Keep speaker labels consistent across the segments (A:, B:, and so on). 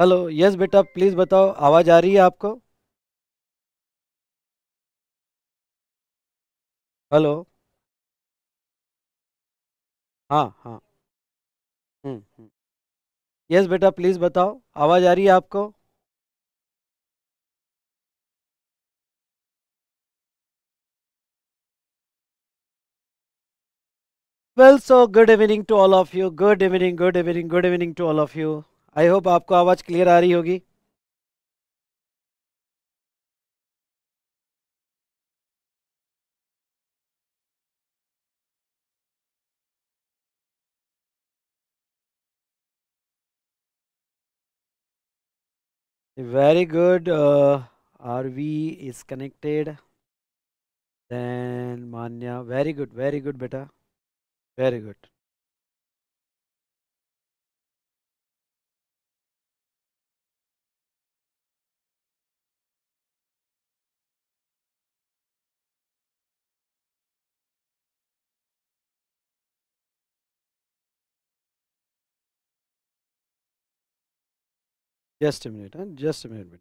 A: Hello yes बेटा please बताओ आवाज आ रही है आपको हेलो हाँ हाँ हम्म, हम्म। यस बेटा प्लीज बताओ आवाज आ रही है आपको
B: well so good evening to all of you good evening good evening good evening to all of you I hope
A: आपको आवाज क्लियर आ रही होगी very good are we is
B: connected then Manya very good very good बेटा
A: very good Just a minute, huh? just a minute.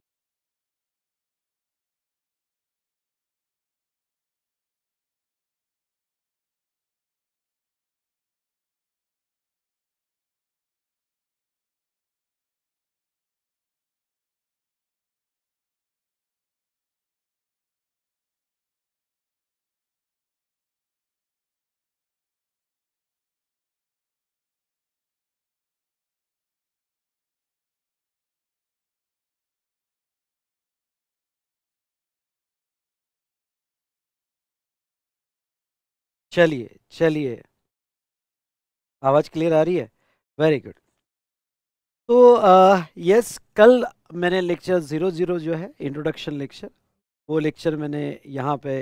A: चलिए चलिए आवाज़ clear आ रही है वेरी गुड तो
B: यस कल मैंने लेक्चर ज़ीरो ज़ीरो जो है इंट्रोडक्शन लेक्चर वो लेक्चर
C: मैंने यहाँ पे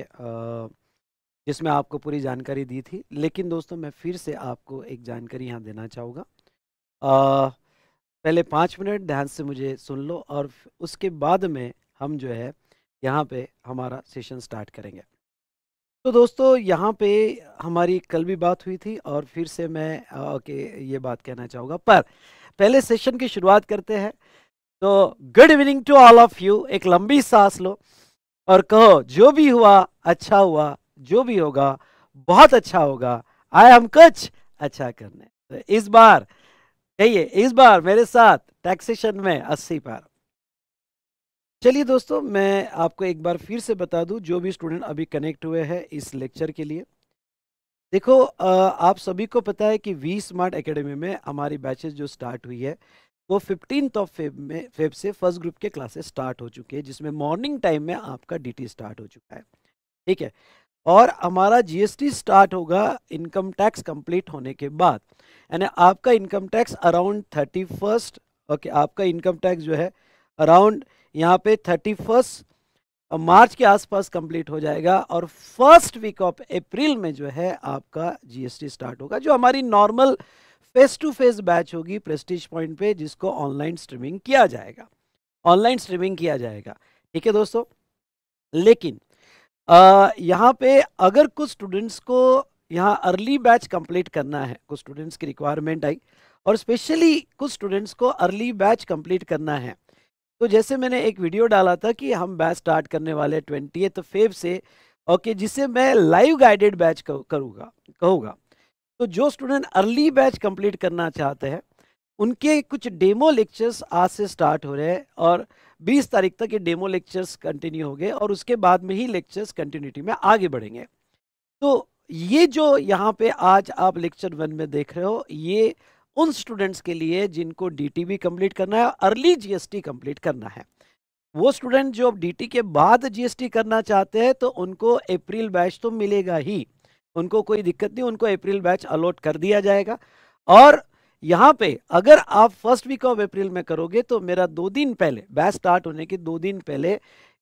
C: जिसमें आपको पूरी जानकारी दी थी लेकिन दोस्तों मैं फिर से आपको एक जानकारी यहाँ देना चाहूँगा पहले पाँच मिनट ध्यान से मुझे सुन लो और उसके बाद में हम जो है यहाँ पे हमारा सेशन स्टार्ट करेंगे तो दोस्तों यहाँ पे हमारी कल भी बात हुई थी और फिर से मैं ओके ये बात कहना चाहूँगा पर पहले सेशन की शुरुआत करते हैं तो good evening to all of you एक लंबी सांस लो और कहो जो भी हुआ अच्छा हुआ जो भी होगा बहुत अच्छा होगा आई एम कच अच्छा करने तो इस बार कहिए इस बार मेरे साथ टैक्सेशन में अस्सी पार चलिए दोस्तों मैं आपको एक बार फिर से बता दूं जो भी स्टूडेंट अभी कनेक्ट हुए हैं इस लेक्चर के लिए देखो आप सभी को पता है कि वी स्मार्ट एकेडमी में हमारी बैचेज जो स्टार्ट हुई है वो फिफ्टीन ऑफ फेब में फेब से फर्स्ट ग्रुप के क्लासेस स्टार्ट हो चुके हैं जिसमें मॉर्निंग टाइम में आपका डी स्टार्ट हो चुका है ठीक है और हमारा जी स्टार्ट होगा इनकम टैक्स कंप्लीट होने के बाद यानी आपका income tax around thirty first okay आपका इनकम टैक्स जो है अराउंड यहाँ पे थर्टी फर्स्ट मार्च के आसपास कंप्लीट हो जाएगा और फर्स्ट वीक ऑफ अप्रैल में जो है आपका जीएसटी स्टार्ट होगा जो हमारी normal face to face batch होगी प्रेस्टीज पॉइंट पे जिसको ऑनलाइन स्ट्रीमिंग किया जाएगा ऑनलाइन स्ट्रीमिंग किया जाएगा ठीक है दोस्तों लेकिन यहाँ पे अगर कुछ स्टूडेंट्स को यहाँ अर्ली बैच कंप्लीट करना है कुछ स्टूडेंट्स की रिक्वायरमेंट आई और स्पेशली कुछ स्टूडेंट्स को अर्ली बैच कंप्लीट करना है तो जैसे मैंने एक वीडियो डाला था कि हम बैच स्टार्ट करने वाले ट्वेंटी तो फेब से ओके जिसे मैं लाइव गाइडेड बैच करूँगा कहूँगा तो जो स्टूडेंट अर्ली बैच कंप्लीट करना चाहते हैं उनके कुछ डेमो लेक्चर्स आज से स्टार्ट हो रहे हैं और 20 तारीख तक ये डेमो लेक्चर्स कंटिन्यू हो गए और उसके बाद में ही लेक्चर्स कंटिन्यूटी में आगे बढ़ेंगे तो ये जो यहाँ पे आज आप लेक्चर वन में देख रहे हो ये उन स्टूडेंट्स के लिए जिनको डीटीबी कंप्लीट करना है अर्ली जीएसटी कंप्लीट करना है वो स्टूडेंट जो डीटी के बाद जीएसटी करना चाहते हैं तो उनको अप्रैल बैच तो मिलेगा ही उनको कोई दिक्कत नहीं उनको अप्रैल बैच अलॉट कर दिया जाएगा और यहाँ पे अगर आप फर्स्ट वीक ऑफ अप्रैल में करोगे तो मेरा दो दिन पहले बैच स्टार्ट होने के दो दिन पहले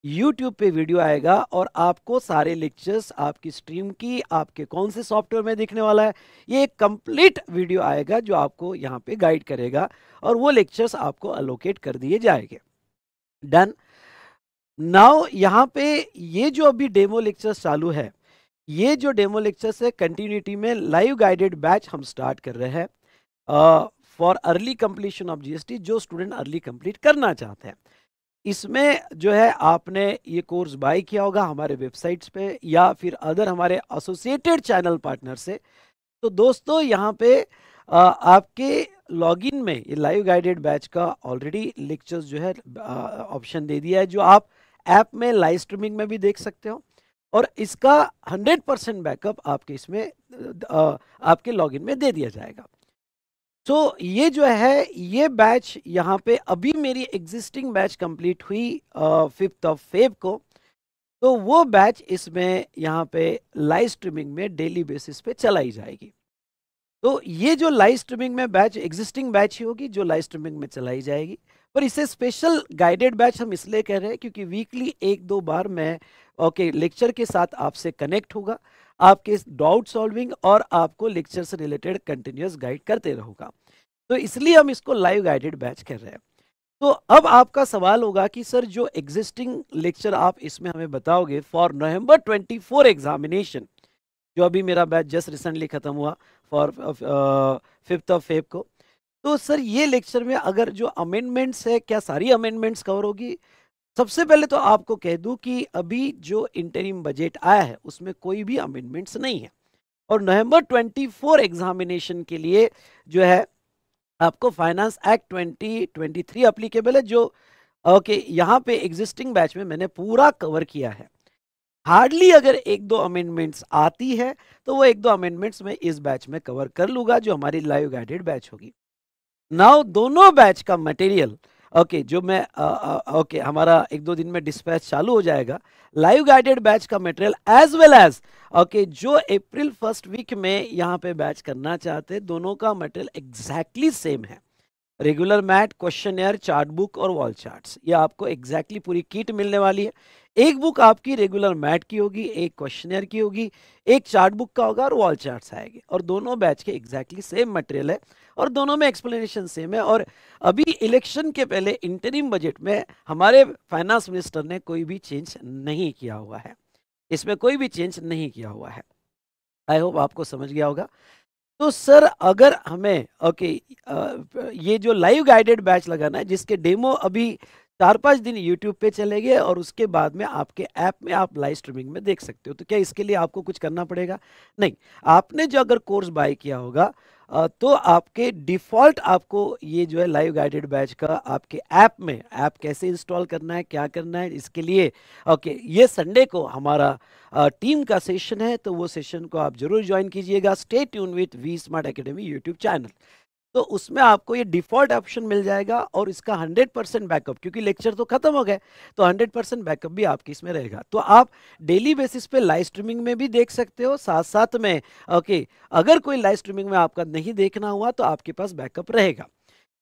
C: यूट्यूब पे वीडियो आएगा और आपको सारे लेक्चर्स आपकी स्ट्रीम की आपके कौन से सॉफ्टवेयर में दिखने वाला है ये एक कंप्लीट वीडियो आएगा जो आपको यहाँ पे गाइड करेगा और वो लेक्चर्स आपको अलोकेट कर दिए जाएंगे डन नाउ यहाँ पे ये जो अभी डेमो लेक्चर्स चालू है ये जो डेमो लेक्चर्स है कंटिन्यूटी में लाइव गाइडेड बैच हम स्टार्ट कर रहे हैं for early completion of G जो स्टूडेंट अर्ली कंप्लीट करना चाहते हैं इसमें जो है आपने ये कोर्स बाय किया होगा हमारे वेबसाइट्स पे या फिर अदर हमारे एसोसिएटेड चैनल पार्टनर से तो दोस्तों यहाँ पे आपके लॉगिन में ये लाइव गाइडेड बैच का ऑलरेडी लेक्चर्स जो है ऑप्शन दे दिया है जो आप ऐप में लाइव स्ट्रीमिंग में भी देख सकते हो और इसका 100 परसेंट बैकअप आपके इसमें आपके लॉगिन में दे दिया जाएगा सो तो so, ये जो है ये बैच यहाँ पे अभी मेरी एग्जिस्टिंग बैच कंप्लीट हुई फिफ्थ ऑफ फेब को तो वो बैच इसमें यहाँ पे लाइव स्ट्रीमिंग में डेली बेसिस पे चलाई जाएगी तो ये जो लाइव स्ट्रीमिंग में बैच एग्जिस्टिंग बैच ही होगी जो लाइव स्ट्रीमिंग में चलाई जाएगी पर इसे स्पेशल गाइडेड बैच हम इसलिए कह रहे हैं क्योंकि वीकली एक दो बार मैं ओके लेक्चर के साथ आपसे कनेक्ट होगा आपके डाउट सॉल्विंग और आपको लेक्चर से रिलेटेड कंटिन्यूस गाइड करते रहूँगा तो इसलिए हम इसको लाइव गाइडेड बैच कर रहे हैं तो अब आपका सवाल होगा कि सर जो एग्जिस्टिंग लेक्चर आप इसमें हमें बताओगे फॉर नवंबर 24 एग्जामिनेशन जो अभी मेरा बैच जस्ट रिसेंटली ख़त्म हुआ फॉर फिफ्थ ऑफ फेब को तो सर ये लेक्चर में अगर जो अमेंडमेंट्स है क्या सारी अमेंडमेंट्स कवर होगी सबसे पहले तो आपको कह दूं कि अभी जो इंटरिम बजट आया है उसमें कोई भी अमेंडमेंट्स नहीं है और नवंबर 24 एग्जामिनेशन के लिए जो है आपको फाइनेंस एक्ट 2023 अप्लीकेबल है जो ओके okay, यहाँ पे एग्जिस्टिंग बैच में मैंने पूरा कवर किया है हार्डली अगर एक दो अमेंडमेंट्स आती है तो वो एक दो अमेंडमेंट्स में इस बैच में कवर कर लूंगा जो हमारी लाइव गाइडेड बैच होगी नाउ दोनों बैच का मटेरियल ओके जो मैं ओके हमारा एक दो दिन में डिस्पैच चालू हो जाएगा लाइव गाइडेड बैच का material as well as okay जो अप्रैल फर्स्ट वीक में यहाँ पे बैच करना चाहते हैं दोनों का मटेरियल एग्जैक्टली सेम है regular mat question air chart book और वॉल चार्ट्स ये आपको एग्जैक्टली exactly पूरी किट मिलने वाली है एक बुक आपकी रेगुलर मैट की होगी एक क्वेश्चनर की होगी एक चार्ट बुक का होगा और वॉल चार्ट्स आएंगे और दोनों बैच के एग्जैक्टली सेम मटेरियल है और दोनों में एक्सप्लेनेशन सेम है और अभी इलेक्शन के पहले इंटरिम बजट में हमारे फाइनेंस मिनिस्टर ने कोई भी चेंज नहीं किया हुआ है इसमें कोई भी चेंज नहीं किया हुआ है आई होप आपको समझ गया होगा तो सर अगर हमें ओके okay, ये जो लाइव गाइडेड बैच लगाना है जिसके डेमो अभी चार पाँच दिन यूट्यूब पे चले गए और उसके बाद में आपके ऐप में आप लाइव स्ट्रीमिंग में देख सकते हो तो क्या इसके लिए आपको कुछ करना पड़ेगा नहीं आपने जो अगर कोर्स बाय किया होगा तो आपके डिफ़ॉल्ट आपको ये जो है लाइव गाइडेड बैच का आपके ऐप में ऐप कैसे इंस्टॉल करना है क्या करना है इसके लिए ओके ये संडे को हमारा टीम का सेशन है तो वो सेशन को आप जरूर ज्वाइन कीजिएगा stay tune with V smart Academy YouTube channel तो उसमें आपको ये डिफ़ॉल्ट ऑप्शन मिल जाएगा और इसका 100 परसेंट बैकअप क्योंकि लेक्चर तो खत्म हो गए तो 100 परसेंट बैकअप भी आपके इसमें रहेगा तो आप डेली बेसिस पे लाइव स्ट्रीमिंग में भी देख सकते हो साथ साथ में ओके अगर कोई लाइव स्ट्रीमिंग में आपका नहीं देखना हुआ तो आपके पास बैकअप रहेगा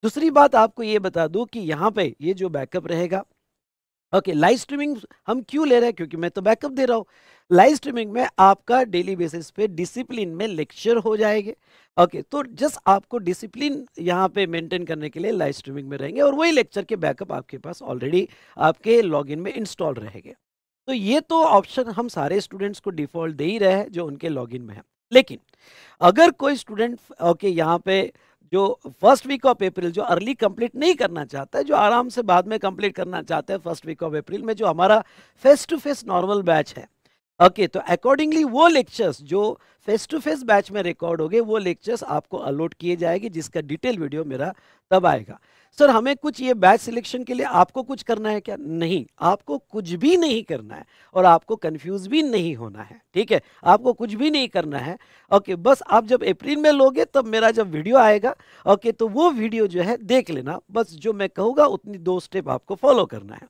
C: दूसरी बात आपको ये बता दूँ कि यहाँ पर ये जो बैकअप रहेगा ओके लाइव स्ट्रीमिंग हम क्यों ले रहे हैं क्योंकि मैं तो बैकअप दे रहा हूँ लाइव स्ट्रीमिंग में आपका डेली बेसिस पे डिसिप्लिन में लेक्चर हो जाएंगे ओके तो जस्ट आपको डिसिप्लिन यहाँ पे मेंटेन करने के लिए लाइव स्ट्रीमिंग में रहेंगे और वही लेक्चर के बैकअप आपके पास ऑलरेडी आपके लॉगिन में इंस्टॉल रहेंगे तो ये तो ऑप्शन हम सारे स्टूडेंट्स को डिफॉल्ट दे ही रहे हैं जो उनके लॉगिन में है लेकिन अगर कोई स्टूडेंट ओके यहाँ पे जो फर्स्ट वीक ऑफ अप्रैल जो अर्ली कंप्लीट नहीं करना चाहता है जो आराम से बाद में कंप्लीट करना चाहता है फर्स्ट वीक ऑफ अप्रैल में जो हमारा face to face normal batch है ओके तो अकॉर्डिंगली वो लेक्चर्स जो फेस टू फेस बैच में रिकॉर्ड हो गए वो लेक्चर्स आपको अलॉट किए जाएंगे जिसका डिटेल वीडियो मेरा तब आएगा सर हमें कुछ ये बैच सिलेक्शन के लिए आपको कुछ करना है क्या नहीं आपको कुछ भी नहीं करना है और आपको कंफ्यूज भी नहीं होना है ठीक है आपको कुछ भी नहीं करना है ओके बस आप जब अप्रैल में लोगे तब मेरा जब वीडियो आएगा ओके तो वो वीडियो जो है देख लेना बस जो मैं कहूँगा उतनी दो स्टेप आपको फॉलो करना है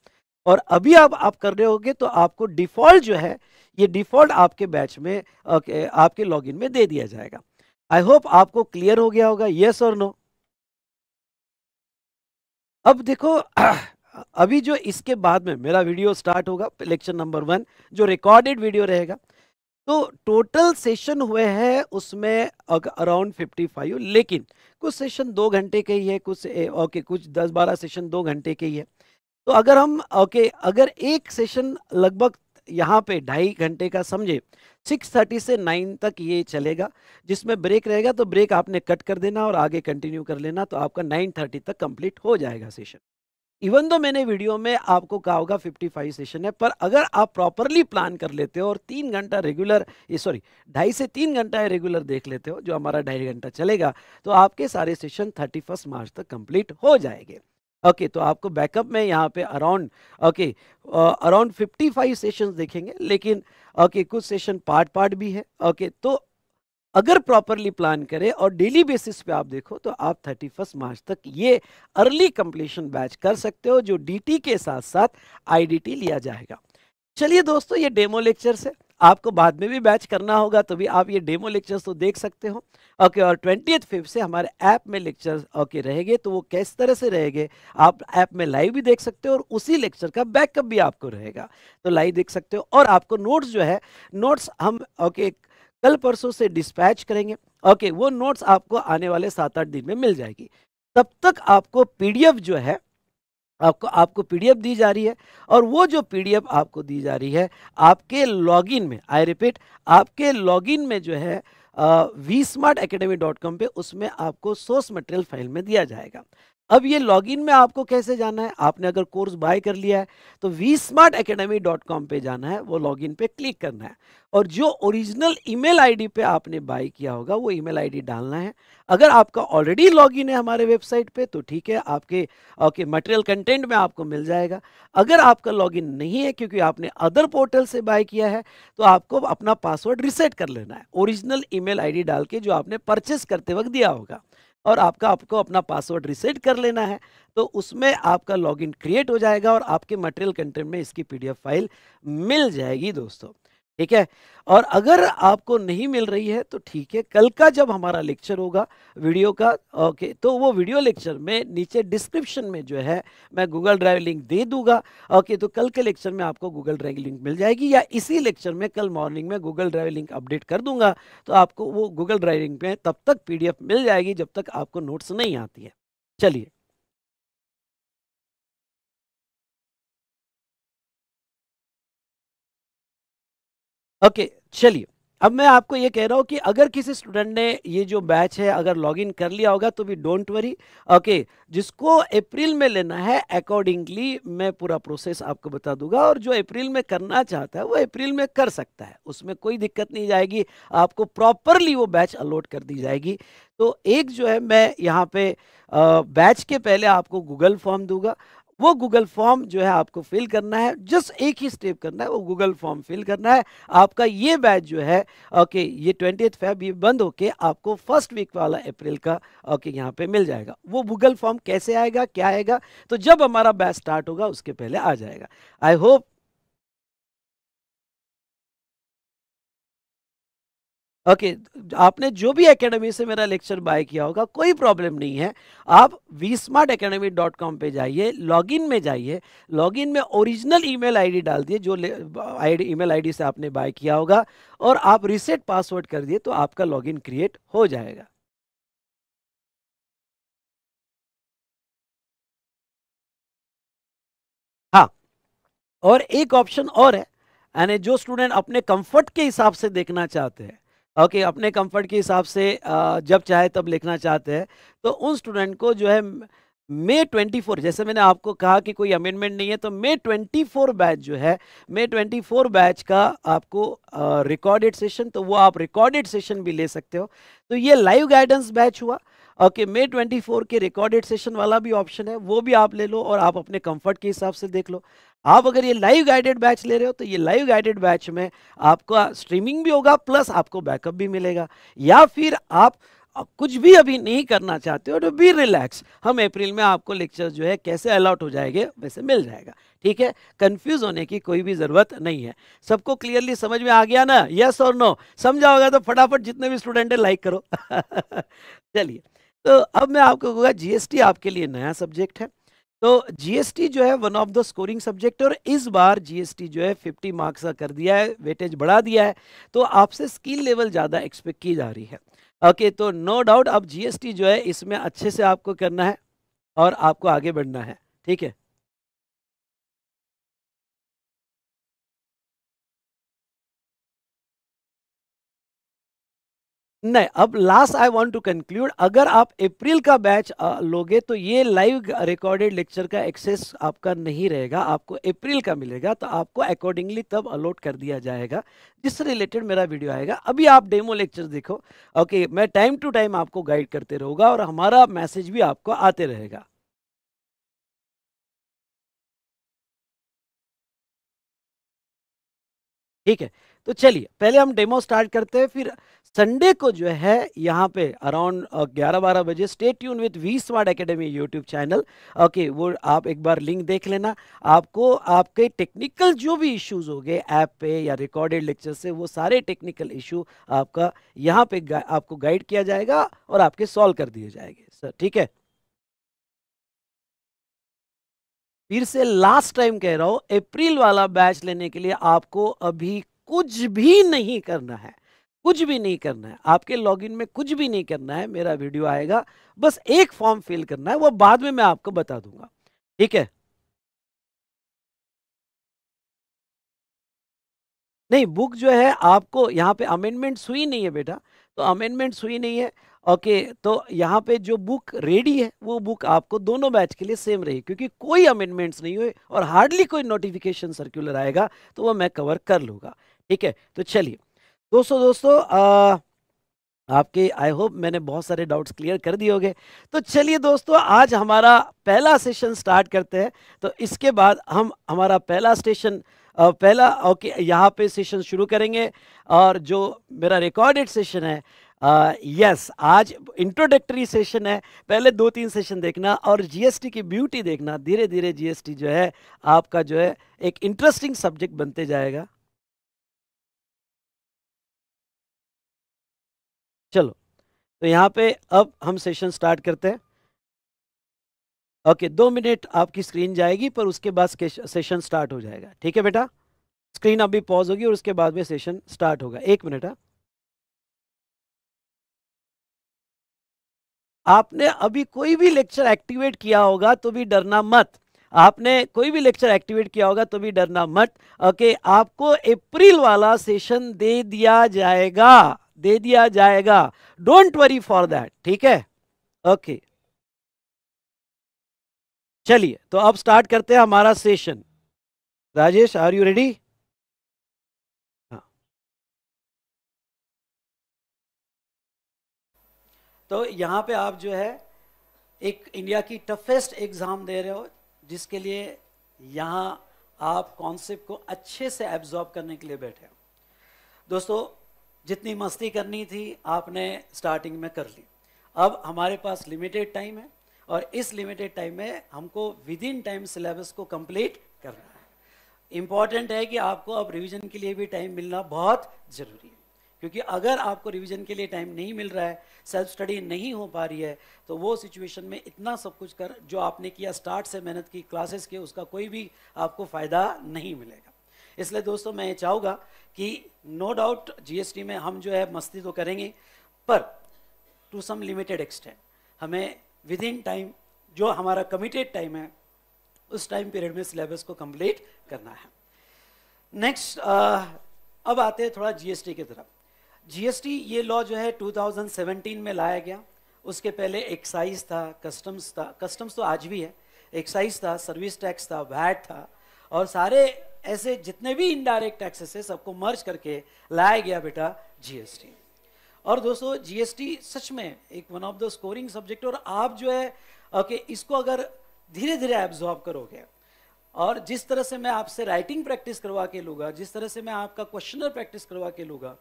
C: और अभी आप आप कर रहे होगे तो आपको डिफॉल्ट जो
B: है ये डिफ़ॉल्ट आपके बैच में आपके लॉगिन में दे दिया जाएगा आई होप आपको क्लियर हो गया होगा येस और नो अब
C: देखो अभी जो इसके बाद में मेरा वीडियो स्टार्ट होगा लेक्चर नंबर वन जो रिकॉर्डेड वीडियो रहेगा तो टोटल सेशन हुए हैं उसमें अराउंड फिफ्टी फाइव लेकिन कुछ सेशन दो घंटे के ही है कुछ ओके कुछ दस बारह सेशन दो घंटे के ही है तो अगर हम ओके अगर एक सेशन लगभग यहाँ पे ढाई घंटे का समझे 6:30 से 9 तक ये चलेगा जिसमें ब्रेक रहेगा तो ब्रेक आपने कट कर देना और आगे कंटिन्यू कर लेना तो आपका 9:30 तक कंप्लीट हो जाएगा सेशन इवन दो मैंने वीडियो में आपको कहा होगा 55 सेशन है पर अगर आप प्रॉपरली प्लान कर लेते हो और तीन घंटा रेगुलर ये सॉरी ढाई से तीन घंटा रेगुलर देख लेते हो जो हमारा ढाई घंटा चलेगा तो आपके सारे सेशन थर्टी मार्च तक कंप्लीट हो जाएंगे ओके तो आपको बैकअप में यहाँ पे अराउंड ओके अराउंड 55 सेशन देखेंगे लेकिन ओके okay, कुछ सेशन पार्ट पार्ट भी है ओके okay, तो अगर प्रॉपरली प्लान करें और डेली बेसिस पे आप देखो तो आप थर्टी फर्स्ट मार्च तक ये अर्ली कंप्लीशन बैच कर सकते हो जो डीटी के साथ साथ आईडीटी लिया जाएगा चलिए दोस्तों ये डेमो लेक्चर से आपको बाद में भी बैच करना होगा तो भी आप ये डेमो लेक्चर्स तो देख सकते हो ओके और ट्वेंटी फिफ्थ से हमारे ऐप में लेक्चर्स ओके रहेंगे तो वो किस तरह से रहेंगे आप ऐप में लाइव भी देख सकते हो और उसी लेक्चर का बैकअप भी आपको रहेगा तो लाइव देख सकते हो और आपको नोट्स जो है नोट्स हम ओके कल परसों से डिस्पैच करेंगे ओके वो नोट्स आपको आने वाले सात आठ दिन में मिल जाएगी तब तक आपको पी जो है आपको आपको पीडीएफ दी जा रही है और वो जो पीडीएफ आपको दी जा रही है आपके लॉगिन में आई रिपीट आपके लॉगिन में जो है V smart academy dot com पर उसमें आपको सोर्स मटेरियल फाइल में दिया जाएगा अब ये लॉगिन में आपको कैसे जाना है आपने अगर कोर्स बाय कर लिया है तो V smart academy dot com पर जाना है वो लॉगिन पे क्लिक करना है और जो ओरिजिनल ईमेल आईडी पे आपने बाय किया होगा वो ईमेल आईडी डालना है अगर आपका ऑलरेडी लॉगिन है हमारे वेबसाइट पे तो ठीक है आपके ओके मटेरियल कंटेंट में आपको मिल जाएगा अगर आपका लॉगिन नहीं है क्योंकि आपने अदर पोर्टल से बाय किया है तो आपको अपना पासवर्ड रिसेट कर लेना है ओरिजिनल ई मेल डाल के जो आपने परचेस करते वक्त दिया होगा और आपका आपको अपना पासवर्ड रिसेट कर लेना है तो उसमें आपका लॉगिन क्रिएट हो जाएगा और आपके मटेरियल कंटेंट में इसकी पीडीएफ फाइल मिल जाएगी दोस्तों ठीक है और अगर आपको नहीं मिल रही है तो ठीक है कल का जब हमारा लेक्चर होगा वीडियो का ओके तो वो वीडियो लेक्चर में नीचे डिस्क्रिप्शन में जो है मैं गूगल ड्राइव लिंक दे दूंगा ओके तो कल के लेक्चर में आपको गूगल ड्राइव लिंक मिल जाएगी या इसी लेक्चर में कल मॉर्निंग में गूगल ड्राइव लिंक अपडेट कर दूंगा तो आपको वो गूगल ड्राइव लिंक में तब
A: तक पी मिल जाएगी जब तक आपको नोट्स नहीं आती है चलिए ओके चलिए अब मैं आपको ये कह रहा हूँ कि अगर किसी स्टूडेंट ने ये जो
C: बैच है अगर लॉगिन कर लिया होगा तो भी डोंट वरी ओके जिसको अप्रैल में लेना है अकॉर्डिंगली मैं पूरा प्रोसेस आपको बता दूंगा और जो अप्रैल में करना चाहता है वो अप्रैल में कर सकता है उसमें कोई दिक्कत नहीं जाएगी आपको प्रॉपरली वो बैच अलॉट कर दी जाएगी तो एक जो है मैं यहाँ पे बैच के पहले आपको गूगल फॉर्म दूंगा वो गूगल फॉर्म जो है आपको फिल करना है जस्ट एक ही स्टेप करना है वो गूगल फॉर्म फिल करना है आपका ये बैच जो है ओके ये ट्वेंटी फेब ये बंद होके आपको फर्स्ट वीक वाला अप्रैल का ओके यहाँ पे मिल जाएगा वो गूगल फॉर्म कैसे आएगा क्या आएगा तो
B: जब हमारा बैच स्टार्ट होगा उसके पहले आ जाएगा आई होप ओके okay, आपने जो भी एकेडमी से मेरा लेक्चर बाय किया होगा कोई प्रॉब्लम नहीं है आप V smart academy dot com पर जाइए
C: लॉगिन में जाइए लॉगिन में ओरिजिनल ईमेल आईडी डाल दिए जो आईडी ईमेल आईडी
B: से आपने बाय किया होगा और आप रिसेट पासवर्ड कर दिए तो आपका लॉगिन क्रिएट हो जाएगा
A: हाँ और एक ऑप्शन और है यानी जो
C: स्टूडेंट अपने कंफर्ट के हिसाब से देखना चाहते हैं ओके okay, अपने कंफर्ट के हिसाब से जब चाहे तब लिखना चाहते हैं तो उन स्टूडेंट को जो है मे 24 जैसे मैंने आपको कहा कि कोई अमेंडमेंट नहीं है तो मे 24 बैच जो है मे 24 बैच का आपको रिकॉर्डेड सेशन तो वो आप रिकॉर्डेड सेशन भी ले सकते हो तो ये लाइव गाइडेंस बैच हुआ ओके मे 24 के रिकॉर्डेड सेशन वाला भी ऑप्शन है वो भी आप ले लो और आप अपने कंफर्ट के हिसाब से देख लो आप अगर ये लाइव गाइडेड बैच ले रहे हो तो ये लाइव गाइडेड बैच में आपका स्ट्रीमिंग भी होगा प्लस आपको बैकअप भी मिलेगा या फिर आप कुछ भी अभी नहीं करना चाहते हो तो बी रिलैक्स हम अप्रैल में आपको लेक्चर जो है कैसे अलॉट हो जाएंगे वैसे मिल जाएगा ठीक है कंफ्यूज होने की कोई भी ज़रूरत नहीं है सबको क्लियरली समझ में आ गया ना यस और नो समझा होगा तो फटाफट जितने भी स्टूडेंट है लाइक करो चलिए तो अब मैं आपको कहूँगा जीएसटी आपके लिए नया सब्जेक्ट है तो जीएसटी जो है one of the scoring subject और इस बार जीएसटी जो है 50 मार्क्स का कर दिया है वेटेज बढ़ा दिया है तो आपसे स्किल लेवल ज़्यादा एक्सपेक्ट की जा रही है ओके okay, तो नो
B: डाउट अब जीएसटी जो है इसमें अच्छे से आपको करना है और आपको आगे बढ़ना है
A: ठीक है नहीं अब last I want
B: to conclude अगर आप अप्रैल का बैच लोगे तो ये लाइव रिकॉर्डेड लेक्चर का
C: एक्सेस आपका नहीं रहेगा आपको अप्रैल का मिलेगा तो आपको अकॉर्डिंगली तब अलॉट कर दिया जाएगा जिससे रिलेटेड मेरा वीडियो आएगा अभी आप डेमो लेक्चर देखो ओके मैं टाइम टू टाइम
A: आपको गाइड करते रहूँगा और हमारा मैसेज भी आपको आते रहेगा
B: ठीक है तो चलिए पहले हम डेमो स्टार्ट करते हैं फिर संडे को जो है यहाँ पे
C: अराउंड uh, ग्यारह बारह बजे state tune with V smart Academy YouTube channel okay वो आप एक बार लिंक देख लेना आपको आपके टेक्निकल जो भी इश्यूज हो गए ऐप पे या रिकॉर्डेड लेक्चर से वो सारे टेक्निकल इशू आपका यहाँ पे गा, आपको गाइड किया जाएगा
B: और आपके सॉल्व कर दिए जाएंगे सर ठीक है फिर से लास्ट टाइम कह रहा हूँ अप्रैल वाला बैच लेने के लिए आपको अभी
C: कुछ भी नहीं करना है कुछ भी नहीं करना है आपके लॉगिन में कुछ भी नहीं करना
B: है मेरा वीडियो आएगा बस एक फॉर्म फिल करना है वो बाद में मैं आपको बता दूंगा ठीक है नहीं बुक जो है आपको यहाँ पे अमेंडमेंट हुई नहीं है बेटा तो अमेंडमेंट हुई नहीं है
C: ओके तो यहाँ पे जो बुक रेडी है वो बुक आपको दोनों बैच के लिए सेम रही क्योंकि कोई अमेंडमेंट्स नहीं हुए और हार्डली कोई नोटिफिकेशन सर्कुलर आएगा तो वह मैं कवर कर लूँगा ठीक है तो चलिए दोस्तों दोस्तों आ, आपके आई होप मैंने बहुत सारे डाउट्स क्लियर कर दिए होंगे तो चलिए दोस्तों आज हमारा पहला सेशन स्टार्ट करते हैं तो इसके बाद हम हमारा पहला स्टेशन पहला ओके यहाँ पे सेशन शुरू करेंगे और जो मेरा रिकॉर्डेड सेशन है यस uh, yes, आज इंट्रोडक्टरी सेशन है पहले दो तीन सेशन देखना और जीएसटी की ब्यूटी देखना धीरे
B: धीरे जीएसटी जो है आपका जो है एक इंटरेस्टिंग सब्जेक्ट बनते जाएगा चलो तो यहाँ पे अब हम सेशन स्टार्ट करते हैं ओके दो मिनट आपकी स्क्रीन जाएगी पर उसके बाद सेशन स्टार्ट हो जाएगा ठीक है बेटा स्क्रीन अभी पॉज होगी और उसके बाद में सेशन स्टार्ट होगा एक मिनट है हाँ? आपने अभी कोई भी लेक्चर एक्टिवेट किया होगा तो भी डरना मत
C: आपने कोई भी लेक्चर एक्टिवेट किया होगा तो भी डरना मत ओके okay, आपको अप्रैल वाला सेशन दे दिया जाएगा दे दिया जाएगा डोंट वरी फॉर
B: दैट ठीक है ओके चलिए तो अब
A: स्टार्ट करते हैं हमारा session Rajesh are you ready
B: तो यहाँ पे आप जो है एक इंडिया की टफेस्ट एग्ज़ाम दे रहे हो
C: जिसके लिए यहाँ आप कॉन्सेप्ट को अच्छे से एब्जॉर्ब करने के लिए बैठे हो दोस्तों जितनी मस्ती करनी थी आपने स्टार्टिंग में कर ली अब हमारे पास लिमिटेड टाइम है और इस लिमिटेड टाइम में हमको विद इन टाइम सिलेबस को कंप्लीट करना है इम्पॉर्टेंट है कि आपको अब रिविजन के लिए भी टाइम मिलना बहुत ज़रूरी है क्योंकि अगर आपको रिवीजन के लिए टाइम नहीं मिल रहा है सेल्फ स्टडी नहीं हो पा रही है तो वो सिचुएशन में इतना सब कुछ कर जो आपने किया स्टार्ट से मेहनत की क्लासेस के उसका कोई भी आपको फ़ायदा नहीं मिलेगा इसलिए दोस्तों मैं ये चाहूँगा कि नो डाउट जीएसटी में हम जो है मस्ती तो करेंगे पर टू सम लिमिटेड एक्सटेंट हमें विद इन टाइम जो हमारा कमिटेड टाइम है उस टाइम पीरियड में सिलेबस को कंप्लीट करना है नेक्स्ट अब आते हैं थोड़ा जीएसटी की तरफ जीएसटी ये लॉ जो है 2017 में लाया गया उसके पहले एक्साइज था कस्टम्स था कस्टम्स तो आज भी है एक्साइज था सर्विस टैक्स था वैट था और सारे ऐसे जितने भी इनडायरेक्ट टैक्सेस है सबको मर्ज करके लाया गया बेटा जीएसटी और दोस्तों जीएसटी सच में एक one of the scoring subject और आप जो है ओके इसको अगर धीरे धीरे एब्जॉर्ब करोगे और जिस तरह से मैं आपसे राइटिंग प्रैक्टिस करवा के लूंगा जिस तरह से मैं आपका क्वेश्चनर प्रैक्टिस करवा के लूंगा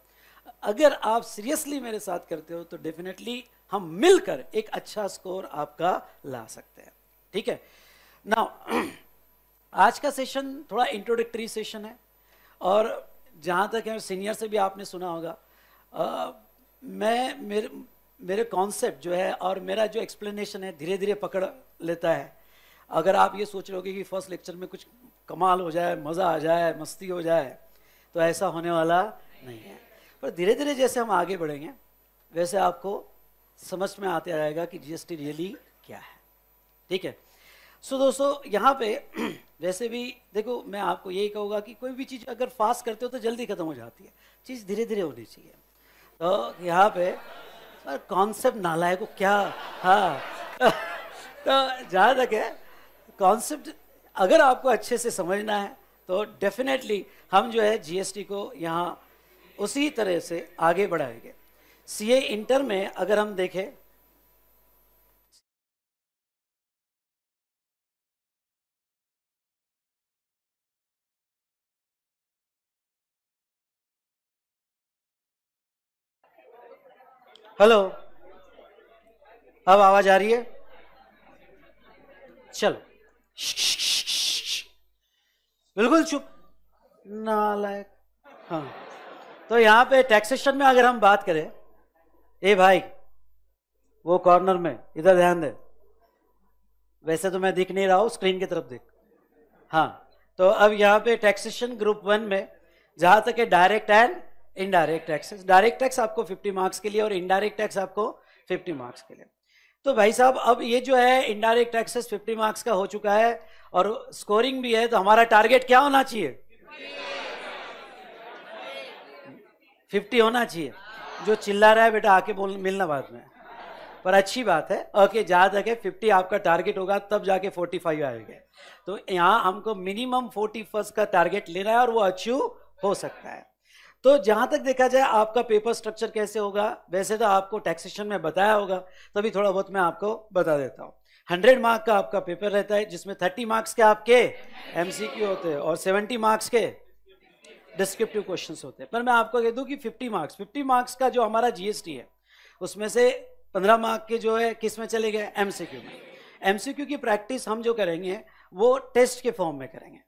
C: अगर आप सीरियसली मेरे साथ करते हो तो डेफिनेटली हम मिलकर एक अच्छा स्कोर आपका ला सकते हैं ठीक है ना आज का सेशन थोड़ा इंट्रोडक्टरी सेशन है और जहाँ तक है सीनियर से भी आपने सुना होगा आ, मैं मेरे मेरे कॉन्सेप्ट जो है और मेरा जो एक्सप्लेनेशन है धीरे धीरे पकड़ लेता है अगर आप ये सोच रहे हो कि फर्स्ट लेक्चर में कुछ कमाल हो जाए मज़ा आ जाए मस्ती हो जाए तो ऐसा होने वाला नहीं है पर धीरे धीरे जैसे हम आगे बढ़ेंगे वैसे आपको समझ में आते आएगा कि जीएसटी रियली क्या है ठीक है सो so, दोस्तों यहाँ पे वैसे भी देखो मैं आपको यही कहूँगा कि कोई भी चीज़ अगर फास्ट करते हो तो जल्दी ख़त्म हो जाती है चीज़ धीरे धीरे होनी चाहिए तो यहाँ पे पर कॉन्सेप्ट नालायक को क्या हाँ तो जहाँ तक है कॉन्सेप्ट अगर आपको अच्छे से समझना है तो डेफिनेटली हम जो है जीएसटी को
B: यहाँ उसी तरह से आगे बढ़ाएंगे सीए इंटर में अगर हम देखें हेलो अब आवाज आ रही है चलो
C: बिल्कुल चुप लायक हाँ तो यहाँ पे टैक्सेशन में अगर हम बात करें ए भाई वो कॉर्नर में इधर ध्यान दे वैसे तो मैं दिख नहीं रहा हूँ स्क्रीन की तरफ देख हाँ तो अब यहाँ पे टैक्सेशन ग्रुप वन में जहां तक है direct and indirect taxes direct tax आपको 50 मार्क्स के लिए और इनडायरेक्ट टैक्स आपको 50 मार्क्स के लिए तो भाई साहब अब ये जो है इनडायरेक्ट टैक्सेस 50 मार्क्स का हो चुका है और स्कोरिंग भी है तो हमारा टारगेट क्या होना चाहिए 50 होना चाहिए जो चिल्ला रहा है बेटा आके बोल मिलना बाद में पर अच्छी बात है ओके जहाँ तक है फिफ्टी आपका टारगेट होगा तब जाके फोर्टी फाइव आएगा तो यहाँ हमको मिनिमम फोर्टी फर्स्ट का टारगेट लेना है और वो अचीव हो सकता है तो जहां तक देखा जाए आपका पेपर स्ट्रक्चर कैसे होगा वैसे तो आपको टैक्सेशन में बताया होगा तभी थोड़ा बहुत मैं आपको बता देता हूँ हंड्रेड मार्क का आपका पेपर रहता है जिसमें थर्टी मार्क्स के आपके एमसीक्यू होते हैं और सेवेंटी मार्क्स के डिस्क्रिप्टिव क्वेश्चन होते हैं पर मैं आपको कह दूँ कि फिफ्टी मार्क्स फिफ्टी मार्क्स का जो हमारा जीएसटी है उसमें से पंद्रह मार्क के जो है किस में चले गए एमसीक्यू में एमसीक्यू की प्रैक्टिस हम जो करेंगे वो टेस्ट के फॉर्म में करेंगे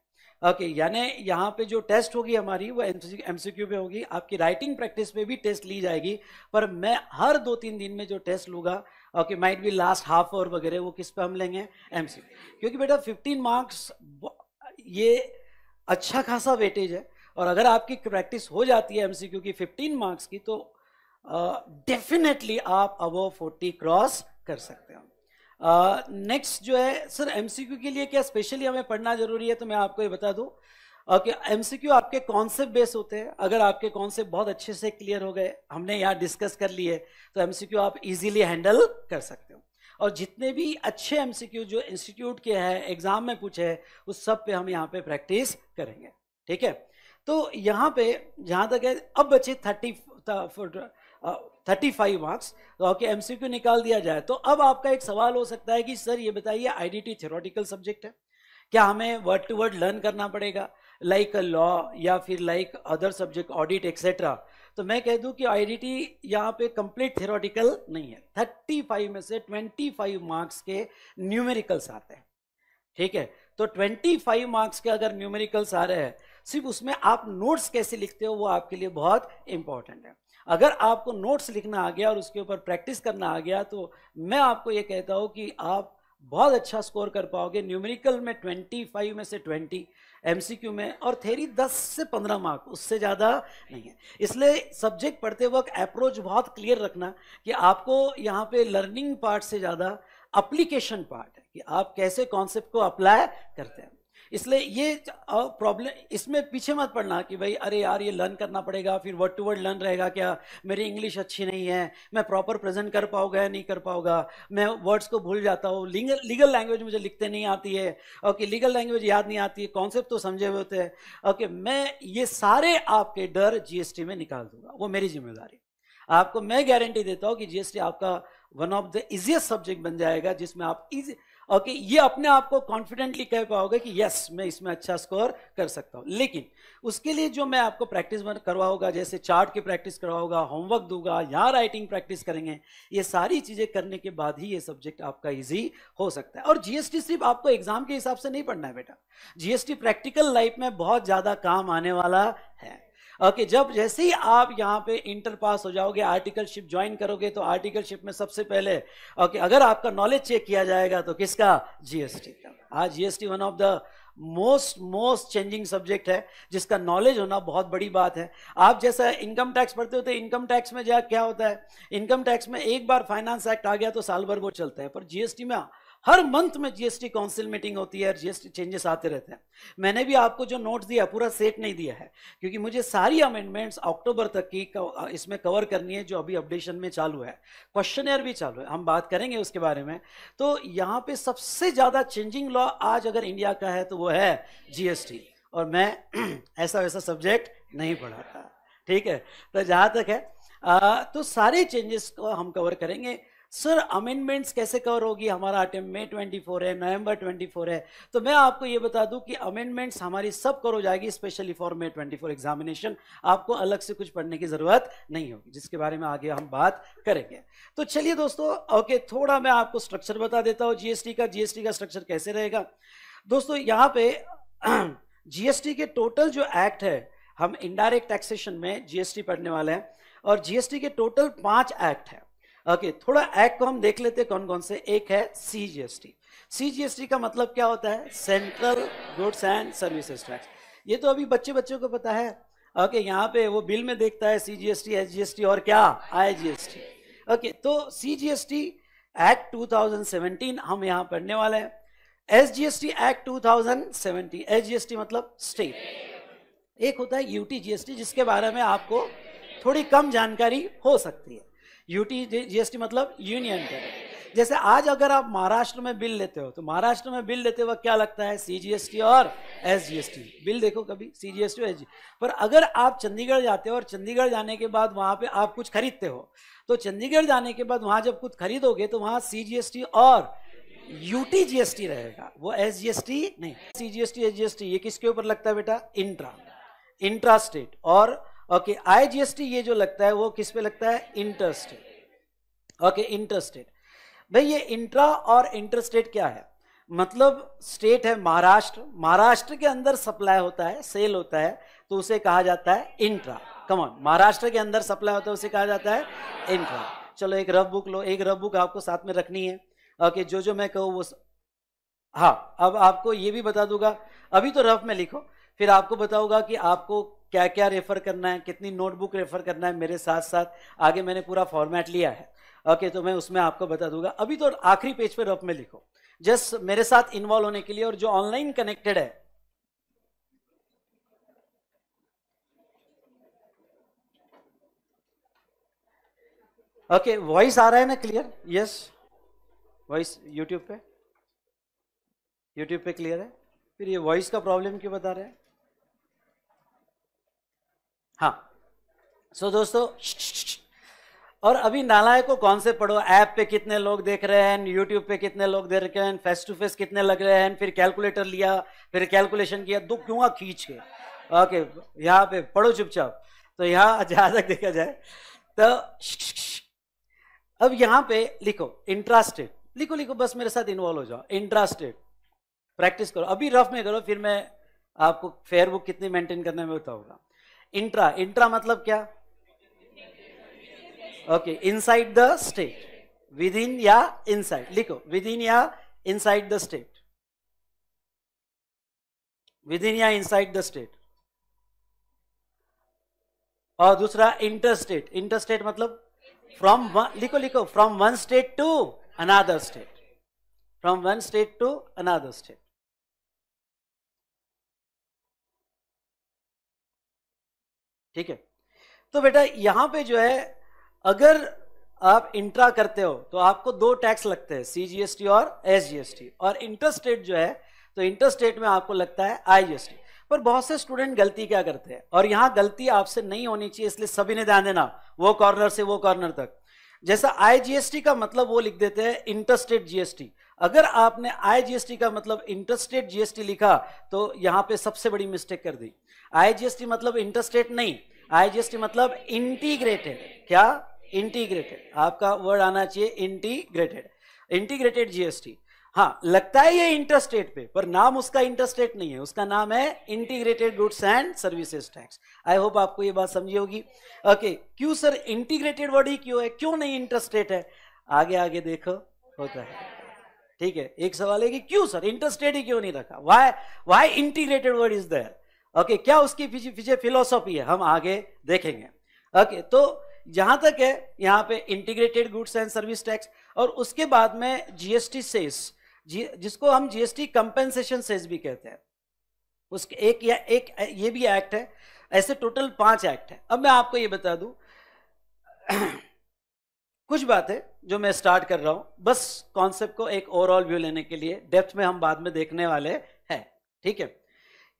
C: ओके यानी यहाँ पे जो टेस्ट होगी हमारी वो क्यू पे होगी आपकी राइटिंग प्रैक्टिस पे भी टेस्ट ली जाएगी पर मैं हर दो तीन दिन में जो टेस्ट लूँगा okay might be last half hour वगैरह वो किस पे हम लेंगे एम क्योंकि बेटा फिफ्टीन मार्क्स ये अच्छा खासा वेटेज है और अगर आपकी प्रैक्टिस हो जाती है एम की फिफ्टीन मार्क्स की तो डेफिनेटली uh, आप अबव फोर्टी क्रॉस कर सकते हो नेक्स्ट जो है सर एमसीक्यू के लिए क्या स्पेशली हमें पढ़ना जरूरी है तो मैं आपको ये बता दूँ ओके एमसीक्यू आपके कॉन्सेप्ट बेस होते हैं अगर आपके कॉन्सेप्ट बहुत अच्छे से क्लियर हो गए हमने यहाँ डिस्कस कर लिए तो एमसीक्यू आप इजीली हैंडल कर सकते हो और जितने भी अच्छे एमसीक्यू जो इंस्टीट्यूट के हैं एग्जाम में पूछे हैं उस सब पे हम यहाँ पे प्रैक्टिस करेंगे ठीक है तो यहाँ पे जहाँ तक है अब बचे thirty thirty five marks okay MCQ निकाल दिया जाए तो अब आपका एक सवाल हो सकता है कि सर ये बताइए आईडीटी थेरोटिकल सब्जेक्ट है क्या हमें वर्ड टू वर्ड लर्न करना पड़ेगा लाइक लॉ या फिर like other subject audit etcetera तो मैं कह दूं कि आईडीटी यहाँ पे कंप्लीट थेरोटिकल नहीं है थर्टी फाइव में से ट्वेंटी फाइव मार्क्स के न्यूमेरिकल्स आते हैं ठीक है तो ट्वेंटी फाइव मार्क्स के अगर न्यूमेरिकल्स आ रहे हैं सिर्फ उसमें आप नोट्स कैसे लिखते हो वो आपके लिए बहुत इंपॉर्टेंट है अगर आपको नोट्स लिखना आ गया और उसके ऊपर प्रैक्टिस करना आ गया तो मैं आपको ये कहता हूँ कि आप बहुत अच्छा स्कोर कर पाओगे न्यूमेरिकल में ट्वेंटी फाइव में से ट्वेंटी एम में और थेरी दस से पंद्रह मार्क उससे ज़्यादा नहीं है इसलिए सब्जेक्ट पढ़ते वक्त अप्रोच बहुत क्लियर रखना कि आपको यहाँ पे लर्निंग पार्ट से ज़्यादा अप्लीकेशन पार्ट है कि आप कैसे कॉन्सेप्ट को अप्लाई करते हैं इसलिए ये प्रॉब्लम इसमें पीछे मत पड़ना कि भाई अरे यार ये लर्न करना पड़ेगा फिर वर्ड टू वर्ड लर्न रहेगा क्या मेरी इंग्लिश अच्छी नहीं है मैं प्रॉपर प्रेजेंट कर पाऊंगा या नहीं कर पाऊंगा मैं वर्ड्स को भूल जाता हूँ लीगल लीगल लैंग्वेज मुझे लिखते नहीं आती है ओके लीगल लैंग्वेज याद नहीं आती है कॉन्सेप्ट तो समझे हुए होते हैं ओके मैं ये सारे आपके डर जीएसटी में निकाल दूंगा वो मेरी जिम्मेदारी आपको मैं गारंटी देता हूँ कि जीएसटी आपका one of the easiest subject बन जाएगा जिसमें आप इजी ओके ये अपने आप को कॉन्फिडेंटली कह पाओगे कि यस मैं इसमें अच्छा स्कोर कर सकता हूँ लेकिन उसके लिए जो मैं आपको प्रैक्टिस करवाऊंगा जैसे चार्ट की प्रैक्टिस करवाऊंगा होमवर्क दूंगा यहाँ राइटिंग प्रैक्टिस करेंगे ये सारी चीज़ें करने के बाद ही ये सब्जेक्ट आपका ईजी हो सकता है और जीएसटी सिर्फ आपको एग्जाम के हिसाब से नहीं पढ़ना है बेटा जीएसटी प्रैक्टिकल लाइफ में बहुत ज़्यादा काम आने वाला है ओके जब जैसे ही आप यहाँ पे इंटर पास हो जाओगे आर्टिकलशिप ज्वाइन करोगे तो आर्टिकलशिप में सबसे पहले ओके अगर आपका नॉलेज चेक किया जाएगा तो किसका जीएसटी का आज GST one of the most most changing subject है जिसका नॉलेज होना बहुत बड़ी बात है आप जैसा इनकम टैक्स पढ़ते हो तो इनकम टैक्स में जा क्या होता है इनकम टैक्स में एक बार फाइनेंस एक्ट आ गया तो साल भर वो चलता है पर जीएसटी में हर मंथ में जीएसटी काउंसिल मीटिंग होती है और जीएसटी चेंजेस आते रहते हैं मैंने भी आपको जो नोट दिया पूरा सेट नहीं दिया है क्योंकि मुझे सारी अमेंडमेंट्स अक्टूबर तक की इसमें कवर करनी है जो अभी अपडेशन में चालू है क्वेश्चन भी चालू है हम बात करेंगे उसके बारे में तो यहाँ पे सबसे ज़्यादा चेंजिंग लॉ आज अगर इंडिया का है तो वो है जीएसटी और मैं ऐसा वैसा सब्जेक्ट नहीं पढ़ा था ठीक है तो जहाँ तक है आ, तो सारे चेंजेस को हम कवर करेंगे सर अमेंडमेंट्स कैसे कवर होगी हमारा अटेम्प मई फोर है नवंबर फोर है तो मैं आपको ये बता दूं कि अमेंडमेंट्स हमारी सब कवर हो जाएगी specially for May four examination आपको अलग से कुछ पढ़ने की ज़रूरत नहीं होगी जिसके बारे में आगे हम बात करेंगे तो चलिए दोस्तों ओके थोड़ा मैं आपको स्ट्रक्चर बता देता हूँ जीएसटी का जीएसटी का स्ट्रक्चर कैसे रहेगा दोस्तों यहाँ पे जीएसटी के टोटल जो एक्ट है हम इनडायरेक्ट टैक्सेशन में जीएसटी पढ़ने वाले हैं और जीएसटी के टोटल पांच एक्ट हैं ओके थोड़ा एक्ट को हम देख लेते कौन कौन से एक है सीजीएसटी सीजीएसटी का मतलब क्या होता है central goods and services tax ये तो अभी बच्चे बच्चों को पता है ओके यहाँ पे वो बिल में देखता है सीजीएसटी एसजीएसटी और क्या आईजीएसटी ओके तो सीजीएसटी एक्ट 2017 हम यहाँ पढ़ने वाले हैं एसजीएसटी एक्ट 2017 एसजीएसटी मतलब स्टेट एक होता है यूटीजीएसटी जिसके बारे में आपको थोड़ी कम जानकारी हो सकती है यूटी जीएसटी मतलब यूनियन टैरिफ जैसे आज अगर आप महाराष्ट्र में बिल लेते हो तो महाराष्ट्र में बिल लेते वक्त क्या लगता है सीजीएसटी और एसजीएसटी बिल देखो कभी सीजीएसटी और एसजी पर अगर आप चंडीगढ़ जाते हो और चंडीगढ़ जाने के बाद वहाँ पे आप कुछ खरीदते हो तो चंडीगढ़ जाने के बाद वहाँ जब कुछ खरीदोगे तो वहाँ सीजीएसटी और यूटी जीएसटी रहेगा वो एस नहीं सीजीएसटी एसजीएसटी ये किसके ऊपर लगता है बेटा इंट्रा इंट्रा स्टेट और ओके आई टी ये जो लगता है वो किस पे लगता है इंटरस्टेट ओके इंटरस्टेट भाई ये इंट्रा और इंटरस्टेट क्या है मतलब स्टेट है महाराष्ट्र महाराष्ट्र के अंदर सप्लाई होता है सेल होता है तो उसे कहा जाता है इंट्रा कमॉन महाराष्ट्र के अंदर सप्लाई होता है उसे कहा जाता है इंट्रा चलो एक रफ बुक लो एक रफ बुक आपको साथ में रखनी है ओके जो जो मैं कहूँ वो स... हाँ अब आपको ये भी बता दूंगा अभी तो रफ में लिखो फिर आपको बताऊंगा कि आपको क्या क्या रेफर करना है कितनी नोटबुक रेफर करना है मेरे साथ साथ आगे मैंने पूरा फॉर्मेट लिया है ओके okay, तो मैं उसमें आपको बता दूंगा अभी तो आखिरी पेज पर रफ में लिखो जस्ट मेरे साथ इन्वॉल्व होने के लिए और जो ऑनलाइन
B: कनेक्टेड है ओके okay, वॉइस आ रहा है ना क्लियर
C: यस वॉइस यूट्यूब पे यूट्यूब पे क्लियर है फिर ये वॉइस का प्रॉब्लम क्यों बता रहे हैं हाँ सो so, दोस्तों और अभी नालायक को कौन से पढ़ो ऐप पे कितने लोग देख रहे हैं यूट्यूब पे कितने लोग देख रहे हैं फेस टू फेस कितने लग रहे हैं फिर कैलकुलेटर लिया फिर कैलकुलेशन किया दो क्यों खींच के ओके यहाँ पे पढ़ो चुपचाप तो यहाँ जहाँ तक देखा जाए तो अब यहाँ पे लिखो इंटरेस्टेड लिखो लिखो बस मेरे साथ इन्वॉल्व हो जाओ इंटरेस्टेड प्रैक्टिस करो अभी रफ में करो फिर मैं आपको फेयर बुक कितनी मेंटेन करने में बताऊंगा इंट्रा इंट्रा मतलब क्या okay inside the state within या इनसाइड लिखो विद इन या inside the state within या इनसाइड द स्टेट और दूसरा इंटर स्टेट इंटर स्टेट मतलब फ्रॉम लिखो लिखो from one state to another state from one state to another state ठीक है तो बेटा यहां पे जो है अगर आप इंट्रा करते हो तो आपको दो टैक्स लगते हैं सीजीएसटी और एसजीएसटी और इंटरस्टेट जो है तो इंटरस्टेट में आपको लगता है आईजीएसटी पर बहुत से स्टूडेंट गलती क्या करते हैं और यहां गलती आपसे नहीं होनी चाहिए इसलिए सभी ने ध्यान देना वो कॉर्नर से वो कॉर्नर तक जैसा आईजीएसटी का मतलब वो लिख देते हैं इंटरस्टेट जीएसटी अगर आपने आईजीएसटी का मतलब इंटरस्टेट जीएसटी लिखा तो यहां पे सबसे बड़ी मिस्टेक कर दी आईजीएसटी मतलब इंटरस्टेट नहीं आईजीएसटी मतलब इंटीग्रेटेड क्या इंटीग्रेटेड आपका वर्ड आना चाहिए इंटीग्रेटेड इंटीग्रेटेड जीएसटी हाँ लगता है ये इंटरस्टेट पे पर नाम उसका इंटरस्टेट नहीं है उसका नाम है integrated goods and services tax I hope आपको ये बात समझी होगी ओके क्यों सर इंटीग्रेटेड वर्ड ही क्यों है क्यों नहीं इंटरस्टेट है आगे आगे देखो होता है ठीक है एक सवाल है कि क्यों सर इंटरेस्टेड ही क्यों नहीं रखा why why integrated word is there okay क्या उसकी पीछे फिलोसॉफी है हम आगे देखेंगे ओके okay, तो जहां तक है यहाँ पे integrated goods and service tax और उसके बाद में जीएसटी सेस जी, जिसको हम जीएसटी कंपेंसेशन सेस भी कहते हैं उसके एक या एक ये भी एक्ट है ऐसे टोटल पांच एक्ट है अब मैं आपको ये बता दूं कुछ बातें जो मैं स्टार्ट कर रहा हूं बस कॉन्सेप्ट को एक ओवरऑल व्यू लेने के लिए डेप्थ में हम बाद में देखने वाले हैं ठीक है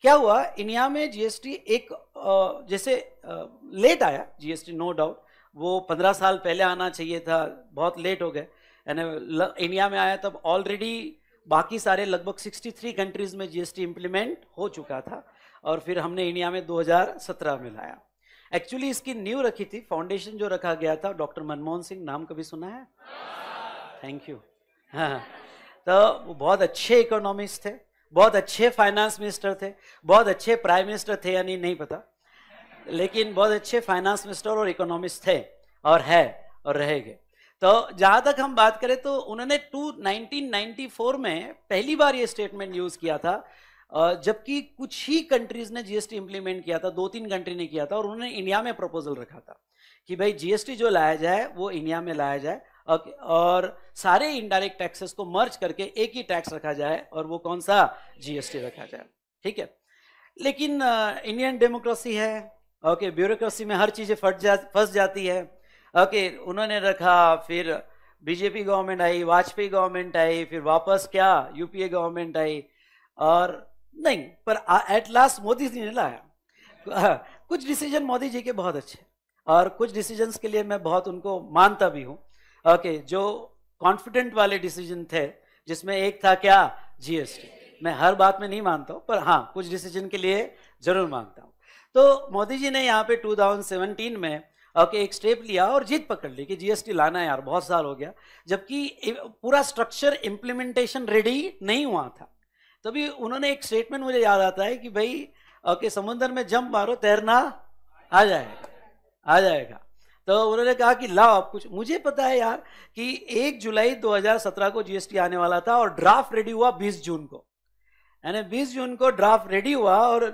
C: क्या हुआ इंडिया में जीएसटी एक जैसे लेट आया जीएसटी नो डाउट वो पंद्रह साल पहले आना चाहिए था बहुत लेट हो गए यानी इंडिया में आया तब ऑलरेडी बाकी सारे लगभग 63 कंट्रीज में जीएसटी इंप्लीमेंट हो चुका था और फिर हमने इंडिया में 2017 में लाया एक्चुअली इसकी न्यू रखी थी फाउंडेशन जो रखा गया था डॉक्टर मनमोहन सिंह नाम कभी सुना है थैंक यू हाँ तो वो बहुत अच्छे इकोनॉमिस्ट थे बहुत अच्छे फाइनेंस मिनिस्टर थे बहुत अच्छे प्राइम मिनिस्टर थे यानी नहीं पता लेकिन बहुत अच्छे फाइनेंस मिनिस्टर और इकोनॉमिस्ट थे और है और रहेंगे तो जहाँ तक हम बात करें तो उन्होंने टू 1994 में पहली बार ये स्टेटमेंट यूज़ किया था जबकि कुछ ही कंट्रीज ने जीएसटी इंप्लीमेंट किया था दो तीन कंट्री ने किया था और उन्होंने इंडिया में प्रपोजल रखा था कि भाई जीएसटी जो लाया जाए वो इंडिया में लाया जाए और सारे इनडायरेक्ट टैक्सेस को मर्ज करके एक ही टैक्स रखा जाए और वो कौन सा जीएसटी रखा जाए ठीक है लेकिन इंडियन डेमोक्रेसी है ओके ब्यूरोक्रेसी में हर चीज़ें फट जा फंस जाती है ओके उन्होंने रखा फिर बीजेपी गवर्नमेंट आई वाजपेयी गवर्नमेंट आई फिर वापस क्या यूपीए गवर्नमेंट आई और नहीं पर एट लास्ट मोदी जी ने लाया हाँ, कुछ डिसीजन मोदी जी के बहुत अच्छे और कुछ डिसीजंस के लिए मैं बहुत उनको मानता भी हूँ ओके जो कॉन्फिडेंट वाले डिसीजन थे जिसमें एक था क्या जीएसटी मैं हर बात में नहीं मानता हूँ पर हाँ कुछ डिसीजन के लिए जरूर मानता हूँ तो मोदी जी ने यहाँ पे 2017 में ओके एक स्टेप लिया और जीत पकड़ ली कि जीएसटी लाना है यार बहुत साल हो गया जबकि पूरा स्ट्रक्चर इम्प्लीमेंटेशन रेडी नहीं हुआ था तभी उन्होंने एक स्टेटमेंट मुझे याद आता है कि भाई ओके समुद्र में जंप मारो तैरना आ जाएगा आ जाएगा तो उन्होंने कहा कि लाओ आप कुछ मुझे पता है यार कि एक जुलाई 2017 को जीएसटी आने वाला था और ड्राफ्ट रेडी हुआ 20 जून को यानी 20 जून को ड्राफ्ट रेडी हुआ और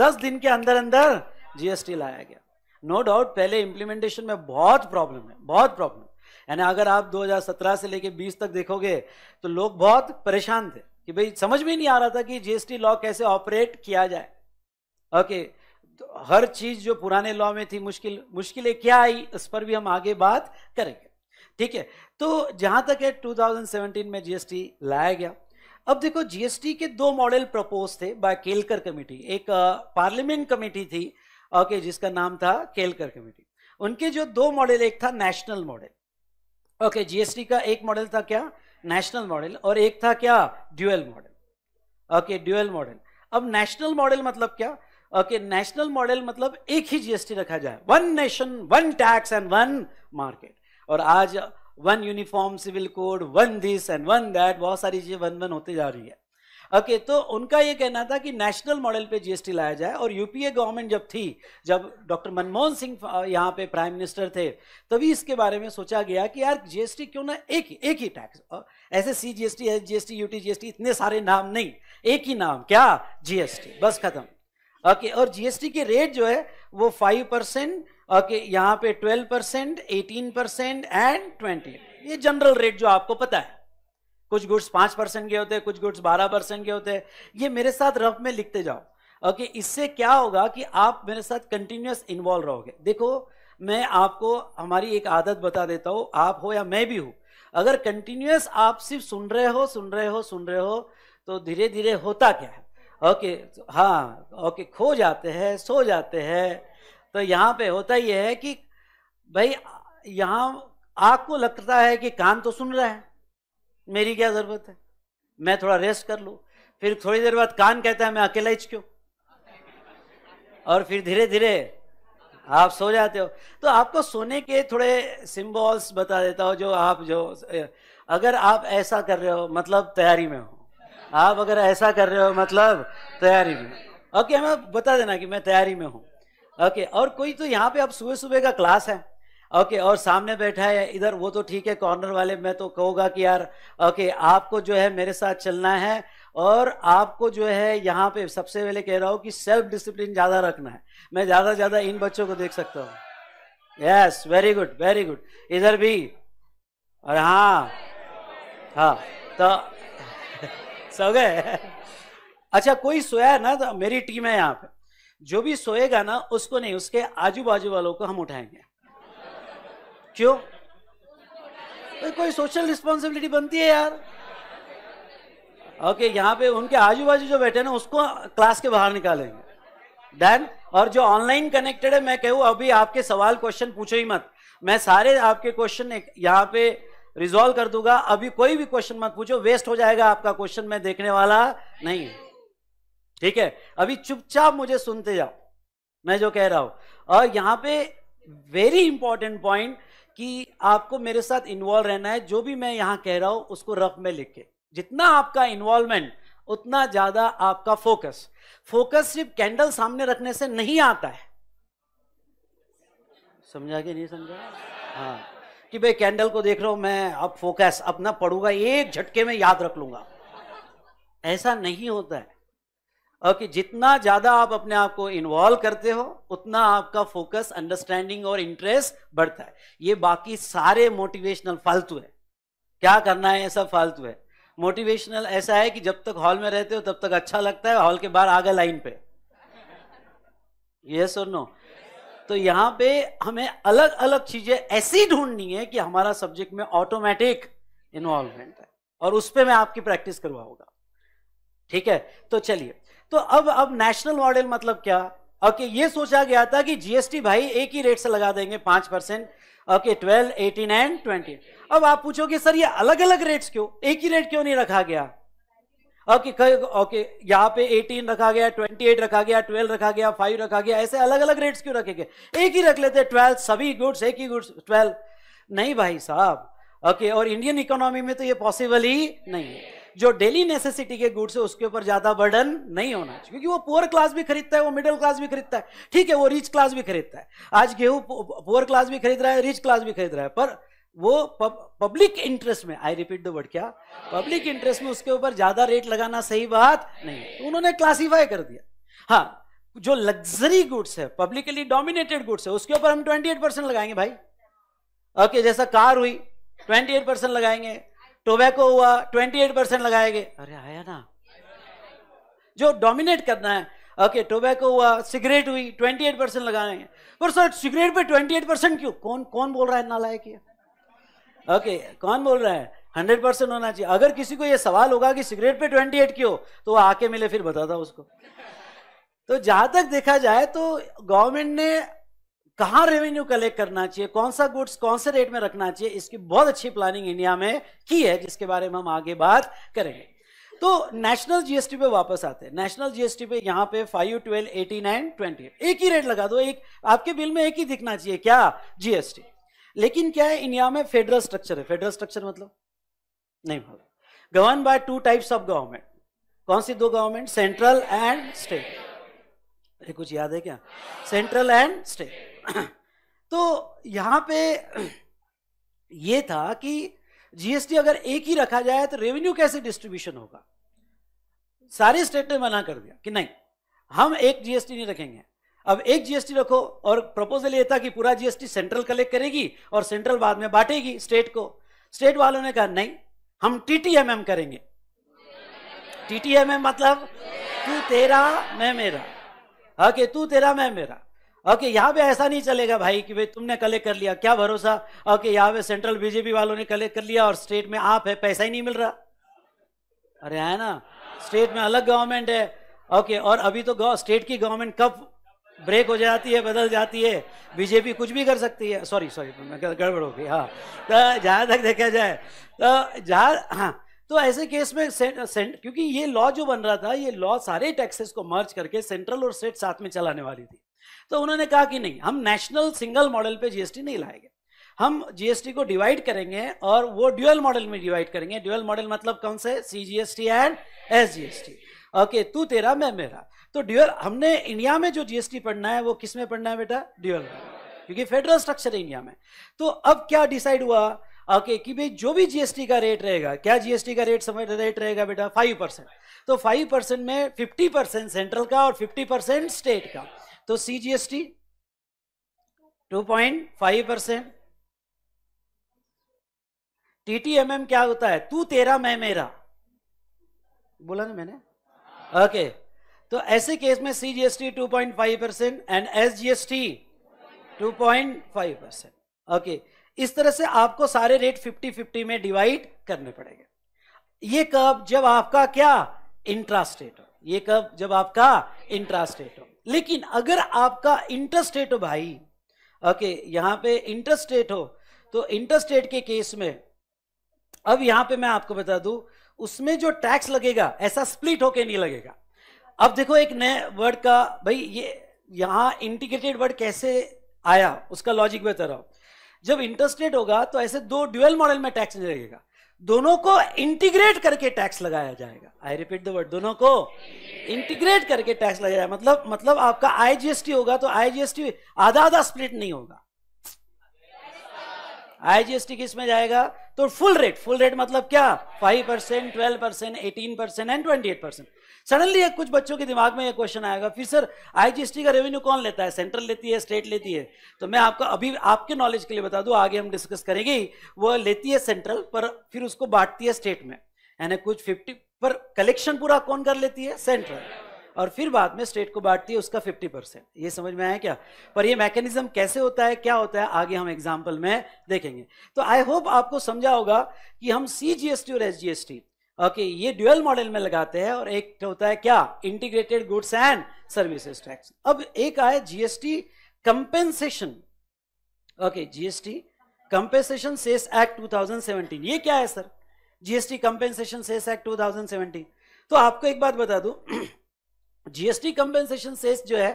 C: 10 दिन के अंदर अंदर जीएसटी लाया गया नो no डाउट पहले इम्प्लीमेंटेशन में बहुत प्रॉब्लम है बहुत प्रॉब्लम यानी अगर आप 2017 से लेके 20 तक देखोगे तो लोग बहुत परेशान थे कि भाई समझ में नहीं आ रहा था कि जीएसटी लॉ कैसे ऑपरेट किया जाए ओके तो हर चीज जो पुराने लॉ में थी मुश्किल मुश्किलें क्या आई उस पर भी हम आगे बात करेंगे ठीक है तो जहां तक है 2017 में जीएसटी लाया गया अब देखो जीएसटी के दो मॉडल प्रपोज थे बाय केलकर कमेटी एक पार्लियामेंट कमेटी थी ओके जिसका नाम था केलकर कमेटी उनके जो दो मॉडल एक था नेशनल मॉडल ओके जीएसटी का एक मॉडल था क्या नेशनल मॉडल और एक था क्या dual model okay dual model अब नेशनल मॉडल मतलब क्या ओके नेशनल मॉडल मतलब एक ही जीएसटी रखा जाए one nation one tax and one market और आज one uniform civil code one this and one that बहुत सारी चीजें वन वन होते जा रही है ओके तो उनका ये कहना था कि नेशनल मॉडल पे जीएसटी लाया जाए और यूपीए गवर्नमेंट जब थी जब डॉक्टर मनमोहन सिंह यहाँ पे प्राइम मिनिस्टर थे तभी इसके बारे में सोचा गया कि यार जीएसटी क्यों ना एक ही एक ही टैक्स ऐसे C GST S GST UT GST इतने सारे नाम नहीं एक ही नाम क्या जीएसटी बस खत्म ओके जी और जीएसटी के रेट जो है वो फाइव परसेंट ओके यहाँ पे twelve percent eighteen percent and twenty ये जनरल रेट जो आपको पता है कुछ गुड्स पांच परसेंट के होते हैं कुछ गुड्स बारह परसेंट के होते हैं ये मेरे साथ रफ में लिखते जाओ ओके इससे क्या होगा कि आप मेरे साथ कंटिन्यूस इन्वॉल्व रहोगे देखो मैं आपको हमारी एक आदत बता देता हूँ आप हो या मैं भी हूँ अगर कंटिन्यूस आप सिर्फ सुन रहे हो सुन रहे हो सुन रहे हो तो धीरे धीरे होता क्या है ओके हाँ ओके खो जाते हैं सो जाते हैं तो यहाँ पे होता यह है कि भाई यहाँ आपको लगता है कि कान तो सुन रहा है मेरी क्या जरूरत है मैं थोड़ा रेस्ट कर लू फिर थोड़ी देर बाद कान कहता है मैं अकेला ही क्यों और फिर धीरे धीरे आप सो जाते हो तो आपको सोने के थोड़े सिम्बॉल्स बता देता हो जो आप जो अगर आप ऐसा कर रहे हो मतलब तैयारी में हो आप अगर ऐसा कर रहे हो मतलब तैयारी में ओके हमें बता देना कि मैं तैयारी में हूँ ओके और कोई तो यहाँ पे अब सुबह सुबह का क्लास है ओके और सामने बैठा है इधर वो तो ठीक है कॉर्नर वाले मैं तो कहूँगा कि यार ओके आपको जो है मेरे साथ चलना है और आपको जो है यहाँ पे सबसे पहले कह रहा हूँ कि सेल्फ डिसिप्लिन ज़्यादा रखना है मैं ज़्यादा से ज़्यादा इन बच्चों को देख सकता हूँ yes very good very good इधर भी और हाँ हाँ तो सो गए अच्छा कोई सोया है ना तो मेरी टीम है यहाँ पे जो भी सोएगा ना उसको नहीं उसके आजू बाजू वालों को हम उठाएंगे क्यों तो कोई सोशल रिस्पॉन्सिबिलिटी बनती है यार ओके okay, यहाँ पे उनके आजू बाजू जो बैठे ना उसको क्लास के बाहर निकालेंगे देन और जो ऑनलाइन कनेक्टेड है मैं कहूँ अभी आपके सवाल क्वेश्चन पूछो ही मत मैं सारे आपके क्वेश्चन यहाँ पे रिजोल्व कर दूंगा अभी कोई भी क्वेश्चन मत पूछो वेस्ट हो जाएगा आपका क्वेश्चन मैं देखने वाला नहीं ठीक है अभी चुपचाप मुझे सुनते जाओ मैं जो कह रहा हूं और यहाँ पे वेरी इंपॉर्टेंट पॉइंट कि आपको मेरे साथ इन्वॉल्व रहना है जो भी मैं यहाँ कह रहा हूँ उसको रफ में लिख के जितना आपका इन्वॉल्वमेंट उतना ज़्यादा आपका फोकस फोकस सिर्फ कैंडल सामने रखने से नहीं आता है समझा कि नहीं समझा हाँ कि भाई कैंडल को देख रहा हूं मैं अब फोकस अपना पढ़ूंगा एक झटके में याद रख लूंगा ऐसा नहीं होता है और कि जितना ज्यादा आप अपने आप को इन्वॉल्व करते हो उतना आपका फोकस अंडरस्टैंडिंग और इंटरेस्ट बढ़ता है ये बाकी सारे मोटिवेशनल फालतू है क्या करना है ऐसा फालतू है मोटिवेशनल ऐसा है कि जब तक हॉल में रहते हो तब तक अच्छा लगता है हॉल के बाहर आ गए लाइन पे यस और नो तो यहां पे हमें अलग अलग चीजें ऐसी ढूंढनी है कि हमारा सब्जेक्ट में ऑटोमेटिक इन्वॉल्वमेंट है और उस पर मैं आपकी प्रैक्टिस करवाऊंगा ठीक है तो चलिए तो अब अब नेशनल मॉडल मतलब क्या ओके ये सोचा गया था कि जीएसटी भाई एक ही रेट से लगा देंगे पांच percent okay twelve eighteen and twenty अब आप पूछोगे सर ये अलग अलग रेट्स क्यों एक ही रेट क्यों नहीं रखा गया ओके ओके यहाँ पे 18 रखा गया 28 रखा गया 12 रखा गया 5 रखा गया ऐसे अलग अलग रेट्स क्यों रखे गए एक ही रख लेते 12 सभी गुड्स एक ही गुड्स 12 नहीं भाई साहब ओके और इंडियन इकोनॉमी में तो ये पॉसिबल ही नहीं है जो डेली नेसेसिटी के गुड्स है उसके ऊपर ज्यादा बर्डन नहीं होना चाहिए क्योंकि वो पुअर क्लास भी खरीदता है वो मिडिल क्लास भी खरीदता है ठीक है वो रिच क्लास भी खरीदता है आज गेहूं पुअर क्लास भी खरीद रहा है रिच क्लास भी खरीद रहा है पर वो पब्लिक इंटरेस्ट में आई रिपीट द वर्ड क्या पब्लिक इंटरेस्ट में उसके ऊपर ज्यादा रेट लगाना सही बात नहीं है तो उन्होंने क्लासीफाई कर दिया हाँ जो लग्जरी गुड्स है पब्लिकली डोमिनेटेड गुड्स है उसके ऊपर हम एट परसेंट लगाएंगे भाई ओके okay, जैसा कार हुई एट परसेंट लगाएंगे टोबैको हुआ 28 परसेंट लगाए गए अरे आया ना जो डोमिनेट करना है ओके टोबैको हुआ सिगरेट हुई 28 परसेंट लगाए पर सर सिगरेट पे 28 परसेंट क्यों कौन कौन बोल रहा है ना लायक ये ओके कौन बोल रहा है 100 परसेंट होना चाहिए अगर किसी को ये सवाल होगा कि सिगरेट पे ट्वेंटी क्यों तो आके मिले फिर बताता उसको तो जहां तक देखा जाए तो गवर्नमेंट ने कहां रेवेन्यू कलेक्ट करना चाहिए कौन सा गुड्स कौन से रेट में रखना चाहिए इसकी बहुत अच्छी प्लानिंग इंडिया में की है जिसके बारे में हम आगे बात करेंगे तो नेशनल जीएसटी पे वापस आते हैं नेशनल जीएसटी पे यहाँ पे five twelve eighteen twenty एक ही रेट लगा दो एक आपके बिल में एक ही दिखना चाहिए क्या जीएसटी लेकिन क्या है इंडिया में फेडरल स्ट्रक्चर है फेडरल स्ट्रक्चर मतलब नहीं मतलब govern by two types of government कौन सी दो गवर्नमेंट सेंट्रल एंड स्टेट कुछ याद है क्या सेंट्रल एंड स्टेट तो यहाँ पे ये था कि जीएसटी अगर एक ही रखा जाए तो रेवेन्यू कैसे डिस्ट्रीब्यूशन होगा सारे स्टेट ने मना कर दिया कि नहीं हम एक जीएसटी नहीं रखेंगे अब एक जीएसटी रखो और प्रपोजल ये था कि पूरा जीएसटी सेंट्रल कलेक्ट करेगी और सेंट्रल बाद में बांटेगी स्टेट को स्टेट वालों ने कहा नहीं हम टीटीएमएम करेंगे टीटीएमएम मतलब तू तेरा मैं मेरा ओके हाँ, तू तेरा मैं मेरा ओके यहाँ पे ऐसा नहीं चलेगा भाई कि भाई तुमने कलेक्ट कर लिया क्या भरोसा ओके यहाँ पे सेंट्रल बीजेपी वालों ने कलेक्ट कर लिया और स्टेट में आप है पैसा ही नहीं मिल रहा अरे है ना स्टेट में अलग गवर्नमेंट है ओके और अभी तो स्टेट की गवर्नमेंट कब ब्रेक हो जाती है बदल जाती है बीजेपी कुछ भी कर सकती है सॉरी सॉरी गड़बड़ हो गई हाँ तो जहाँ तक देखा जाए तो जहाँ हाँ तो ऐसे केस में से, से, क्योंकि ये लॉ जो बन रहा था ये लॉ सारे टैक्सेस को मर्ज करके सेंट्रल और स्टेट साथ में चलाने वाली थी तो उन्होंने कहा कि नहीं हम नेशनल सिंगल मॉडल पे जीएसटी नहीं लाएंगे हम जीएसटी को डिवाइड करेंगे और वो ड्यूअल मॉडल में डिवाइड करेंगे ड्यूअल मॉडल मतलब कौन से C G S T and S G S T okay तू तेरा मैं मेरा तो ड्यूअल हमने इंडिया में जो जीएसटी पढ़ना है वो किस में पढ़ना है बेटा ड्यूअल क्योंकि फेडरल स्ट्रक्चर है इंडिया में तो अब क्या डिसाइड हुआ ओके कि भाई जो भी जीएसटी का रेट रहेगा क्या जीएसटी का रेट समझ रेट रहेगा बेटा फाइव परसेंट तो फाइव परसेंट में फिफ्टी परसेंट सेंट्रल का और फिफ्टी परसेंट स्टेट का तो C G S T two point five percent T T M M क्या होता है तू तेरा मैं मेरा बोला ना मैंने ओके okay. तो ऐसे केस में C G S T two point five percent and S G S T two point five percent okay इस तरह से आपको सारे रेट फिफ्टी फिफ्टी में डिवाइड करने पड़ेंगे ये कब जब आपका क्या इंट्रास्टेट हो ये कब जब आपका इंट्रास्टेट हो लेकिन अगर आपका इंटरस्टेट हो भाई ओके यहां पे इंटरस्टेट हो तो इंटरस्टेट के केस में अब यहां पे मैं आपको बता दू उसमें जो टैक्स लगेगा ऐसा स्प्लिट होके नहीं लगेगा अब देखो एक नए वर्ड का भाई ये यहां इंटीग्रेटेड वर्ड कैसे आया उसका लॉजिक बेहतर हो जब इंटरस्टेट होगा तो ऐसे दो ड्यूएल मॉडल में टैक्स नहीं लगेगा दोनों को इंटीग्रेट करके टैक्स लगाया जाएगा आई रिपीट द वर्ड दोनों को इंटीग्रेट करके टैक्स लगाया जाएगा मतलब मतलब आपका आईजीएसटी होगा तो आईजीएसटी आधा आधा स्प्लिट नहीं होगा आईजीएसटी किस में जाएगा तो फुल रेट फुल रेट मतलब क्या five percent twelve percent eighteen percent and twenty eight percent suddenly एक कुछ बच्चों के दिमाग में ये क्वेश्चन आएगा फिर सर आईजीएसटी का रेवेन्यू कौन लेता है सेंट्रल लेती है स्टेट लेती है तो मैं आपको अभी आपके नॉलेज के लिए बता दूं आगे हम डिस्कस करेंगे वो लेती है सेंट्रल पर फिर उसको बांटती है स्टेट में यानी कुछ फिफ्टी पर कलेक्शन पूरा कौन कर लेती है सेंट्रल और फिर बाद में स्टेट को बांटती है उसका 50 परसेंट ये समझ में आया क्या पर ये मैकेनिज्म कैसे होता है क्या होता है आगे हम एग्जाम्पल में देखेंगे तो आई होप आपको समझा होगा कि हम सी जी एस टी और S G S T okay okay, ये ड्यूअल मॉडल में लगाते हैं और एक होता है क्या integrated goods and services tax अब एक आए GST compensation okay GST compensation cess act 2017 ये क्या है sir GST compensation cess act 2017 तो आपको एक बात बता दूं जीएसटी कंपेंसेशन सेस जो है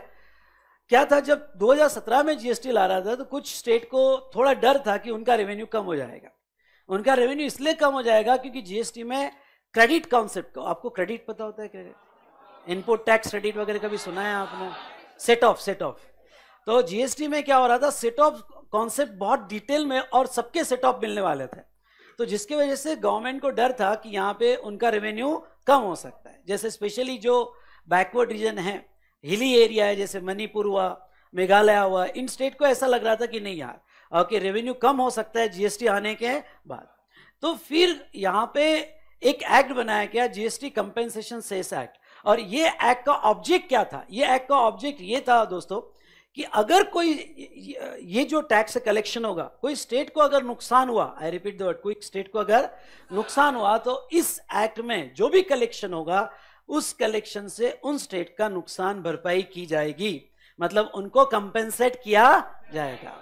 C: क्या था जब 2017 में जीएसटी ला रहा था तो कुछ स्टेट को थोड़ा डर था कि उनका रेवेन्यू कम हो जाएगा उनका रेवेन्यू इसलिए कम हो जाएगा क्योंकि जीएसटी में क्रेडिट कॉन्सेप्ट का आपको क्रेडिट पता होता है क्रेडिट इनपुट टैक्स क्रेडिट वगैरह का भी सुना है आपने सेट ऑफ सेट ऑफ तो जीएसटी में क्या हो रहा था सेट ऑफ कॉन्सेप्ट बहुत डिटेल में और सबके सेट ऑफ मिलने वाले थे तो जिसके वजह से गवर्नमेंट को डर था कि यहाँ पे उनका रेवेन्यू कम हो सकता है जैसे स्पेशली जो बैकवर्ड रीजन है हिली एरिया है जैसे मणिपुर हुआ मेघालय हुआ इन स्टेट को ऐसा लग रहा था कि नहीं यार ओके रेवेन्यू कम हो सकता है जीएसटी आने के बाद तो फिर यहाँ पे एक एक्ट बनाया गया जीएसटी कंपेंसेशन सेस एक्ट और ये एक्ट का ऑब्जेक्ट क्या था ये एक्ट का ऑब्जेक्ट ये था दोस्तों कि अगर कोई ये जो टैक्स कलेक्शन होगा कोई स्टेट को अगर नुकसान हुआ आई रिपीट द वर्ड कोई स्टेट को अगर नुकसान हुआ तो इस एक्ट में जो भी कलेक्शन होगा उस कलेक्शन से उन स्टेट का नुकसान भरपाई की जाएगी मतलब उनको कंपेंसेट किया जाएगा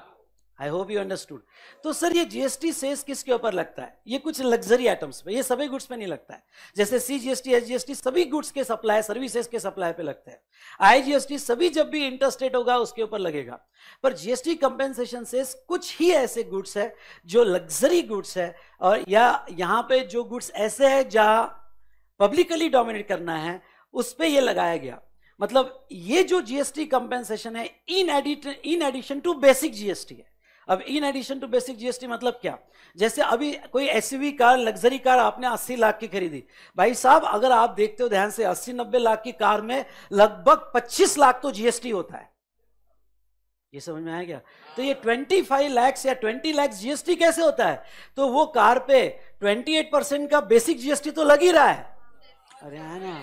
C: आई होप यू अंडरस्टूड तो सर ये जीएसटी सेस किसके ऊपर लगता है ये कुछ लग्जरी आइटम्स पे ये सभी गुड्स पे नहीं लगता है जैसे सी जीएसटी एस जीएसटी सभी गुड्स के सप्लाई सर्विसेज के सप्लाई पे लगता है आई जीएसटी सभी जब भी इंटरस्टेट होगा उसके ऊपर लगेगा पर जीएसटी कंपेंसेशन सेस कुछ ही ऐसे गुड्स है जो लग्जरी गुड्स है और या यहाँ पे जो गुड्स ऐसे है जहाँ पब्लिकली डोमिनेट करना है उस पर यह लगाया गया मतलब ये जो जीएसटी कंपेंसेशन है in edit in addition to basic GST है अब in addition to basic GST मतलब क्या जैसे अभी कोई एसयूवी कार लग्जरी कार आपने 80 लाख की खरीदी भाई साहब अगर आप देखते हो ध्यान से 80 90 लाख की कार में लगभग 25 लाख तो जीएसटी होता है ये समझ में आया क्या तो ये 25 लैक्स या 20 लाख जीएसटी कैसे होता है तो वो कार पे 28 परसेंट का बेसिक जीएसटी तो लग ही रहा है अरे है हाँ ना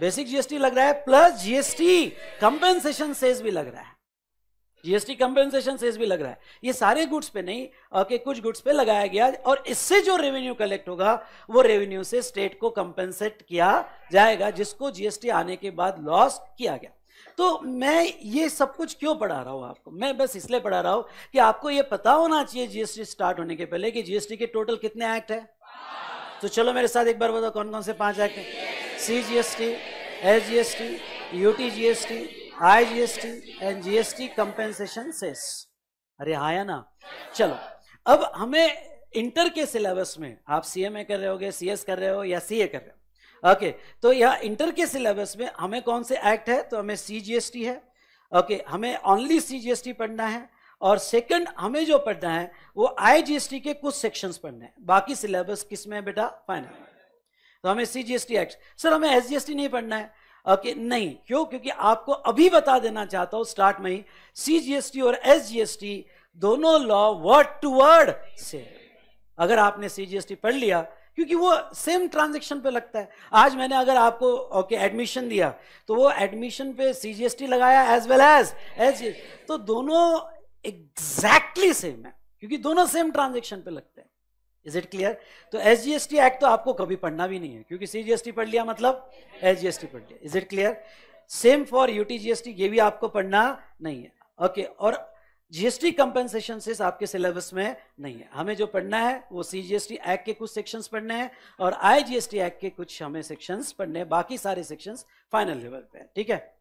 C: बेसिक जीएसटी लग रहा है प्लस जीएसटी कंपेंसेशन से भी लग रहा है जीएसटी कंपेंसेशन सेस भी लग रहा है ये सारे गुड्स पे नहीं के कुछ गुड्स पे लगाया गया और इससे जो रेवेन्यू कलेक्ट होगा वो रेवेन्यू से स्टेट को कंपेंसेट किया जाएगा जिसको जीएसटी आने के बाद लॉस किया गया तो मैं ये सब कुछ क्यों पढ़ा रहा हूँ आपको मैं बस इसलिए पढ़ा रहा हूँ कि आपको ये पता होना चाहिए जीएसटी स्टार्ट होने के पहले कि जीएसटी के टोटल कितने एक्ट है तो चलो मेरे साथ एक बार बताओ कौन कौन से पांच एक्ट हैं C G S T S G S T U T G S T I T and GST compensation cess अरे हाया ना चलो अब हमें इंटर के सिलेबस में आप सीएमए कर रहे होगे सीएस कर रहे हो या सीए कर रहे हो ओके तो यह इंटर के सिलेबस में हमें कौन से एक्ट है तो हमें सीजीएसटी है ओके हमें ओनली सीजीएसटी पढ़ना है और सेकंड हमें जो पढ़ना है वो आईजीएसटी के कुछ सेक्शंस पढ़ने हैं बाकी सिलेबस किसमें है बेटा फाइनल तो हमें सीजीएसटी एक्ट सर हमें एसजीएसटी नहीं पढ़ना है ओके नहीं क्यों क्योंकि आपको अभी बता देना चाहता हूं स्टार्ट में ही सीजीएसटी और एसजीएसटी दोनों लॉ वर्ड टू वर्ड से अगर आपने सीजीएसटी पढ़ लिया क्योंकि वो सेम ट्रांजेक्शन पे लगता है आज मैंने अगर आपको ओके okay, एडमिशन दिया तो वो एडमिशन पे सीजीएसटी लगाया एज वेल एज एज तो दोनों एग्जैक्टली सेम है क्योंकि दोनों सेम ट्रांजेक्शन पे लगते हैं इज इट क्लियर तो S G S T act तो आपको कभी पढ़ना भी नहीं है क्योंकि सी जी एस टी पढ़ लिया मतलब एस जी एस टी पढ़ लिया is it clear same for U T G S T ये भी आपको पढ़ना नहीं है ओके okay, और जीएसटी कंपेंसेशन से आपके सिलेबस में नहीं है हमें जो पढ़ना है वो C G S T act के कुछ सेक्शंस पढ़ने हैं और I G S T act के कुछ हमें सेक्शंस पढ़ने हैं बाकी सारे सेक्शंस फाइनल लेवल पे
B: हैं ठीक है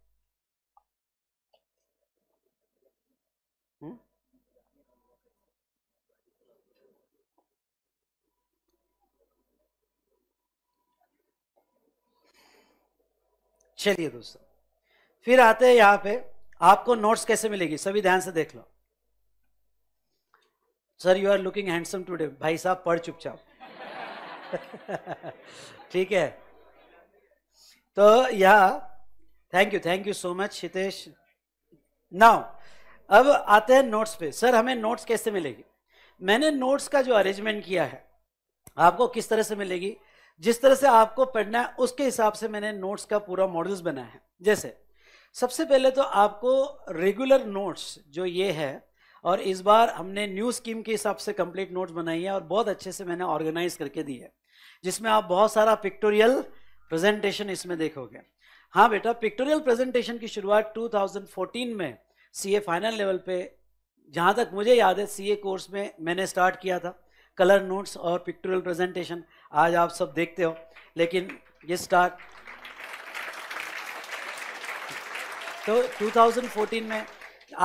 B: चलिए
C: दोस्तों फिर आते हैं यहां पे आपको नोट्स कैसे मिलेगी सभी ध्यान से देख लो sir you are looking handsome today भाई साहब पढ़ चुपचाप ठीक है तो यहाँ thank you thank you so much Hitesh now अब आते हैं नोट्स पे सर हमें नोट्स कैसे मिलेगी मैंने नोट्स का जो अरेंजमेंट किया है आपको किस तरह से मिलेगी जिस तरह से आपको पढ़ना है उसके हिसाब से मैंने नोट्स का पूरा मॉडल्स बनाया है जैसे सबसे पहले तो आपको रेगुलर नोट्स जो ये है और इस बार हमने न्यू स्कीम के हिसाब से कंप्लीट नोट्स बनाई है और बहुत अच्छे से मैंने ऑर्गेनाइज करके दी है जिसमें आप बहुत सारा पिक्टोरियल प्रेजेंटेशन इसमें देखोगे हाँ बेटा पिक्टोरियल प्रेजेंटेशन की शुरुआत 2014 में सीए फाइनल लेवल पे जहाँ तक मुझे याद है सीए कोर्स में मैंने स्टार्ट किया था कलर नोट्स और पिक्टोरियल प्रेजेंटेशन आज आप सब देखते हो लेकिन ये स्टार तो 2014 में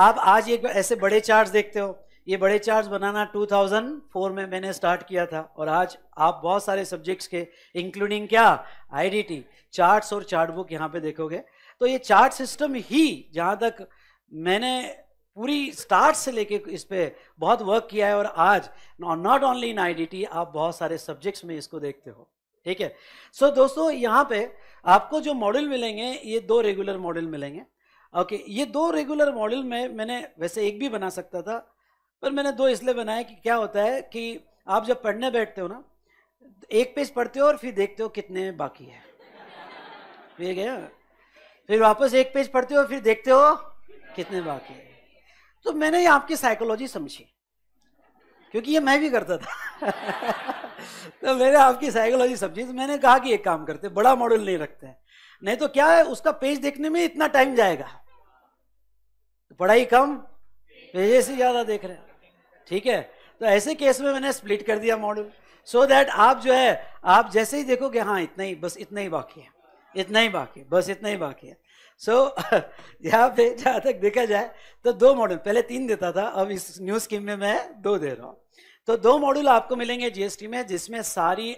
C: आप आज एक ऐसे बड़े चार्ज देखते हो ये बड़े चार्ज बनाना 2004 में मैंने स्टार्ट किया था और आज आप बहुत सारे सब्जेक्ट्स के इंक्लूडिंग क्या आईडीटी चार्ट्स और चार्ट बुक यहाँ पे देखोगे तो ये चार्ट सिस्टम ही जहाँ तक मैंने पूरी स्टार्ट से लेके इस पर बहुत वर्क किया है और आज नॉट ओनली इन आई आप बहुत सारे सब्जेक्ट्स में इसको देखते हो ठीक है सो so, दोस्तों यहाँ पे आपको जो मॉडल मिलेंगे ये दो रेगुलर मॉडल मिलेंगे ओके okay, ये दो रेगुलर मॉडल में मैंने वैसे एक भी बना सकता था पर मैंने दो इसलिए बनाया कि क्या होता है कि आप जब पढ़ने बैठते हो ना एक पेज पढ़ते हो और फिर देखते हो कितने बाकी है फिर गया फिर वापस एक पेज पढ़ते हो फिर देखते हो कितने बाकी है तो मैंने आपकी साइकोलॉजी समझी क्योंकि ये मैं भी करता था तो मैंने आपकी साइकोलॉजी समझी तो मैंने कहा कि एक काम करते बड़ा मॉडल नहीं रखते हैं नहीं तो क्या है उसका पेज देखने में इतना टाइम जाएगा तो पढ़ाई कम पेजे से ज़्यादा देख रहे हैं ठीक है तो ऐसे केस में मैंने स्प्लिट कर दिया मॉडल सो so दैट आप जो है आप जैसे ही देखोगे हाँ इतना ही बस इतना ही बाकी है इतना ही बाकी है बस इतना ही बाकी है सो so, यहाँ पे जहाँ तक देखा जाए तो दो मॉडल पहले तीन देता था अब इस न्यू स्कीम में मैं दो दे रहा हूँ तो दो मॉडल आपको मिलेंगे जीएसटी में जिसमें सारी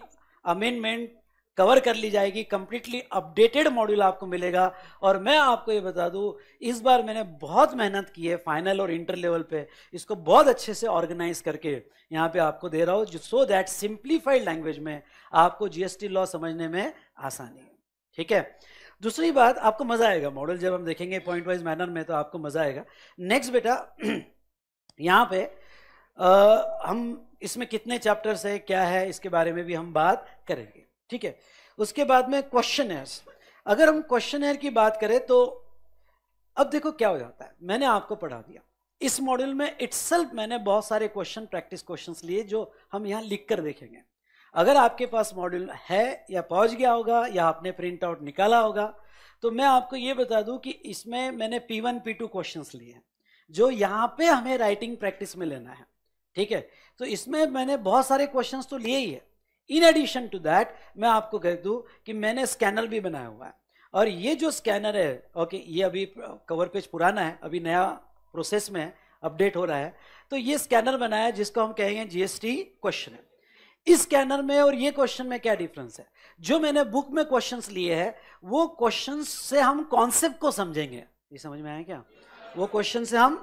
C: अमेंडमेंट कवर कर ली जाएगी कंप्लीटली अपडेटेड मॉड्यूल आपको मिलेगा और मैं आपको ये बता दूं इस बार मैंने बहुत मेहनत की है फाइनल और इंटर लेवल पे इसको बहुत अच्छे से ऑर्गेनाइज करके यहाँ पे आपको दे रहा हूँ सो दैट सिंप्लीफाइड लैंग्वेज में आपको जीएसटी लॉ समझने में आसानी है ठीक है दूसरी बात आपको मजा आएगा मॉडल जब हम देखेंगे पॉइंट वाइज मैनर में तो आपको मजा आएगा नेक्स्ट बेटा यहाँ पे आ, हम इसमें कितने चैप्टर्स है क्या है इसके बारे में भी हम बात करेंगे ठीक है उसके बाद में क्वेश्चन अगर हम क्वेश्चन की बात करें तो अब देखो क्या हो जाता है मैंने आपको पढ़ा दिया इस मॉड्यूल में इट्सल्फ मैंने बहुत सारे क्वेश्चन प्रैक्टिस क्वेश्चंस लिए जो हम यहाँ लिख कर देखेंगे अगर आपके पास मॉड्यूल है या पहुंच गया होगा या आपने प्रिंट आउट निकाला होगा तो मैं आपको ये बता दूं कि इसमें मैंने P one P two question लिए जो यहाँ पे हमें राइटिंग प्रैक्टिस में लेना है ठीक है तो इसमें मैंने बहुत सारे क्वेश्चन तो लिए ही है इन एडिशन टू दैट मैं आपको कह दूँ कि मैंने स्कैनर भी बनाया हुआ है और ये जो स्कैनर है ओके ये अभी कवर पेज पुराना है अभी नया प्रोसेस में है अपडेट हो रहा है तो ये स्कैनर बनाया जिसको हम कहेंगे जीएसटी क्वेश्चन है इस स्कैनर में और ये क्वेश्चन में क्या डिफरेंस है जो मैंने बुक में क्वेश्चन लिए है वो क्वेश्चन से हम कॉन्सेप्ट को समझेंगे ये समझ में आया क्या वो क्वेश्चन से हम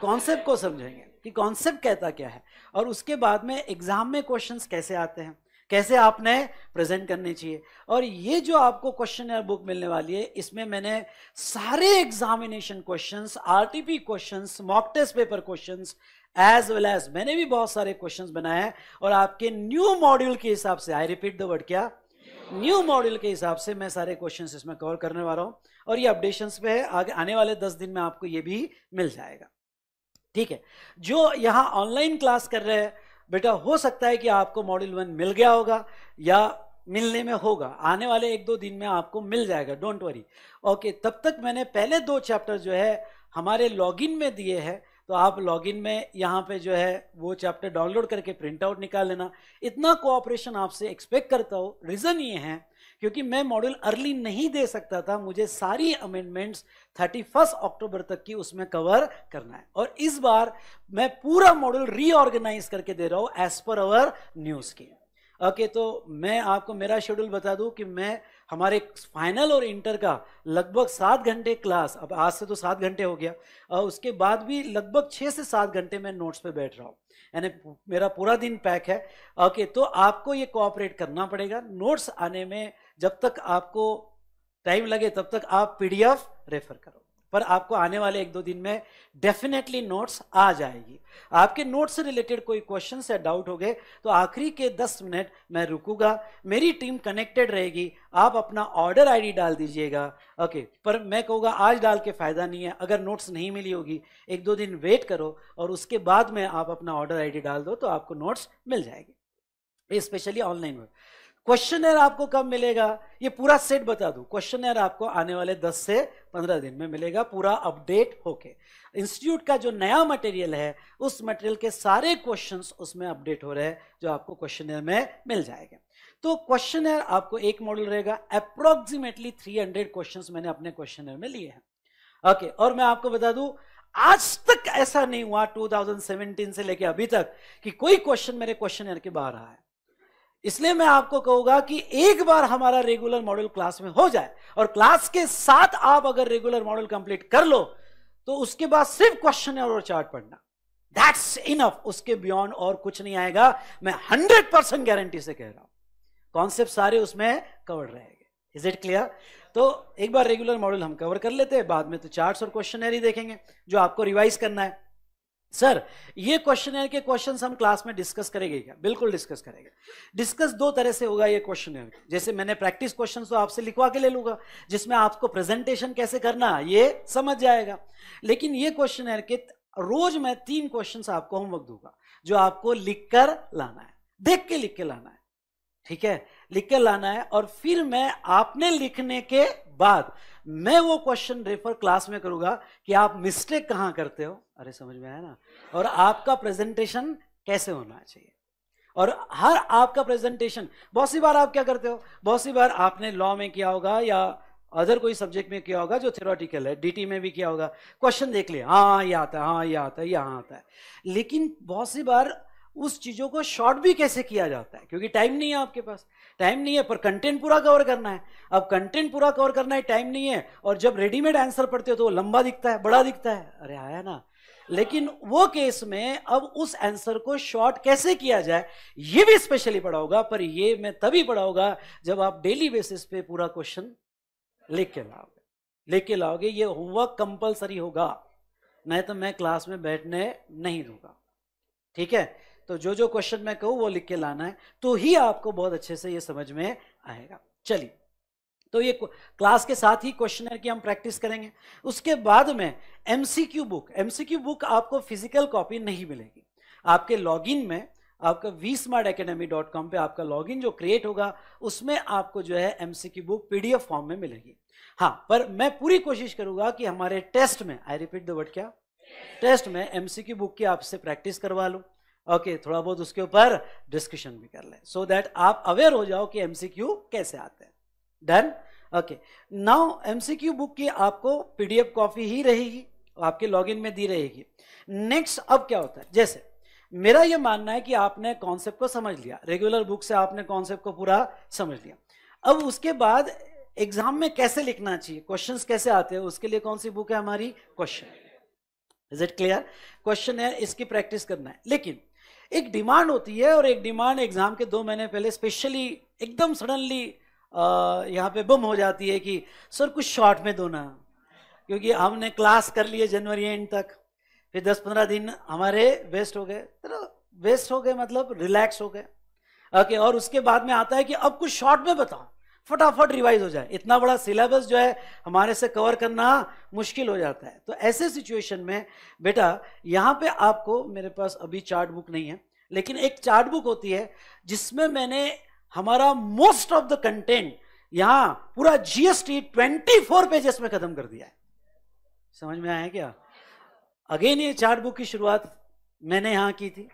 C: कॉन्सेप्ट को समझेंगे कि कॉन्सेप्ट कहता क्या है और उसके बाद में एग्जाम में क्वेश्चन कैसे आते हैं कैसे आपने प्रेजेंट करने चाहिए और ये जो आपको क्वेश्चन बुक मिलने वाली है इसमें मैंने सारे examination questions RTP questions mock test paper questions as well as मैंने भी बहुत सारे क्वेश्चन बनाए हैं और आपके न्यू मॉड्यूल के हिसाब से आई रिपीट द वर्ड क्या न्यू मॉड्यूल के हिसाब से मैं सारे क्वेश्चन इसमें कवर करने वाला हूँ और ये अपडेशन पे है आगे आने वाले दस दिन में आपको ये भी मिल जाएगा ठीक है जो यहाँ ऑनलाइन क्लास कर रहे हैं बेटा हो सकता है कि आपको मॉड्यूल वन मिल गया होगा या मिलने में होगा आने वाले एक दो दिन में आपको मिल जाएगा डोंट वरी ओके तब तक मैंने पहले दो चैप्टर जो है हमारे लॉगिन में दिए हैं तो आप लॉगिन में यहाँ पे जो है वो चैप्टर डाउनलोड करके प्रिंट आउट निकाल लेना इतना कोऑपरेशन आपसे एक्सपेक्ट करता हो रीज़न ये है क्योंकि मैं मॉड्यूल अर्ली नहीं दे सकता था मुझे सारी अमेंडमेंट्स थर्टी फर्स्ट अक्टूबर तक की उसमें कवर करना है और इस बार मैं पूरा मॉड्यूल रीऑर्गेनाइज करके दे रहा हूँ एज पर आवर न्यूज़ के ओके okay, तो मैं आपको मेरा शेड्यूल बता दूं कि मैं हमारे फाइनल और इंटर का लगभग सात घंटे क्लास अब आज से तो सात घंटे हो गया और उसके बाद भी लगभग छः से सात घंटे मैं नोट्स पे बैठ रहा हूँ यानी मेरा पूरा दिन पैक है ओके तो आपको ये कोऑपरेट करना पड़ेगा नोट्स आने में जब तक आपको टाइम लगे तब तक आप पीडीएफ रेफर करो पर आपको आने वाले एक दो दिन में डेफिनेटली नोट्स आ जाएगी आपके नोट्स से रिलेटेड कोई क्वेश्चन या डाउट हो गए तो आखिरी के दस मिनट मैं रुकूंगा मेरी टीम कनेक्टेड रहेगी आप अपना ऑर्डर आईडी डाल दीजिएगा ओके पर मैं कहूँगा आज डाल के फ़ायदा नहीं है अगर नोट्स नहीं मिली होगी एक दो दिन वेट करो और उसके बाद में आप अपना ऑर्डर आई डाल दो तो आपको नोट्स मिल जाएगी स्पेशली ऑनलाइन वर्क क्वेश्चन आपको कब मिलेगा ये पूरा सेट बता दू क्वेश्चन आपको आने वाले 10 से 15 दिन में मिलेगा पूरा अपडेट होके इंस्टीट्यूट का जो नया मटेरियल है उस मटेरियल के सारे क्वेश्चंस उसमें अपडेट हो रहे हैं जो आपको क्वेश्चन में मिल जाएगा तो क्वेश्चन आपको एक मॉडल रहेगा अप्रोक्सीमेटली 300 हंड्रेड मैंने अपने क्वेश्चन में लिए हैं ओके okay, और मैं आपको बता दू आज तक ऐसा नहीं हुआ टू से लेके अभी तक कि कोई क्वेश्चन मेरे क्वेश्चन के बाहर आया इसलिए मैं आपको कहूंगा कि एक बार हमारा रेगुलर मॉडल क्लास में हो जाए और क्लास के साथ आप अगर रेगुलर मॉडल कंप्लीट कर लो तो उसके बाद सिर्फ क्वेश्चन और चार्ट पढ़ना दैट्स इनफ उसके बियॉन्ड और कुछ नहीं आएगा मैं हंड्रेड परसेंट गारंटी से कह रहा हूं कॉन्सेप्ट सारे उसमें कवर रहेगा इज इट क्लियर तो एक बार रेगुलर मॉडल हम कवर कर लेते हैं बाद में तो चार्ट और क्वेश्चन ही देखेंगे जो आपको रिवाइज करना है सर ये क्वेश्चन के क्वेश्चन हम क्लास में डिस्कस करेंगे क्या बिल्कुल डिस्कस करेंगे डिस्कस दो तरह से होगा ये क्वेश्चन जैसे मैंने प्रैक्टिस क्वेश्चन तो आपसे लिखवा के ले लूंगा जिसमें आपको प्रेजेंटेशन कैसे करना ये समझ जाएगा लेकिन ये क्वेश्चन के रोज मैं तीन क्वेश्चन आपको होमवर्क दूंगा जो आपको लिख कर लाना है देख के लिख के लाना है ठीक है लिख के लाना है और फिर मैं आपने लिखने के बाद मैं वो क्वेश्चन रेफर क्लास में करूंगा कि आप मिस्टेक कहाँ करते हो अरे समझ में आया ना और आपका प्रेजेंटेशन कैसे होना चाहिए और हर आपका प्रेजेंटेशन बहुत सी बार आप क्या करते हो बहुत सी बार आपने लॉ में किया होगा या अदर कोई सब्जेक्ट में किया होगा जो थेरोटिकल है डीटी में भी किया होगा क्वेश्चन देख लिया हाँ ये आता है हाँ ये आता है यहाँ आता है लेकिन बहुत सी बार उस चीज़ों को शॉर्ट भी कैसे किया जाता है क्योंकि टाइम नहीं है आपके पास टाइम नहीं है पर कंटेंट पूरा कवर करना है अब कंटेंट पूरा कवर करना है टाइम नहीं है और जब रेडीमेड आंसर पढ़ते हो तो वो लंबा दिखता है बड़ा दिखता है अरे आया ना लेकिन वो केस में अब उस आंसर को शॉर्ट कैसे किया जाए ये भी स्पेशली पढ़ा होगा पर ये मैं तभी पढ़ा होगा जब आप डेली बेसिस पे पूरा क्वेश्चन लिख के लाओगे लेके लाओगे ये होमवर्क कंपलसरी होगा नहीं तो मैं क्लास में बैठने नहीं दूंगा ठीक है तो जो जो क्वेश्चन मैं कहूँ वो लिख के लाना है तो ही आपको बहुत अच्छे से ये समझ में आएगा चलिए तो ये क्लास के साथ ही क्वेश्चन की हम प्रैक्टिस करेंगे उसके बाद में एम बुक एम बुक आपको फिजिकल कॉपी नहीं मिलेगी आपके लॉगिन में आपका V smart academy dot com पर आपका लॉगिन जो क्रिएट होगा उसमें आपको जो है एमसीक्यू बुक पी फॉर्म में मिलेगी हाँ पर मैं पूरी कोशिश करूंगा कि हमारे टेस्ट में आई रिपीट द वर्ड क्या टेस्ट में एमसीक्यू बुक की आपसे प्रैक्टिस करवा लूँ ओके okay, थोड़ा बहुत उसके ऊपर डिस्कशन भी कर लें सो दैट आप अवेयर हो जाओ कि एमसीक्यू कैसे आते हैं done okay now MCQ book की आपको पीडीएफ कॉपी ही रहेगी आपके लॉगिन में दी रहेगी नेक्स्ट अब क्या होता है जैसे मेरा यह मानना है कि आपने कॉन्सेप्ट को समझ लिया रेगुलर बुक से आपने कॉन्सेप्ट को पूरा समझ लिया अब उसके बाद एग्जाम में कैसे लिखना चाहिए क्वेश्चन कैसे आते हैं उसके लिए कौन सी बुक है हमारी question is it clear question है इसकी प्रैक्टिस करना है लेकिन एक डिमांड होती है और एक डिमांड एग्ज़ाम के दो महीने पहले स्पेशली एकदम सडनली यहाँ पे बम हो जाती है कि सर कुछ शॉर्ट में दो ना क्योंकि हमने क्लास कर लिए जनवरी एंड तक फिर दस पंद्रह दिन हमारे वेस्ट हो गए तो वेस्ट हो गए मतलब रिलैक्स हो गए ओके और उसके बाद में आता है कि अब कुछ शॉर्ट में बताओ फटाफट रिवाइज हो जाए इतना बड़ा सिलेबस जो है हमारे से कवर करना मुश्किल हो जाता है तो ऐसे सिचुएशन में बेटा यहाँ पे आपको मेरे पास अभी चार्ट बुक नहीं है लेकिन एक चार्ट बुक होती है जिसमें मैंने हमारा मोस्ट ऑफ द कंटेंट यहाँ पूरा जीएसटी 24 पेजेस में खत्म कर दिया है समझ में आया क्या अगेन ये चार्ट बुक की शुरुआत मैंने यहाँ की थी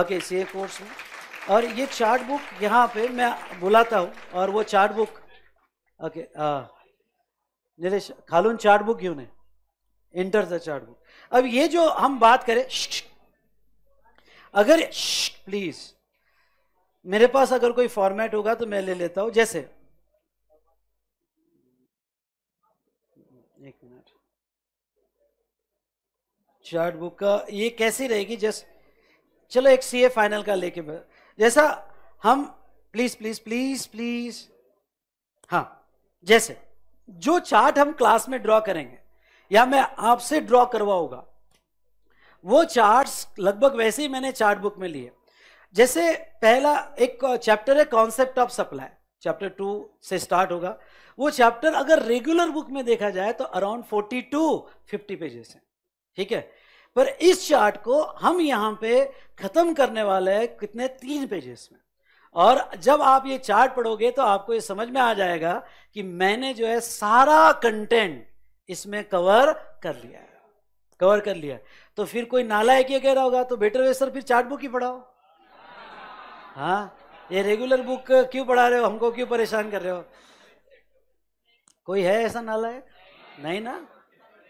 C: ओके सी ए कोर्स में और ये चार्ट बुक यहाँ पे मैं बुलाता हूँ और वो चार्ट बुक ओके नीलेश खालून चार्ट बुक यूने इंटर द चार्ट बुक अब ये जो हम बात करें अगर प्लीज मेरे पास अगर कोई फॉर्मेट होगा तो मैं ले लेता हूं जैसे एक मिनट चार्ट बुक का ये कैसी रहेगी जस्ट चलो एक सीए फाइनल का लेके जैसा हम प्लीज प्लीज प्लीज प्लीज हाँ जैसे जो चार्ट हम क्लास में ड्रॉ करेंगे या मैं आपसे ड्रॉ करवाऊंगा वो चार्ट्स लगभग वैसे ही मैंने चार्ट बुक में लिए जैसे पहला एक चैप्टर है concept of supply chapter two से स्टार्ट होगा वो चैप्टर अगर रेगुलर बुक में देखा जाए तो around forty to fifty pages है ठीक है पर इस चार्ट को हम यहाँ पे ख़त्म करने वाले हैं कितने तीन पेजेस में और जब आप ये चार्ट पढ़ोगे तो आपको ये समझ में आ जाएगा कि मैंने जो है सारा कंटेंट इसमें कवर कर लिया है कवर कर लिया तो फिर कोई नाला है कह रहा होगा तो बेटर वे सर फिर चार्ट बुक ही पढ़ाओ हाँ ये रेगुलर बुक क्यों पढ़ा रहे हो हमको क्यों परेशान कर रहे हो कोई है ऐसा नाला है नहीं ना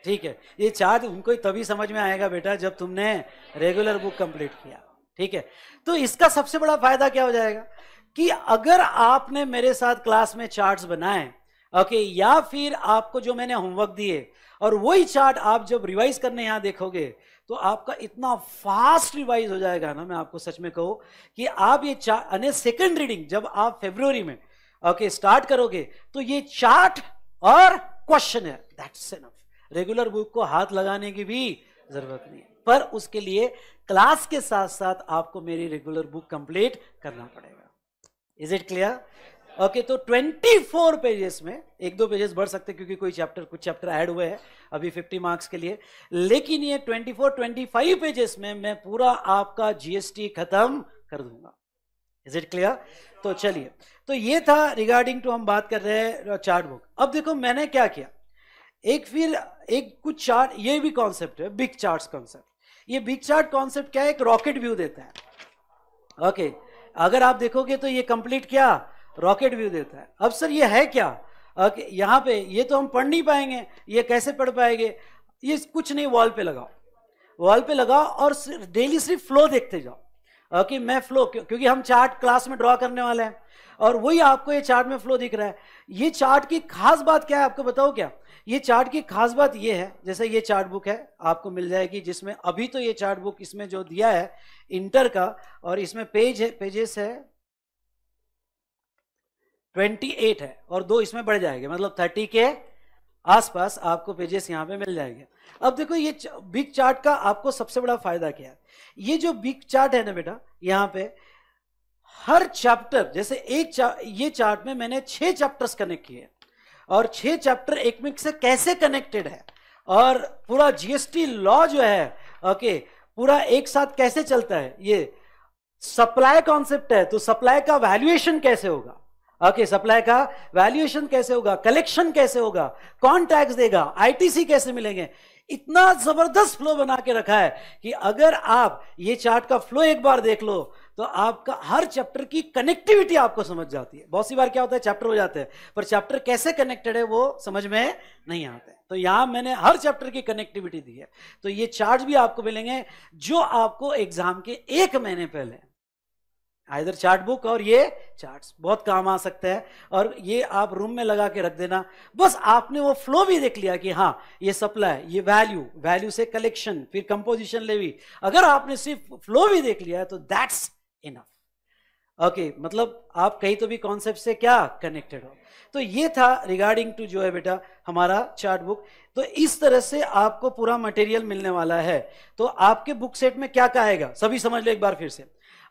C: ठीक है ये चार्ज उनको तभी समझ में आएगा बेटा जब तुमने रेगुलर बुक कंप्लीट किया ठीक है तो इसका सबसे बड़ा फायदा क्या हो जाएगा कि अगर आपने मेरे साथ क्लास में चार्ट्स बनाए ओके या फिर आपको जो मैंने होमवर्क दिए और वही चार्ट आप जब रिवाइज करने यहां देखोगे तो आपका इतना फास्ट रिवाइज हो जाएगा ना मैं आपको सच में कहूँ कि आप ये चार्ट सेकेंड रीडिंग जब आप फेब्रुवरी में ओके स्टार्ट करोगे तो ये चार्ट और क्वेश्चन है दैट्स एनफ रेगुलर बुक को हाथ लगाने की भी जरूरत नहीं है पर उसके लिए क्लास के साथ साथ आपको मेरी रेगुलर बुक कंप्लीट करना पड़ेगा इज इट क्लियर ओके तो 24 पेजेस में एक दो पेजेस बढ़ सकते क्योंकि कोई चैप्टर कुछ चैप्टर ऐड हुए हैं अभी 50 मार्क्स के लिए लेकिन ये 24 25 पेजेस में मैं पूरा आपका जीएसटी खत्म कर दूंगा इज इट क्लियर तो चलिए तो ये था रिगार्डिंग टू हम बात कर रहे हैं चार्ट uh, बुक अब देखो मैंने क्या किया एक फिर एक कुछ चार्ट ये भी कॉन्सेप्ट है बिग चार्ट कॉन्सेप्ट ये बिग चार्ट कॉन्सेप्ट क्या है एक रॉकेट व्यू देता है ओके okay, अगर आप देखोगे तो ये कंप्लीट क्या रॉकेट व्यू देता है अब सर ये है क्या okay, यहाँ पे ये तो हम पढ़ नहीं पाएंगे ये कैसे पढ़ पाएंगे ये कुछ नहीं वॉल पे लगाओ वॉल पे लगाओ और डेली सिर्फ फ्लो देखते जाओ ओके okay, मैं फ्लो क्योंकि हम चार्ट क्लास में ड्रॉ करने वाले हैं और वही आपको ये चार्ट में फ्लो दिख रहा है ये चार्ट की खास बात क्या है आपको बताओ क्या ये चार्ट की खास बात ये है जैसे ये चार्ट बुक है आपको मिल जाएगी जिसमें अभी तो ये चार्ट बुक इसमें जो दिया है इंटर का और इसमें पेज है पेजेस है 28 है और दो इसमें बढ़ जाएंगे मतलब 30 के आसपास आपको पेजेस यहाँ पे मिल जाएंगे अब देखो ये बिग चार्ट का आपको सबसे बड़ा फायदा क्या है ये जो बिग चार्ट है ना बेटा यहाँ पे हर चैप्टर जैसे एक चा, ये चार्ट में मैंने छह चैप्टर्स कनेक्ट किए और छह चैप्टर एक से कैसे कनेक्टेड है और पूरा जीएसटी लॉ जो है ओके पूरा एक साथ कैसे चलता है ये सप्लाई कॉन्सेप्ट है तो सप्लाई का वैल्यूएशन कैसे होगा ओके सप्लाई का वैल्यूएशन कैसे होगा कलेक्शन कैसे होगा कौन टैक्स देगा आईटीसी कैसे मिलेंगे इतना जबरदस्त फ्लो बना के रखा है कि अगर आप ये चार्ट का फ्लो एक बार देख लो तो आपका हर चैप्टर की कनेक्टिविटी आपको समझ जाती है बहुत सी बार क्या होता है चैप्टर हो जाते हैं पर चैप्टर कैसे कनेक्टेड है वो समझ में नहीं आते तो यहां मैंने हर चैप्टर की कनेक्टिविटी दी है तो ये चार्ट भी आपको मिलेंगे जो आपको एग्जाम के एक महीने पहले आइर चार्ट बुक और ये चार्ट्स बहुत काम आ सकते हैं और ये आप रूम में लगा के रख देना बस आपने वो फ्लो भी देख लिया कि हाँ ये सप्लाई ये वैल्यू वैल्यू से कलेक्शन फिर कंपोजिशन लेवी अगर आपने सिर्फ फ्लो भी देख लिया है तो दैट्स इनफ ओके मतलब आप कहीं तो भी कॉन्सेप्ट से क्या कनेक्टेड हो तो ये था रिगार्डिंग टू जो है बेटा हमारा चार्ट बुक तो इस तरह से आपको पूरा मटेरियल मिलने वाला है तो आपके बुक सेट में क्या क्या आएगा सभी समझ लो एक बार फिर से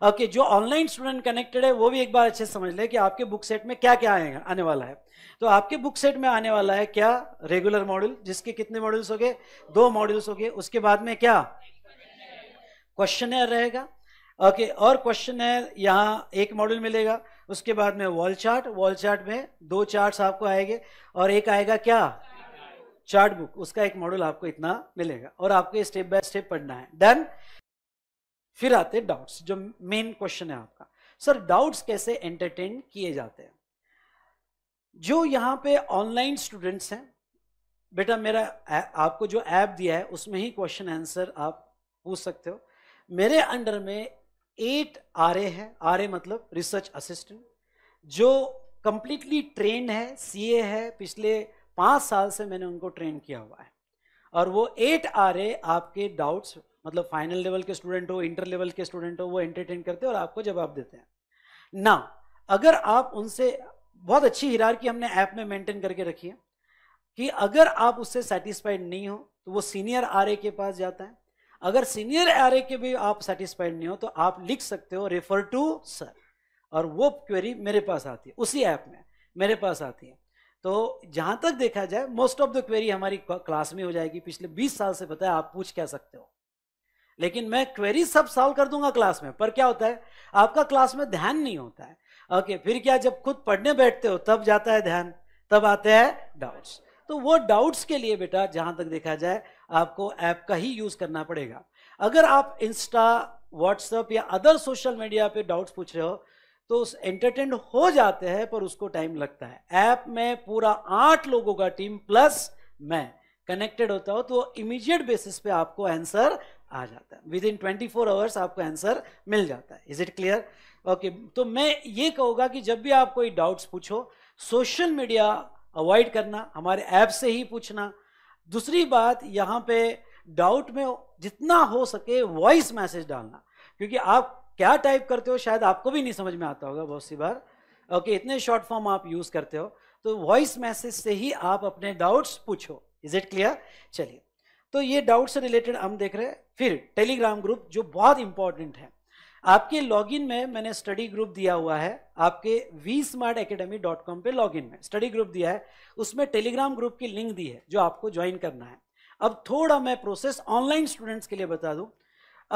C: ओके okay, जो ऑनलाइन स्टूडेंट कनेक्टेड है वो भी एक बार अच्छे से समझ ले कि आपके बुक सेट में क्या क्या आएगा आने वाला है तो आपके बुक सेट में आने वाला है क्या रेगुलर मॉड्यूल जिसके कितने मॉड्यूल्स हो गए दो मॉड्यूल्स हो गए उसके बाद में क्या क्वेश्चन रहेगा ओके okay, और क्वेश्चन है यहाँ एक मॉडल मिलेगा उसके बाद में वॉल चार्ट वॉल चार्ट में दो चार्ट्स आपको आएंगे और एक आएगा क्या चार्ट बुक उसका एक मॉडल आपको इतना मिलेगा और आपको स्टेप बाय स्टेप पढ़ना है डन फिर आते डाउट्स जो मेन क्वेश्चन है आपका सर डाउट्स कैसे एंटरटेन किए जाते हैं जो यहाँ पे ऑनलाइन स्टूडेंट्स हैं बेटा मेरा आपको जो ऐप दिया है उसमें ही क्वेश्चन आंसर आप पूछ सकते हो मेरे अंडर में एट आर ए है आर ए मतलब रिसर्च असिस्टेंट जो कंप्लीटली ट्रेन है सी ए है पिछले पाँच साल से मैंने उनको ट्रेन किया हुआ है और वो एट आर ए आपके डाउट्स मतलब फाइनल लेवल के स्टूडेंट हो इंटर लेवल के स्टूडेंट हो वो एंटरटेन करते हैं और आपको जवाब देते हैं ना अगर आप उनसे बहुत अच्छी हिरार की हमने ऐप में मेंटेन करके रखी है कि अगर आप उससे सेटिस्फाइड नहीं हो तो वो सीनियर आर के पास जाता है अगर सीनियर आर के भी आप सेटिस्फाइड नहीं हो तो आप लिख सकते हो रेफर टू सर और वो क्वेरी मेरे पास आती है उसी ऐप में मेरे पास आती है तो जहाँ तक देखा जाए मोस्ट ऑफ द क्वेरी हमारी क्लास में हो जाएगी पिछले 20 साल से पता है आप पूछ क्या सकते हो लेकिन मैं क्वेरी सब सॉल्व कर दूंगा क्लास में पर क्या होता है आपका क्लास में ध्यान नहीं होता है ओके फिर क्या जब खुद पढ़ने बैठते हो तब जाता है ध्यान तब आते हैं डाउट्स तो वो डाउट्स के लिए बेटा जहां तक देखा जाए आपको ऐप का ही यूज करना पड़ेगा अगर आप इंस्टा व्हाट्सएप या अदर सोशल मीडिया पे डाउट्स पूछ रहे हो तो उस एंटरटेन हो जाते हैं पर उसको टाइम लगता है ऐप में पूरा आठ लोगों का टीम प्लस मैं कनेक्टेड होता हो तो इमीडिएट बेसिस पे आपको आंसर आ जाता है within twenty four hours आपको आंसर मिल जाता है इज इट क्लियर ओके तो मैं ये कहूँगा कि जब भी आप कोई डाउट्स पूछो सोशल मीडिया अवॉइड करना हमारे ऐप से ही पूछना दूसरी बात यहाँ पे डाउट में जितना हो सके वॉइस मैसेज डालना क्योंकि आप क्या टाइप करते हो शायद आपको भी नहीं समझ में आता होगा बहुत सी बार ओके okay, इतने शॉर्ट फॉर्म आप यूज करते हो तो वॉइस मैसेज से ही आप अपने डाउट्स पूछो इज इट क्लियर चलिए तो ये डाउट से रिलेटेड हम देख रहे हैं फिर टेलीग्राम ग्रुप जो बहुत इंपॉर्टेंट है आपके लॉगिन में मैंने स्टडी ग्रुप दिया हुआ है आपके V smart academy dot com पर लॉगिन में स्टडी ग्रुप दिया है उसमें टेलीग्राम ग्रुप की लिंक दी है जो आपको ज्वाइन करना है अब थोड़ा मैं प्रोसेस ऑनलाइन स्टूडेंट्स के लिए बता दूं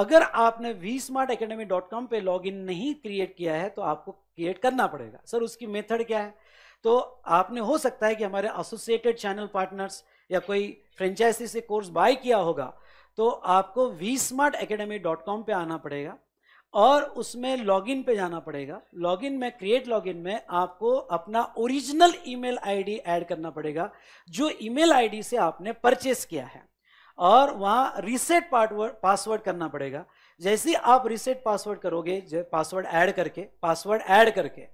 C: अगर आपने V smart academy dot com पर लॉग नहीं क्रिएट किया है तो आपको क्रिएट करना पड़ेगा सर उसकी मेथड क्या है तो आपने हो सकता है कि हमारे एसोसिएटेड चैनल पार्टनर्स या कोई फ्रेंचाइजी से कोर्स बाय किया होगा तो आपको V smart academy dot com पर आना पड़ेगा और उसमें लॉगिन पे जाना पड़ेगा लॉगिन में क्रिएट लॉगिन में आपको अपना ओरिजिनल ईमेल आईडी ऐड करना पड़ेगा जो ईमेल आईडी से आपने परचेस किया है और वहाँ रीसेट पासवर्ड पासवर्ड करना पड़ेगा जैसे ही आप रीसेट पासवर्ड करोगे जो पासवर्ड ऐड करके पासवर्ड ऐड करके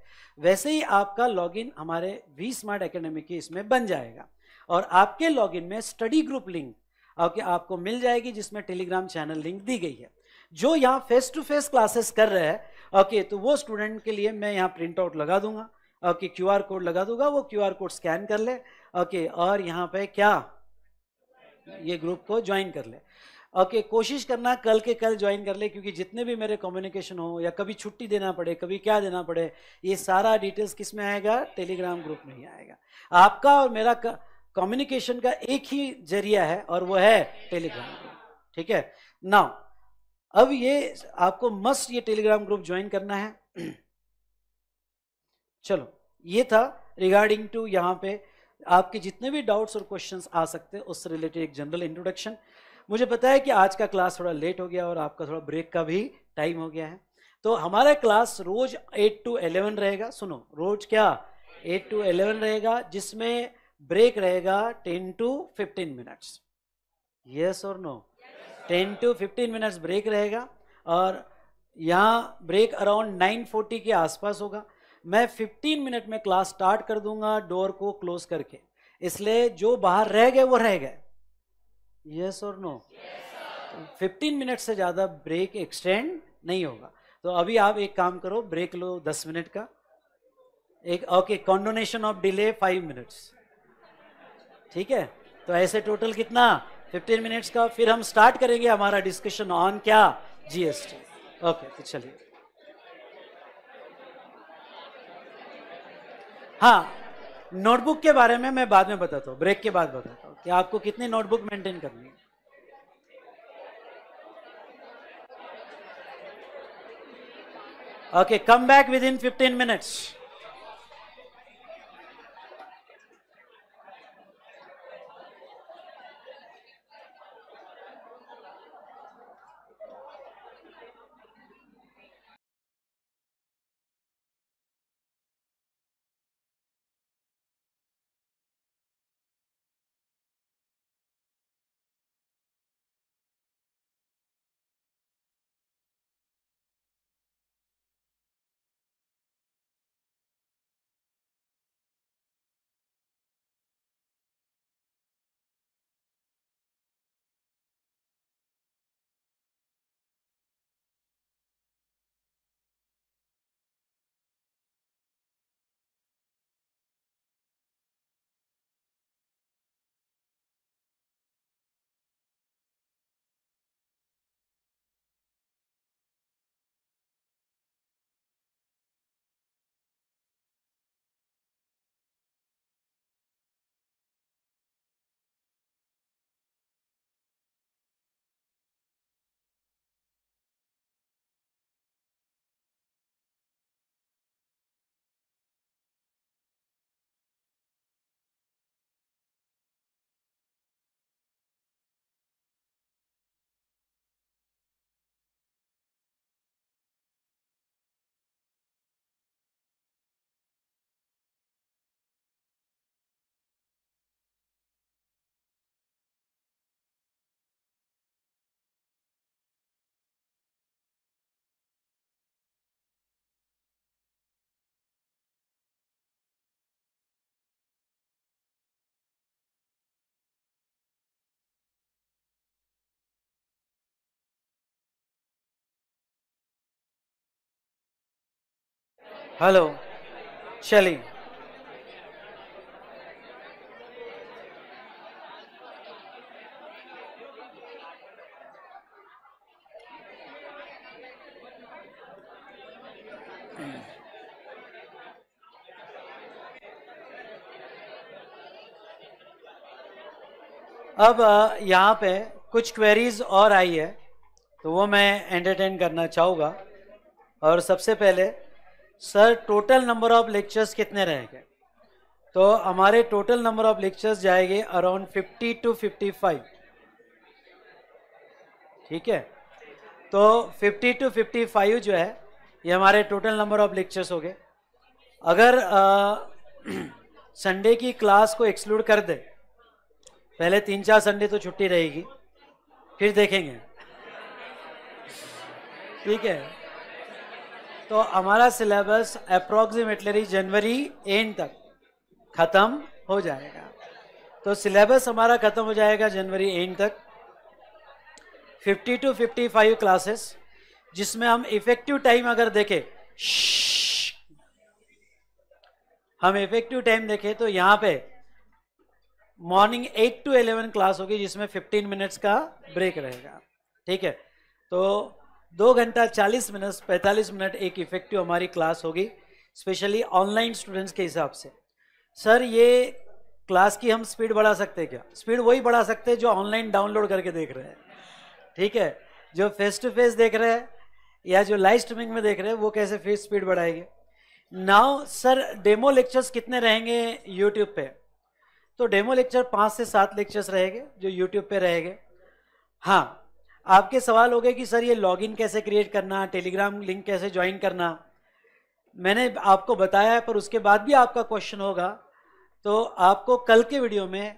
C: वैसे ही आपका लॉगिन हमारे वी स्मार्ट एकेडमी की इसमें बन जाएगा और आपके लॉगिन में स्टडी ग्रुप लिंक आपके आपको मिल जाएगी जिसमें टेलीग्राम चैनल लिंक दी गई है जो यहाँ फेस टू फेस क्लासेस कर रहे हैं ओके तो वो स्टूडेंट के लिए मैं यहाँ प्रिंट आउट लगा दूंगा ओके क्यू आर कोड लगा दूंगा वो क्यू आर कोड स्कैन कर ले ओके और यहाँ पे क्या ये ग्रुप को ज्वाइन कर ले ओके okay, कोशिश करना कल के कल ज्वाइन कर ले क्योंकि जितने भी मेरे कम्युनिकेशन हो या कभी छुट्टी देना पड़े कभी क्या देना पड़े ये सारा डिटेल्स किस में आएगा टेलीग्राम ग्रुप में ही आएगा आपका और मेरा कम्युनिकेशन का एक ही जरिया है और वो है टेलीग्राम ग्रुप ठीक है नाउ अब ये आपको मस्ट ये टेलीग्राम ग्रुप ज्वाइन करना है चलो ये था रिगार्डिंग टू यहाँ पे आपके जितने भी डाउट्स और क्वेश्चंस आ सकते हैं उससे रिलेटेड एक जनरल इंट्रोडक्शन मुझे पता है कि आज का क्लास थोड़ा लेट हो गया और आपका थोड़ा ब्रेक का भी टाइम हो गया है तो हमारा क्लास रोज 8 टू 11 रहेगा सुनो रोज क्या 8 टू 11 रहेगा जिसमें ब्रेक रहेगा 10 टू 15 मिनट्स यस और no ten to fifteen minutes break रहेगा और यहाँ ब्रेक अराउंड नाइन फोर्टी के आसपास होगा मैं फिफ्टीन मिनट में क्लास स्टार्ट कर दूंगा डोर को क्लोज करके इसलिए जो बाहर रह गए वो रह गए यस और नो फिफ्टीन मिनट से ज़्यादा ब्रेक एक्सटेंड नहीं होगा तो अभी आप एक काम करो ब्रेक लो दस मिनट का एक okay condonation of delay five minutes ठीक है तो ऐसे टोटल कितना 15 मिनट्स का फिर हम स्टार्ट करेंगे हमारा डिस्कशन ऑन क्या जीएसटी ओके तो चलिए हाँ नोटबुक के बारे में मैं बाद में बताता हूँ ब्रेक के बाद बताता हूँ कि आपको कितनी नोटबुक मेंटेन करनी है okay come back within fifteen minutes
A: hello चलिए
C: अब यहाँ पे कुछ क्वेरीज और आई है तो वो मैं एंटरटेन करना चाहूँगा और सबसे पहले sir total number of lectures कितने रहेंगे तो हमारे टोटल नंबर ऑफ लेक्चर्स जाएंगे अराउंड 50 टू 55 ठीक है तो 50 टू 55 जो है ये हमारे टोटल नंबर ऑफ लेक्चर्स हो गए अगर संडे की क्लास को एक्सक्लूड कर दे पहले तीन चार संडे तो छुट्टी रहेगी फिर देखेंगे ठीक है तो हमारा सिलेबस अप्रोक्सीमेटली जनवरी एंड तक खत्म हो जाएगा तो सिलेबस हमारा खत्म हो जाएगा जनवरी एंड तक 50 टू 55 क्लासेस जिसमें हम इफेक्टिव टाइम अगर देखें हम इफेक्टिव टाइम देखें तो यहां पे मॉर्निंग 8 टू 11 क्लास होगी जिसमें 15 मिनट्स का ब्रेक रहेगा ठीक है तो दो घंटा चालीस मिनट पैंतालीस मिनट एक इफेक्टिव हमारी क्लास होगी स्पेशली ऑनलाइन स्टूडेंट्स के हिसाब से सर ये क्लास की हम स्पीड बढ़ा सकते हैं क्या स्पीड वही बढ़ा सकते हैं जो ऑनलाइन डाउनलोड करके देख रहे हैं ठीक है जो फेस टू फेस देख रहे हैं या जो लाइव स्ट्रीमिंग में देख रहे हैं वो कैसे फिर स्पीड बढ़ाएंगे नाउ सर डेमो लेक्चर्स कितने रहेंगे यूट्यूब पे तो डेमो लेक्चर पाँच से सात लेक्चर्स रहेंगे जो यूट्यूब पे रहेंगे हाँ आपके सवाल हो गए कि सर ये लॉगिन कैसे क्रिएट करना टेलीग्राम लिंक कैसे ज्वाइन करना मैंने आपको बताया है पर उसके बाद भी आपका क्वेश्चन होगा तो आपको कल के वीडियो में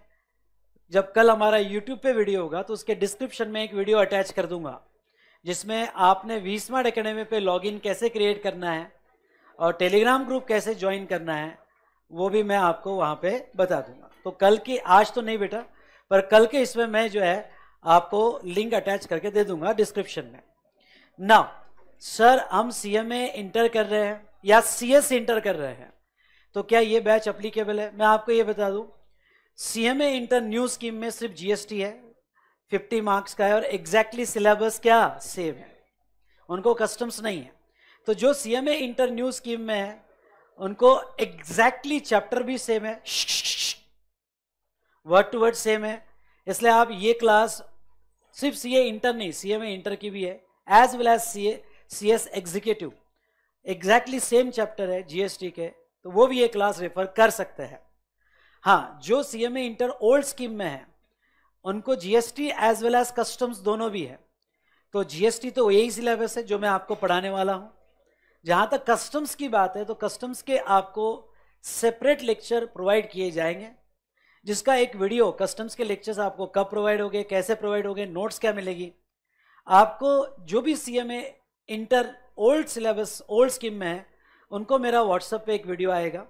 C: जब कल हमारा यूट्यूब पे वीडियो होगा तो उसके डिस्क्रिप्शन में एक वीडियो अटैच कर दूंगा जिसमें आपने वी स्मार्ट अकेडमी पे लॉगिन कैसे क्रिएट करना है और टेलीग्राम ग्रुप कैसे ज्वाइन करना है वो भी मैं आपको वहाँ पे बता दूंगा तो कल की आज तो नहीं बेटा पर कल के इसमें मैं जो है आपको लिंक अटैच करके दे दूंगा डिस्क्रिप्शन में ना सर हम सी एम इंटर कर रहे हैं या सी एस इंटर कर रहे हैं तो क्या ये बैच अप्लीकेबल है मैं आपको ये बता दूं C M inter new scheme में सिर्फ जीएसटी है 50 मार्क्स का है और एग्जैक्टली सिलेबस क्या सेम है उनको कस्टम्स नहीं है तो जो C M inter new scheme में है उनको एग्जैक्टली exactly चैप्टर भी सेम है वर्ड टू वर्ड सेम है इसलिए आप ये क्लास सिर्फ सीए इंटर नहीं सीए में इंटर की भी है as well as CA CS executive exactly same chapter है जीएसटी के तो वो भी ये क्लास रेफर कर सकते हैं हाँ जो सीए में इंटर ओल्ड स्कीम में है उनको GST as well as customs दोनों भी है तो जीएसटी तो यही सिलेबस है जो मैं आपको पढ़ाने वाला हूँ जहाँ तक कस्टम्स की बात है तो कस्टम्स के आपको सेपरेट लेक्चर प्रोवाइड किए जाएंगे जिसका एक वीडियो कस्टम्स के लेक्चर्स आपको कब प्रोवाइड गए कैसे प्रोवाइड गए नोट्स क्या मिलेगी आपको जो भी C M inter old syllabus old scheme में है उनको मेरा व्हाट्सएप पे एक वीडियो आएगा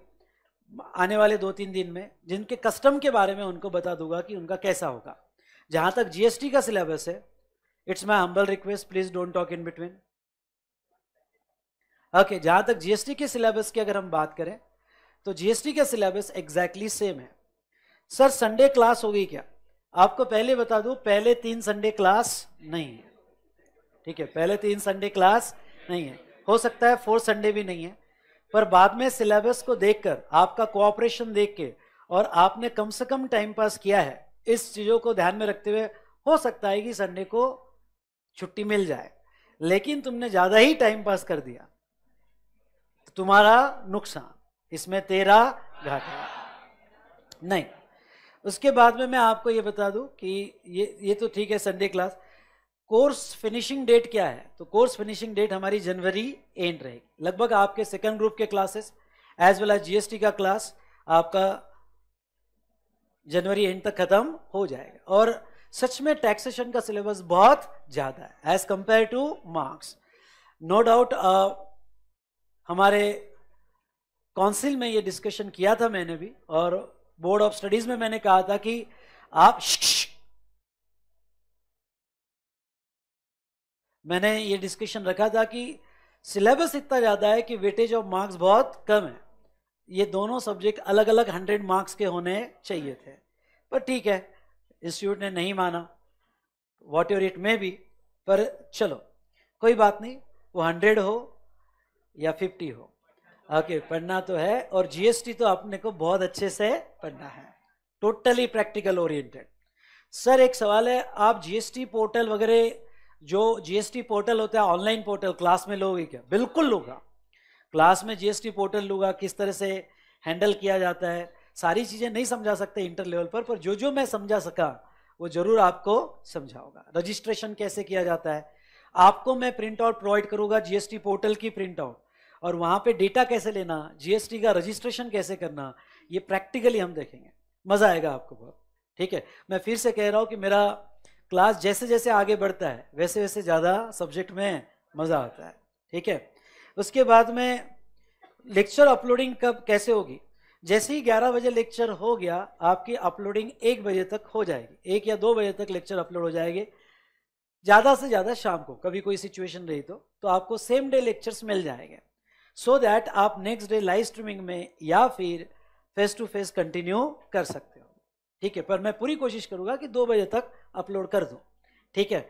C: आने वाले दो तीन दिन में जिनके कस्टम के बारे में उनको बता दूंगा कि उनका कैसा होगा जहां तक जीएसटी का सिलेबस है it's my humble request please don't talk in between okay जहां तक जीएसटी के सिलेबस की अगर हम बात करें तो जीएसटी का सिलेबस एग्जैक्टली सेम है सर संडे क्लास होगी क्या आपको पहले बता दू पहले तीन संडे क्लास नहीं है ठीक है पहले तीन संडे क्लास नहीं है हो सकता है फोर्थ संडे भी नहीं है पर बाद में सिलेबस को देखकर आपका कोऑपरेशन देख के और आपने कम से कम टाइम पास किया है इस चीज़ों को ध्यान में रखते हुए हो सकता है कि संडे को छुट्टी मिल जाए लेकिन तुमने ज़्यादा ही टाइम पास कर दिया तुम्हारा नुकसान इसमें तेरा घाटा नहीं उसके बाद में मैं आपको ये बता दूं कि ये ये तो ठीक है Sunday class course finishing date क्या है तो कोर्स फिनिशिंग डेट हमारी जनवरी एंड रहेगी लगभग आपके सेकंड ग्रुप के classes as well as GST का क्लास आपका जनवरी एंड तक खत्म हो जाएगा और सच में टैक्सेशन का सिलेबस बहुत ज़्यादा है as compare to marks no doubt हमारे काउंसिल में ये डिस्कशन किया था मैंने भी और बोर्ड ऑफ स्टडीज में मैंने कहा था कि आप मैंने ये डिस्कशन रखा था कि सिलेबस इतना ज़्यादा है कि वेटेज ऑफ मार्क्स बहुत कम है ये दोनों सब्जेक्ट अलग अलग हंड्रेड मार्क्स के होने चाहिए थे पर ठीक है इंस्टीट्यूट ने नहीं माना वॉट एवर इट में भी पर चलो कोई बात नहीं वो हंड्रेड हो या फिफ्टी हो ओके okay, पढ़ना तो है और जीएसटी तो आपने को बहुत अच्छे से पढ़ना है टोटली प्रैक्टिकल ओरिएंटेड सर एक सवाल है आप जीएसटी पोर्टल वगैरह जो जीएसटी पोर्टल होता है ऑनलाइन पोर्टल क्लास में लोगे क्या बिल्कुल लूंगा क्लास में जीएसटी पोर्टल लूगा किस तरह से हैंडल किया जाता है सारी चीज़ें नहीं समझा सकते इंटर लेवल पर पर जो जो मैं समझा सका वो जरूर आपको समझाऊंगा रजिस्ट्रेशन कैसे किया जाता है आपको मैं प्रिंट आउट प्रोवाइड करूंगा जीएसटी पोर्टल की प्रिंट आउट और वहां पे डेटा कैसे लेना जीएसटी का रजिस्ट्रेशन कैसे करना ये प्रैक्टिकली हम देखेंगे मज़ा आएगा आपको बहुत ठीक है मैं फिर से कह रहा हूँ कि मेरा क्लास जैसे जैसे आगे बढ़ता है वैसे वैसे ज़्यादा सब्जेक्ट में मज़ा आता है ठीक है उसके बाद में लेक्चर अपलोडिंग कब कैसे होगी जैसे ही 11 बजे लेक्चर हो गया आपकी अपलोडिंग एक बजे तक हो जाएगी एक या दो बजे तक लेक्चर अपलोड हो जाएंगे ज़्यादा से ज़्यादा शाम को कभी कोई सिचुएशन रही तो, तो आपको सेम डे लेक्चर्स मिल जाएंगे सो so दैट आप नेक्स्ट डे लाइव स्ट्रीमिंग में या फिर फेस टू फेस कंटिन्यू कर सकते हो ठीक है पर मैं पूरी कोशिश करूंगा कि दो बजे तक अपलोड कर दूं ठीक है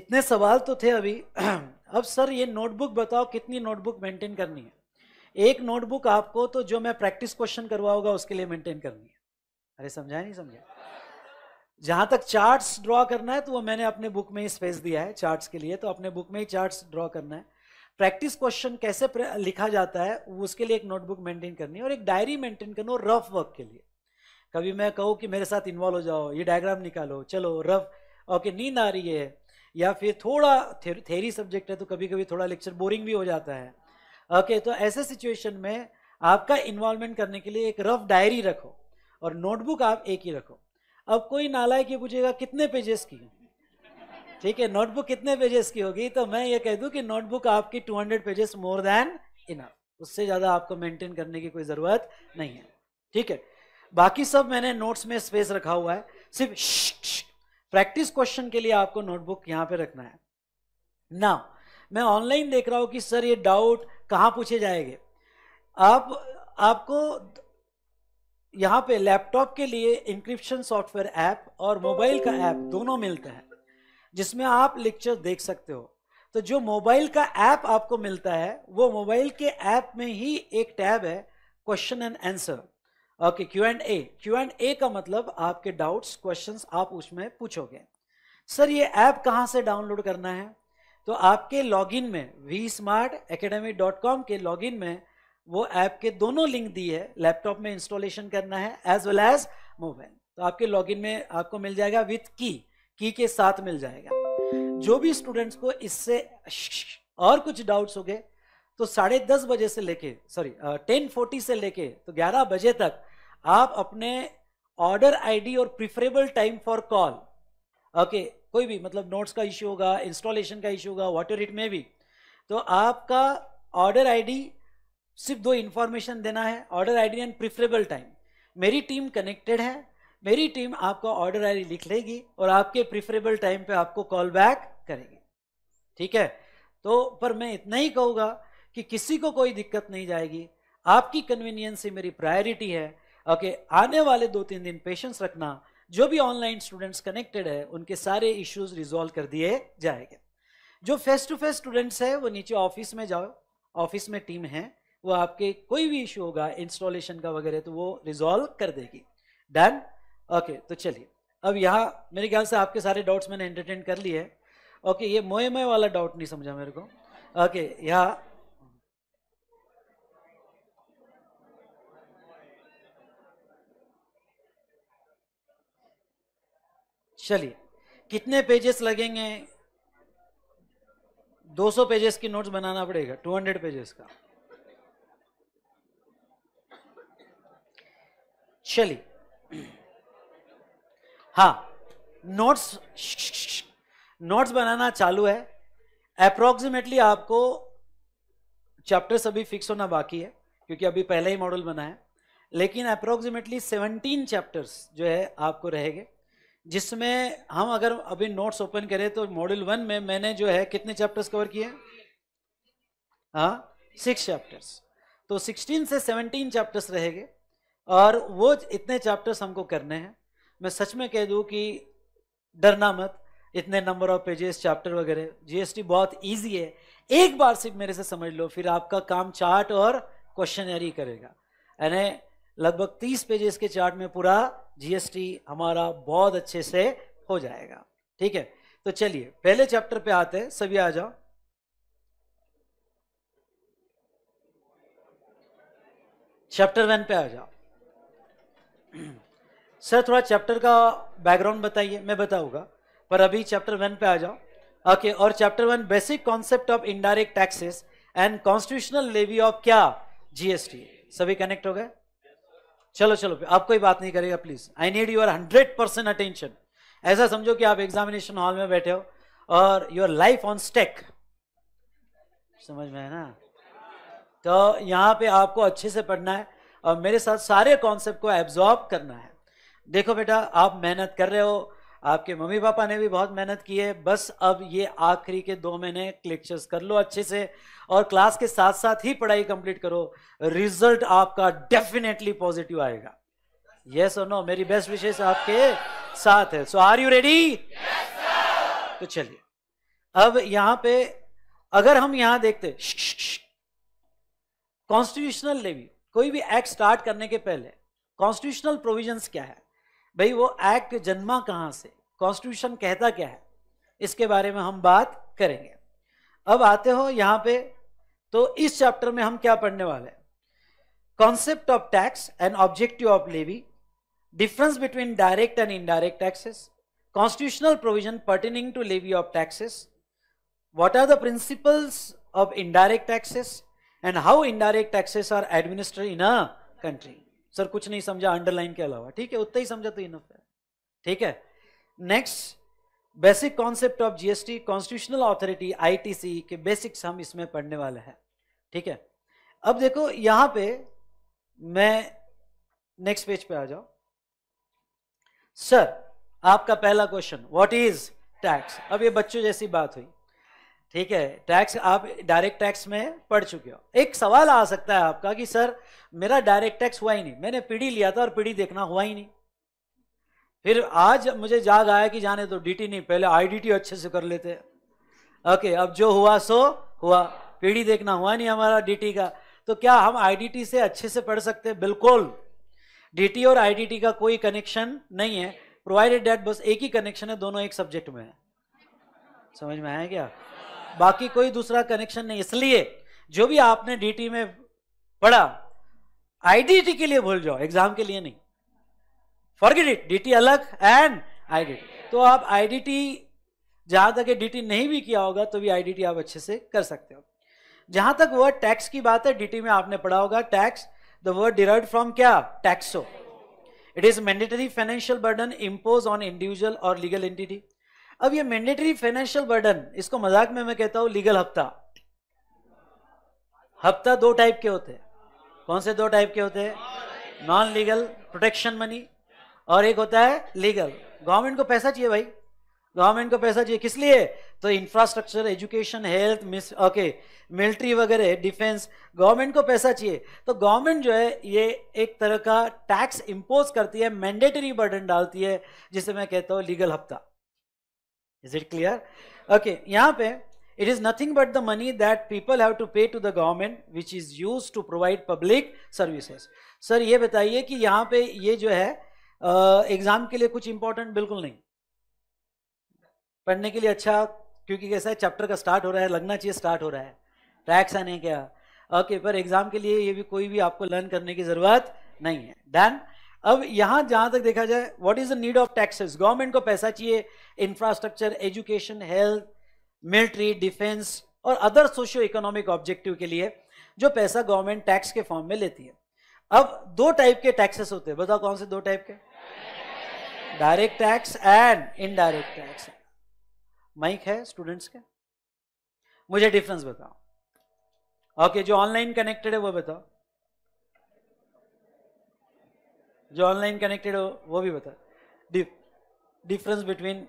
C: इतने सवाल तो थे अभी अब सर ये नोटबुक बताओ कितनी नोटबुक मेंटेन करनी है एक नोटबुक आपको तो जो मैं प्रैक्टिस क्वेश्चन करवाऊंगा उसके लिए मेंटेन करनी है अरे समझा नहीं समझा जहां तक चार्ट्स ड्रॉ करना है तो वो मैंने अपने बुक में ही स्पेस दिया है चार्ट्स के लिए तो अपने बुक में ही चार्ट्स ड्रॉ करना है प्रैक्टिस क्वेश्चन कैसे लिखा जाता है उसके लिए एक नोटबुक मेंटेन करनी है और एक डायरी मेंटेन करनी हो रफ वर्क के लिए कभी मैं कहूँ कि मेरे साथ इन्वॉल्व हो जाओ ये डायग्राम निकालो चलो रफ ओके नींद आ रही है या फिर थोड़ा थेरी सब्जेक्ट है तो कभी कभी थोड़ा लेक्चर बोरिंग भी हो जाता है ओके तो ऐसे सिचुएशन में आपका इन्वॉल्वमेंट करने के लिए एक रफ डायरी रखो और नोटबुक आप एक ही रखो अब कोई नाला है कि पूछेगा कितने पेजेस की ठीक है नोटबुक कितने पेजेस की होगी तो मैं ये कह दूं कि नोटबुक आपकी 200 पेजेस मोर देन इनफ उससे ज़्यादा आपको मेंटेन करने की कोई ज़रूरत नहीं है ठीक है बाकी सब मैंने नोट्स में स्पेस रखा हुआ है सिर्फ प्रैक्टिस क्वेश्चन के लिए आपको नोटबुक यहाँ पे रखना है ना मैं ऑनलाइन देख रहा हूं कि सर ये डाउट कहाँ पूछे जाएंगे आप आपको यहाँ पे लैपटॉप के लिए इंक्रिप्शन सॉफ्टवेयर ऐप और मोबाइल का ऐप दोनों मिलते हैं जिसमें आप लेक्चर देख सकते हो तो जो मोबाइल का ऐप आपको मिलता है वो मोबाइल के ऐप में ही एक टैब है question and answer okay Q and A Q and A का मतलब आपके डाउट्स क्वेश्चंस आप उसमें पूछोगे सर ये ऐप कहाँ से डाउनलोड करना है तो आपके लॉगिन में V smart academy dot com के लॉगिन में वो ऐप के दोनों लिंक दी है लैपटॉप में इंस्टॉलेशन करना है एज वेल एज मोबाइल तो आपके लॉगिन में आपको मिल जाएगा विथ की की के साथ मिल जाएगा जो भी स्टूडेंट्स को इससे और कुछ डाउट्स हो गए तो साढ़े दस बजे से लेके सॉरी टेन फोर्टी से लेके तो ग्यारह बजे तक आप अपने ऑर्डर आईडी और preferable time for call okay कोई भी मतलब नोट्स का इश्यू होगा इंस्टॉलेशन का इश्यू होगा वाटर इट में भी तो आपका ऑर्डर आईडी सिर्फ दो इन्फॉर्मेशन देना है order ID and preferable time मेरी टीम कनेक्टेड है मेरी टीम आपका ऑर्डर आई लिख लेगी और आपके प्रिफरेबल टाइम पे आपको कॉल बैक करेगी ठीक है तो पर मैं इतना ही कहूँगा कि किसी को कोई दिक्कत नहीं जाएगी आपकी कन्वीनियंस ही मेरी प्रायोरिटी है ओके आने वाले दो तीन दिन पेशेंस रखना जो भी ऑनलाइन स्टूडेंट्स कनेक्टेड है उनके सारे इश्यूज रिजॉल्व कर दिए जाएंगे जो फेस टू फेस स्टूडेंट्स है वो नीचे ऑफिस में जाओ ऑफिस में टीम है वो आपके कोई भी इशू होगा इंस्टॉलेशन का वगैरह तो वो रिजॉल्व कर देगी डन ओके तो चलिए अब यहाँ मेरे ख्याल से आपके सारे डाउट्स मैंने एंटरटेन कर लिए है ओके ये मोए मोए वाला डाउट नहीं समझा मेरे
B: को ओके यहाँ
C: चलिए कितने पेजेस लगेंगे 200 पेजेस की नोट्स बनाना पड़ेगा 200 पेजेस का चलिए हाँ नोट्स नोट्स बनाना चालू है अप्रोक्सीमेटली आपको चैप्टर्स अभी फिक्स होना बाकी है क्योंकि अभी पहला ही मॉडल बना है लेकिन अप्रोक्सीमेटली 17 चैप्टर्स जो है आपको रहेंगे जिसमें हम अगर अभी नोट्स ओपन करें तो मॉडल वन में मैंने जो है कितने चैप्टर्स कवर किए हाँ सिक्स चैप्टर्स तो सिक्सटीन से सेवनटीन चैप्टर्स रहेंगे और वो इतने चैप्टर्स हमको करने हैं मैं सच में कह दूं कि डरना मत इतने नंबर ऑफ पेजेस चैप्टर वगैरह जीएसटी बहुत ईजी है एक बार सिर्फ मेरे से समझ लो फिर आपका काम चार्ट और क्वेश्चन करेगा यानी लगभग तीस पेजेस के चार्ट में पूरा जीएसटी हमारा बहुत अच्छे से हो जाएगा ठीक है तो चलिए पहले चैप्टर पे आते हैं सभी आ जाओ चैप्टर वन पे आ जाओ सर थोड़ा चैप्टर का बैकग्राउंड बताइए मैं बताऊंगा पर अभी चैप्टर वन पे आ जाओ ओके और chapter one basic concept of indirect taxes and constitutional levy of क्या जीएसटी सभी कनेक्ट हो गए चलो चलो आप कोई बात नहीं करेगा please I need your hundred percent attention ऐसा समझो कि आप एग्जामिनेशन हॉल में बैठे हो और योर लाइफ ऑन स्टेक समझ में है ना तो यहाँ पे आपको अच्छे से पढ़ना है और मेरे साथ सारे कॉन्सेप्ट को एब्जॉर्ब करना है देखो बेटा आप मेहनत कर रहे हो आपके मम्मी पापा ने भी बहुत मेहनत की है बस अब ये आखिरी के दो महीने क्लिक्चर्स कर लो अच्छे से और क्लास के साथ साथ ही पढ़ाई कंप्लीट करो रिजल्ट आपका डेफिनेटली पॉजिटिव आएगा यस और नो मेरी बेस्ट विशेष आपके साथ है सो आर यू रेडी तो चलिए अब यहां पे अगर हम यहां देखते कॉन्स्टिट्यूशनल लेवी कोई भी एक्ट स्टार्ट करने के पहले कॉन्स्टिट्यूशनल प्रोविजंस क्या है भाई वो एक्ट जन्मा कहाँ से कॉन्स्टिट्यूशन कहता क्या है इसके बारे में हम बात करेंगे अब आते हो यहां पे तो इस चैप्टर में हम क्या पढ़ने वाले हैं concept of tax and objective of levy difference between direct and indirect taxes constitutional provision pertaining to levy of taxes what are the principles of indirect taxes and how indirect taxes are administered in a country sir कुछ नहीं समझा underline के अलावा ठीक है उतना ही समझा तो इनफ है ठीक है next basic concept of GST constitutional authority ITC के बेसिक्स हम इसमें पढ़ने वाले हैं ठीक है अब देखो यहां पे मैं नेक्स्ट पेज पे आ जाओ सर आपका पहला क्वेश्चन व्हाट इज टैक्स अब ये बच्चों जैसी बात हुई ठीक है टैक्स आप डायरेक्ट टैक्स में पढ़ चुके हो एक सवाल आ सकता है आपका कि सर मेरा डायरेक्ट टैक्स हुआ ही नहीं मैंने पीढ़ी लिया था और पीढ़ी देखना हुआ ही नहीं फिर आज मुझे जाग आया कि जाने तो डीटी नहीं पहले आईडीटी अच्छे से कर लेते ओके अब जो हुआ सो हुआ पीढ़ी देखना हुआ नहीं हमारा डीटी का तो क्या हम आईडीटी से अच्छे से पढ़ सकते हैं बिल्कुल डीटी और आईडीटी का कोई कनेक्शन नहीं है प्रोवाइडेड डेट बस एक ही कनेक्शन है दोनों एक सब्जेक्ट में है समझ में आया क्या बाकी कोई दूसरा कनेक्शन नहीं इसलिए जो भी आपने डीटी में पढ़ा आईडीटी के लिए भूल जाओ एग्जाम के लिए नहीं फॉरगेट इट डीटी अलग एंड आईडीटी तो आप आईडीटी जहां तक डीटी नहीं भी किया होगा तो भी आईडीटी आप अच्छे से कर सकते हो जहां तक वर्ड टैक्स की बात है डीटी में आपने पढ़ा होगा tax the word derive from क्या taxo it is mandatory financial burden impose on individual और लीगल एंटिटी अब ये मैंडेटरी फाइनेंशियल बर्डन इसको मजाक में मैं कहता हूं लीगल हफ्ता हफ्ता दो टाइप के होते हैं कौन से दो टाइप के होते हैं नॉन लीगल प्रोटेक्शन मनी और एक होता है लीगल गवर्नमेंट को पैसा चाहिए भाई गवर्नमेंट को पैसा चाहिए किस लिए तो infrastructure education health okay military वगैरह डिफेंस गवर्नमेंट को पैसा चाहिए तो गवर्नमेंट जो है ये एक तरह का टैक्स इंपोज करती है मैंडेटरी बर्डन डालती है जिसे मैं कहता हूँ लीगल हफ्ता इज इट क्लियर ओके यहाँ पे it is nothing but the money that people have to pay to the government which is used to provide public services sir ये बताइए कि यहाँ पे ये जो है एग्जाम के लिए कुछ इंपॉर्टेंट बिल्कुल नहीं पढ़ने के लिए अच्छा क्योंकि कैसा है चैप्टर का स्टार्ट हो रहा है लगना चाहिए स्टार्ट हो रहा है टैक्स आने क्या ओके okay, पर एग्जाम के लिए ये भी कोई भी आपको लर्न करने की जरूरत नहीं है देन अब यहां जहां तक देखा जाए what is the need of taxes government को पैसा चाहिए infrastructure education health military defence और अदर सोशियो इकोनॉमिक ऑब्जेक्टिव के लिए जो पैसा गवर्नमेंट टैक्स के फॉर्म में लेती है अब दो टाइप के टैक्सेस होते हैं बताओ कौन से दो टाइप के direct tax and indirect tax mike है स्टूडेंट्स के मुझे डिफरेंस बताओ ओके okay, जो ऑनलाइन कनेक्टेड है वो बताओ जो ऑनलाइन कनेक्टेड हो वो भी बता डिफरेंस बिटवीन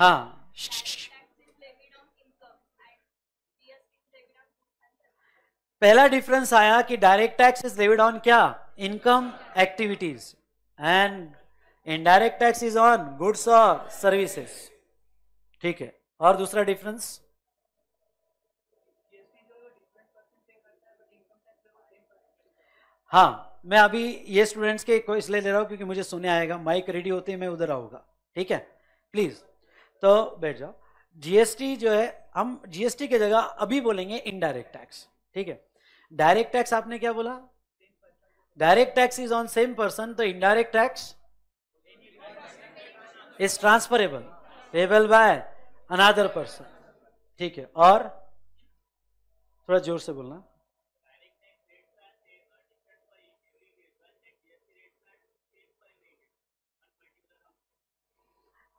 C: हाँ पहला डिफरेंस आया कि direct tax is levied on क्या income activities and indirect tax is on goods और सर्विसेज ठीक है और दूसरा डिफरेंस हाँ मैं अभी ये स्टूडेंट्स के को इसलिए ले रहा हूँ क्योंकि मुझे सुने आएगा माइक रेडी होते ही मैं उधर आऊँगा ठीक है प्लीज़ तो बैठ जाओ जीएसटी जो है हम जीएसटी की जगह अभी बोलेंगे इनडायरेक्ट टैक्स ठीक है डायरेक्ट टैक्स आपने क्या बोला direct tax is on same person तो indirect tax is transferable payable by another person ठीक है और थोड़ा जोर से बोलना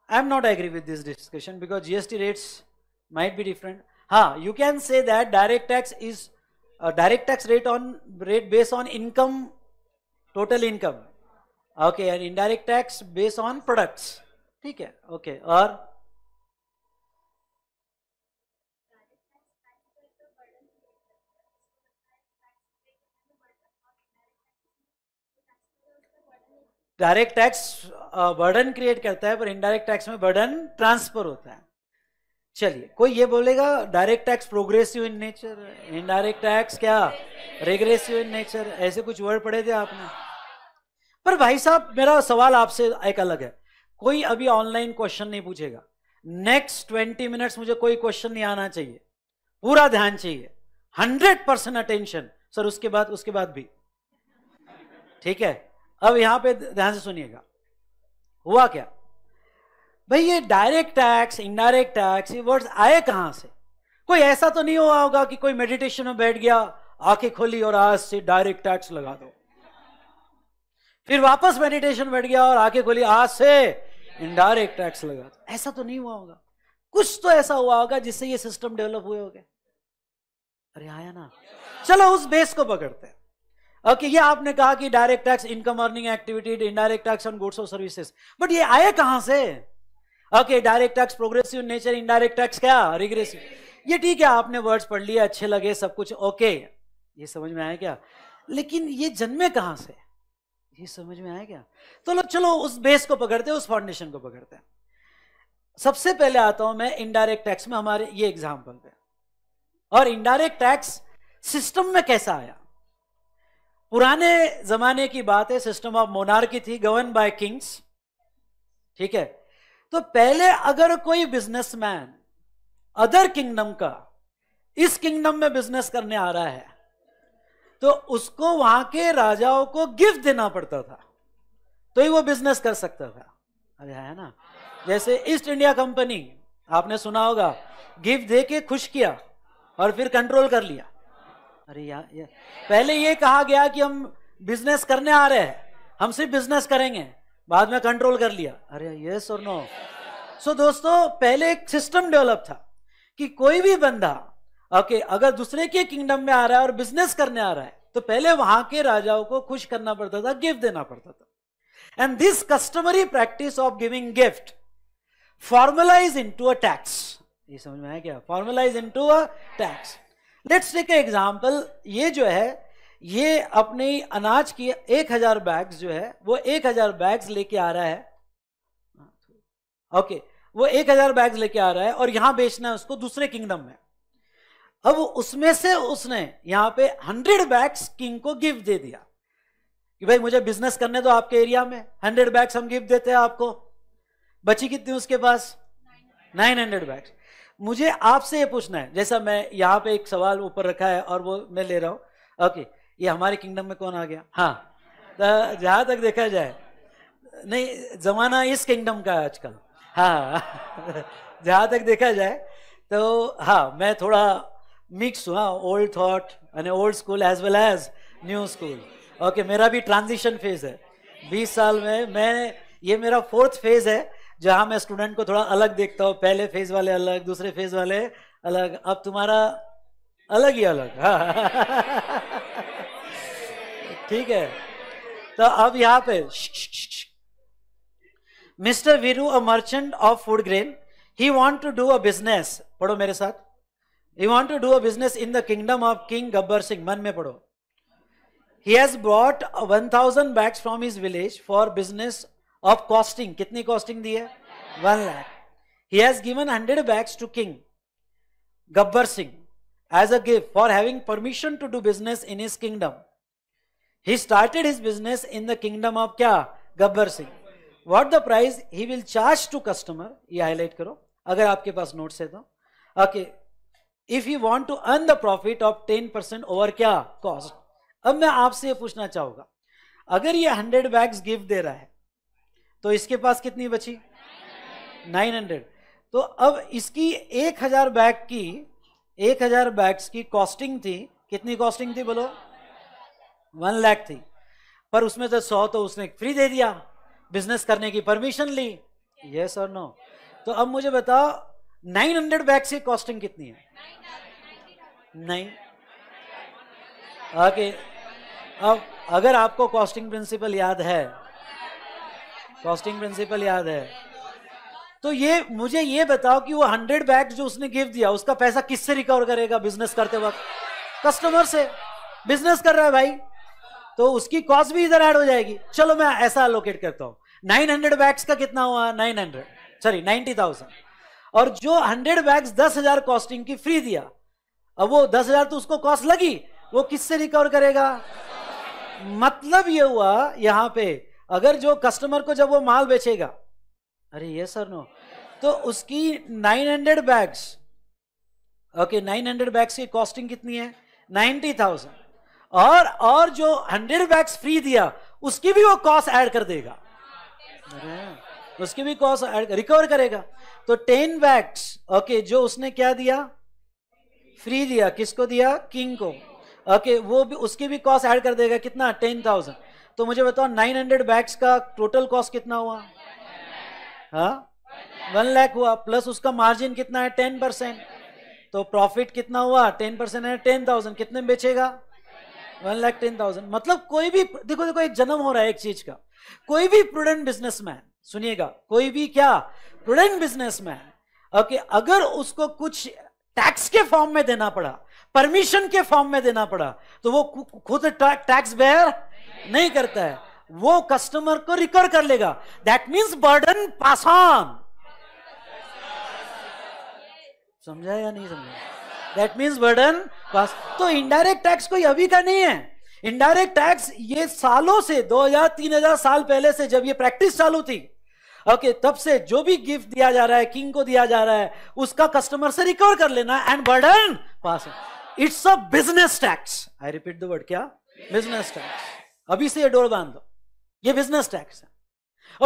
C: I am not agree with this discussion because GST rates might be different. Ha, you can say that direct tax is a uh, direct tax rate on rate based on income, total income. Okay, and indirect tax based on
B: products. ठीक okay. or direct tax burden
C: create करता है पर indirect tax में burden transfer होता है चलिए कोई ये बोलेगा direct tax progressive in nature indirect tax क्या रेग्रेसिव इन नेचर ऐसे कुछ वर्ड पढ़े थे आपने पर भाई साहब मेरा सवाल आपसे एक अलग है कोई अभी ऑनलाइन क्वेश्चन नहीं पूछेगा नेक्स्ट ट्वेंटी मिनट्स मुझे कोई क्वेश्चन नहीं आना चाहिए पूरा ध्यान चाहिए हंड्रेड परसेंट अटेंशन सर उसके बाद उसके बाद भी ठीक है अब यहां पे ध्यान से सुनिएगा हुआ क्या भाई ये डायरेक्ट टैक्स इनडायरेक्ट टैक्स ये वर्ड्स आए कहां से कोई ऐसा तो नहीं हुआ होगा कि कोई मेडिटेशन में बैठ गया आंखें खोली और आज से डायरेक्ट टैक्स लगा दो फिर वापस मेडिटेशन बैठ गया और आंखें खोली आज से इनडायरेक्ट टैक्स लगा दो ऐसा तो नहीं हुआ होगा कुछ तो ऐसा हुआ होगा जिससे ये सिस्टम डेवलप हुए हो गए अरे आया ना चलो उस बेस को पकड़ते हैं ओके ये आपने कहा कि direct tax income earning activity indirect tax on goods और सर्विसेज बट ये आए कहां से okay direct tax progressive nature indirect tax क्या रिग्रेसिव ये ठीक है आपने वर्ड्स पढ़ लिए अच्छे लगे सब कुछ ओके ये समझ में आया क्या लेकिन ये जन्मे कहां से ये समझ में आया क्या तो लोग चलो उस बेस को पकड़ते हैं उस फाउंडेशन को पकड़ते हैं सबसे पहले आता हूं मैं इनडायरेक्ट टैक्स में हमारे ये एग्जाम्पल पे और इनडायरेक्ट टैक्स सिस्टम में कैसा आया पुराने जमाने की बात है सिस्टम ऑफ मोनार्की थी गवर्न बाय किंग्स ठीक है तो पहले अगर कोई बिजनेसमैन अदर किंगडम का इस किंगडम में बिजनेस करने आ रहा है तो उसको वहां के राजाओं को गिफ्ट देना पड़ता था तो ही वो बिजनेस कर सकता था अरे है ना जैसे ईस्ट इंडिया कंपनी आपने सुना होगा गिफ्ट देके खुश किया और फिर कंट्रोल कर लिया अरे या, या। पहले ये कहा गया कि हम बिजनेस करने आ रहे हैं हम सिर्फ बिजनेस करेंगे बाद में कंट्रोल कर लिया अरे यस और नो सो दोस्तों पहले एक सिस्टम डेवलप था कि कोई भी बंदा ओके अगर दूसरे के किंगडम में आ रहा है और बिजनेस करने आ रहा है तो पहले वहां के राजाओं को खुश करना पड़ता था गिफ्ट देना पड़ता था and this customary practice of giving gift formalize into a tax ये समझ में आया क्या formalize into a tax let's take example ये जो है ये अपनी अनाज की एक हजार बैग्स जो है वो एक हजार बैग्स लेके आ रहा है ओके okay, वो एक हजार बैग्स लेके आ रहा है और यहां बेचना है उसको दूसरे किंगडम में अब उसमें से उसने यहां पे हंड्रेड बैग्स किंग को गिफ्ट दे दिया कि भाई मुझे बिजनेस करने दो आपके एरिया में हंड्रेड बैग्स हम गिफ्ट देते हैं आपको बची कितनी उसके पास नाइन हंड्रेड बैग्स मुझे आपसे ये पूछना है जैसा मैं यहाँ पे एक सवाल ऊपर रखा है और वो मैं ले रहा हूँ ओके ये हमारे किंगडम में कौन आ गया हाँ तो जहाँ तक देखा जाए नहीं जमाना इस किंगडम का है आजकल हाँ जहाँ तक देखा जाए तो हाँ मैं थोड़ा मिक्स हुआ ओल्ड थॉट यानी old school as well as new school okay मेरा भी ट्रांजिशन फेज है 20 साल में मैं ये मेरा फोर्थ फेज है जहां मैं स्टूडेंट को थोड़ा अलग देखता हूँ पहले फेज वाले अलग दूसरे फेज वाले अलग अब तुम्हारा अलग ही अलग ठीक है तो अब यहाँ पे mister Viru a merchant of food grain he want to do a business पढ़ो मेरे साथ he want to do a business in the kingdom of king Gabbar Singh मन में पढ़ो he has brought one thousand bags from his village for business of costing कितनी costing दी है one lakh he has given hundred bags to king Gabbar Singh as a gift for having permission to do business in his kingdom he started his business in the kingdom of क्या Gabbar Singh what the price he will charge to customer ये highlight करो अगर आपके पास note है तो okay if you want to earn the profit of ten percent over क्या cost अब मैं आपसे ये पूछना चाहूंगा अगर ये हंड्रेड बैग्स गिफ्ट दे रहा है तो इसके पास कितनी बची नाइन हंड्रेड तो अब इसकी एक हजार बैग की एक हजार बैग्स की कॉस्टिंग थी कितनी कॉस्टिंग थी बोलो वन लाख थी पर उसमें से सौ तो उसने फ्री दे दिया बिजनेस करने की परमिशन ली यस और नो तो अब मुझे बताओ नाइन हंड्रेड बैग्स की कॉस्टिंग कितनी है नहीं ओके okay. अब अगर आपको कॉस्टिंग प्रिंसिपल याद है कॉस्टिंग प्रिंसिपल याद है तो ये मुझे ये बताओ कि वो हंड्रेड बैग जो उसने गिफ्ट दिया उसका पैसा किससे रिकवर करेगा बिजनेस करते वक्त कस्टमर से बिजनेस कर रहा है भाई तो उसकी कॉस्ट भी इधर ऐड हो जाएगी चलो मैं ऐसा अलोकेट करता हूँ नाइन हंड्रेड बैग्स का कितना हुआ nine hundred sorry ninety thousand और जो हंड्रेड बैग्स दस हजार कॉस्टिंग की फ्री दिया अब वो दस हजार तो उसको कॉस्ट लगी वो किससे रिकवर करेगा मतलब ये हुआ यहां पे अगर जो कस्टमर को जब वो माल बेचेगा अरे ये सर नो तो उसकी 900 बैग्स ओके 900 बैग्स की कॉस्टिंग कितनी है 90,000 और और जो 100 बैग्स फ्री दिया उसकी भी वो कॉस्ट ऐड कर देगा उसकी भी कॉस्ट रिकवर करेगा तो टेन बैग्स ओके जो उसने क्या दिया फ्री दिया किसको दिया किंग को ओके वो भी उसकी भी कॉस्ट ऐड कर देगा कितना टेन थाउजेंड तो मुझे बताओ 900 बैग्स का टोटल कॉस्ट कितना हुआ वन हाँ? लैख हुआ प्लस उसका मार्जिन कितना है टेन परसेंट तो प्रॉफिट कितना हुआ टेन परसेंट है टेन थाउजेंड कितने में बेचेगा वन लैख टेन थाउजेंड मतलब कोई भी देखो देखो एक जन्म हो रहा है एक चीज का कोई भी प्रूडेंट बिजनेसमैन सुनिएगा कोई भी क्या प्रूडेंट बिजनेसमैन ओके अगर उसको कुछ टैक्स के फॉर्म में देना पड़ा परमिशन के फॉर्म में देना पड़ा तो वो खुद टैक्स बेयर नहीं करता है वो कस्टमर को रिकवर कर लेगा that means burden pass on समझा या नहीं समझा दैट मीन्स बर्डन पास तो इनडायरेक्ट टैक्स कोई अभी का नहीं है इनडायरेक्ट टैक्स ये सालों से दो हजार तीन हजार साल पहले से जब ये प्रैक्टिस चालू थी ओके okay, तब से जो भी गिफ्ट दिया जा रहा है किंग को दिया जा रहा है उसका कस्टमर से रिकवर कर लेना and burden pass it's a business tax I repeat the word क्या बिजनेस टैक्स अभी से ये डोर बांध दो ये बिजनेस टैक्स है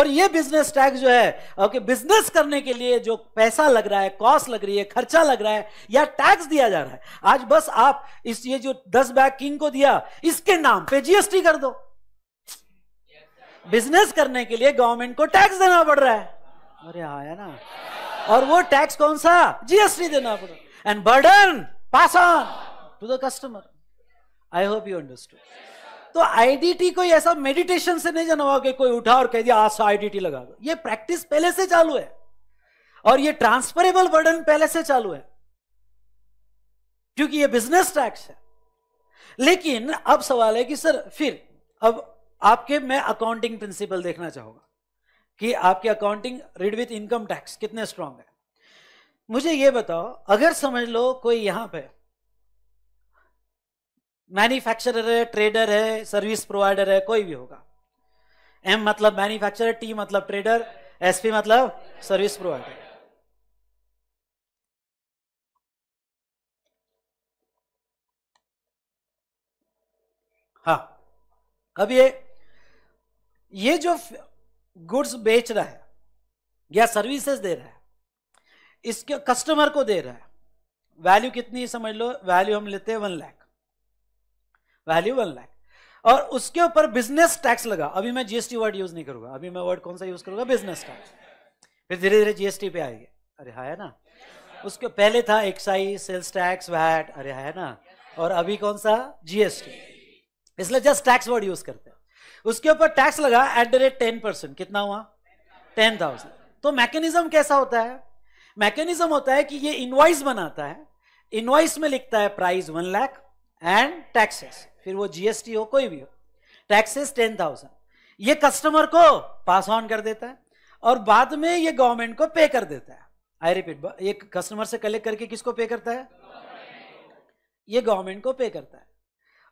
C: और ये बिजनेस टैक्स जो है ओके बिजनेस करने के लिए जो पैसा लग रहा है कॉस्ट लग रही है खर्चा लग रहा है या टैक्स दिया जा रहा है आज बस आप इस ये जो दस बैग किंग को दिया इसके नाम पे जीएसटी कर दो बिजनेस करने के लिए गवर्नमेंट को टैक्स देना पड़ रहा है अरे हाँ ना और वो टैक्स कौन सा जीएसटी देना पड़ रहा है and burden pass on to the customer I hope you understood तो आईडीटी कोई ऐसा मेडिटेशन से नहीं जनवा के कोई उठा और कह दिया आज से तो आईडीटी लगा दो ये प्रैक्टिस पहले से चालू है और ये ट्रांसफरेबल बर्डन पहले से चालू है क्योंकि ये बिजनेस टैक्स है लेकिन अब सवाल है कि सर फिर अब आपके मैं अकाउंटिंग प्रिंसिपल देखना चाहूंगा कि आपके accounting read with income tax कितने स्ट्रांग है मुझे ये बताओ अगर समझ लो कोई यहां पे मैन्युफैक्चरर है ट्रेडर है सर्विस प्रोवाइडर है कोई भी होगा एम मतलब मैन्युफैक्चरर टी मतलब ट्रेडर एसपी
B: मतलब सर्विस प्रोवाइडर हाँ
C: अब ये ये जो गुड्स बेच रहा है या सर्विसेज दे रहा है इसके कस्टमर को दे रहा है वैल्यू कितनी समझ लो वैल्यू हम लेते हैं one lakh value one lakh और उसके ऊपर बिजनेस टैक्स लगा अभी मैं जीएसटी वर्ड यूज नहीं करूंगा अभी मैं वर्ड कौन सा यूज करूंगा बिजनेस टैक्स फिर धीरे धीरे जीएसटी पे आएंगे अरे हाँ है ना उसके पहले था एक्साइज सेल्स टैक्स वैट अरे है ना और अभी कौन सा जीएसटी इसलिए जस्ट टैक्स वर्ड यूज करते हैं उसके ऊपर टैक्स लगा at the rate ten percent कितना हुआ टेन थाउजेंड तो मैकेनिज्म कैसा होता है मैकेनिज्म होता है कि ये इनवाइस बनाता है इनवाइस में लिखता है price one lakh and taxes फिर वो जीएसटी हो कोई भी हो टैक्सेस टेन थाउजेंड ये कस्टमर को पास ऑन कर देता है और बाद में ये गवर्नमेंट को पे कर देता है आई रिपीट ये कस्टमर से कलेक्ट करके किसको पे करता है ये गवर्नमेंट को पे करता है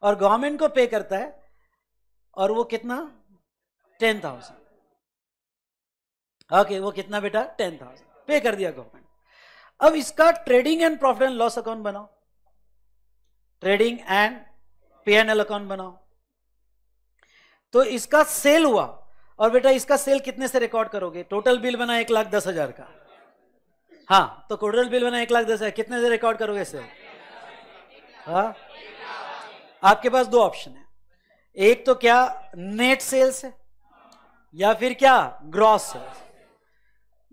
C: और गवर्नमेंट को पे करता है और वो कितना टेन थाउजेंड ओके वो कितना बेटा टेन थाउजेंड पे कर दिया गवर्नमेंट अब इसका trading and profit and loss account बनाओ trading and P N L account बनाओ तो इसका सेल हुआ और बेटा इसका सेल कितने से रिकॉर्ड करोगे टोटल बिल बना एक लाख दस हजार का हाँ तो टोटल बिल बना एक लाख दस हजार कितने से रिकॉर्ड करोगे सेल हाँ आपके पास दो ऑप्शन है एक तो क्या नेट सेल्स है या फिर क्या ग्रॉस सेल्स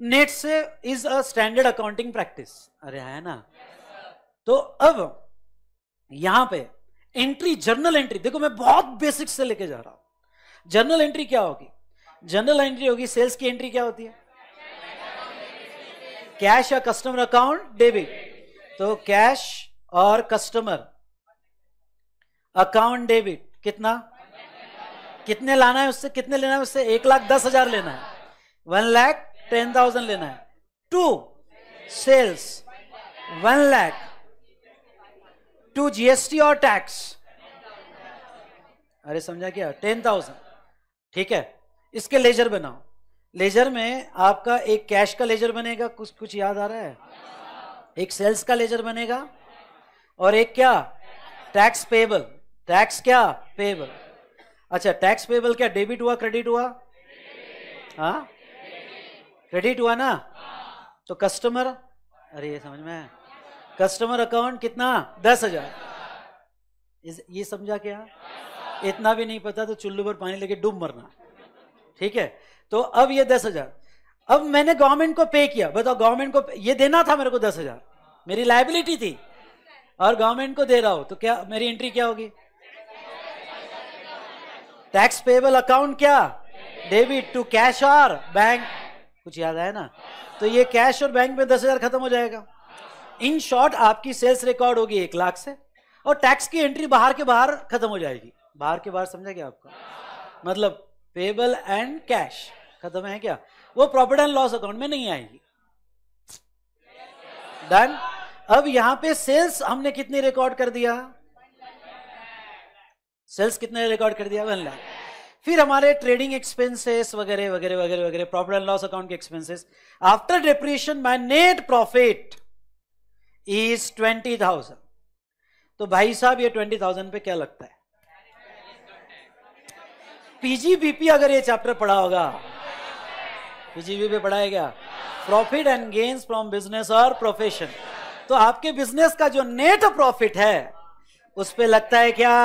C: से is a standard accounting practice अरे है ना तो अब यहां पे एंट्री जर्नल एंट्री देखो मैं बहुत बेसिक से लेके जा रहा हूं जर्नल एंट्री क्या होगी जर्नल एंट्री होगी सेल्स की एंट्री क्या होती है कैश या कस्टमर अकाउंट डेबिट तो कैश और कस्टमर अकाउंट डेबिट कितना कितने लाना है उससे कितने लेना है उससे एक लाख दस हजार लेना है वन लाख टेन थाउजेंड लेना है to sales one lakh to GST और टैक्स अरे समझा क्या टेन थाउजेंड ठीक है इसके लेजर बनाओ लेजर में आपका एक कैश का लेजर बनेगा कुछ कुछ याद आ रहा है एक सेल्स का लेजर बनेगा और एक क्या टैक्स पेबल टैक्स क्या पेबल अच्छा टैक्स पेबल क्या डेबिट हुआ क्रेडिट हुआ हाँ क्रेडिट हुआ ना तो कस्टमर अरे ये समझ में कस्टमर अकाउंट कितना दस हजार ये समझा क्या इतना भी नहीं पता तो चुल्लू पर पानी लेके डूब मरना ठीक है तो अब ये दस हजार अब मैंने गवर्नमेंट को पे किया बताओ गवर्नमेंट को ये देना था मेरे को दस हजार मेरी लाइबिलिटी थी और गवर्नमेंट को दे रहा हूं तो क्या मेरी एंट्री क्या होगी टैक्स पेबल अकाउंट क्या डेबिट टू कैश और बैंक कुछ याद आया ना तो ये कैश और बैंक में दस हजार खत्म हो जाएगा इन शॉर्ट आपकी सेल्स रिकॉर्ड होगी एक लाख से और टैक्स की एंट्री बाहर के बाहर खत्म हो जाएगी बाहर के बाहर समझा क्या आपका मतलब पेबल एंड कैश खत्म है क्या वो प्रॉफिट एंड लॉस अकाउंट में नहीं आएगी डन अब यहां पे सेल्स हमने कितनी रिकॉर्ड कर दिया सेल्स कितने रिकॉर्ड कर दिया वन लाख फिर हमारे ट्रेडिंग एक्सपेंसेस वगैरह वगैरह वगैरह वगैरह प्रॉफिट एंड लॉस अकाउंट के expenses after depreciation my net profit is twenty thousand तो भाई साहब ये ट्वेंटी थाउजेंड पे क्या लगता है पीजीबीपी अगर ये चैप्टर पढ़ा होगा पीजीबी पे गया profit and gains from business और प्रोफेशन तो आपके बिजनेस का जो नेट प्रॉफिट है उस पर लगता है क्या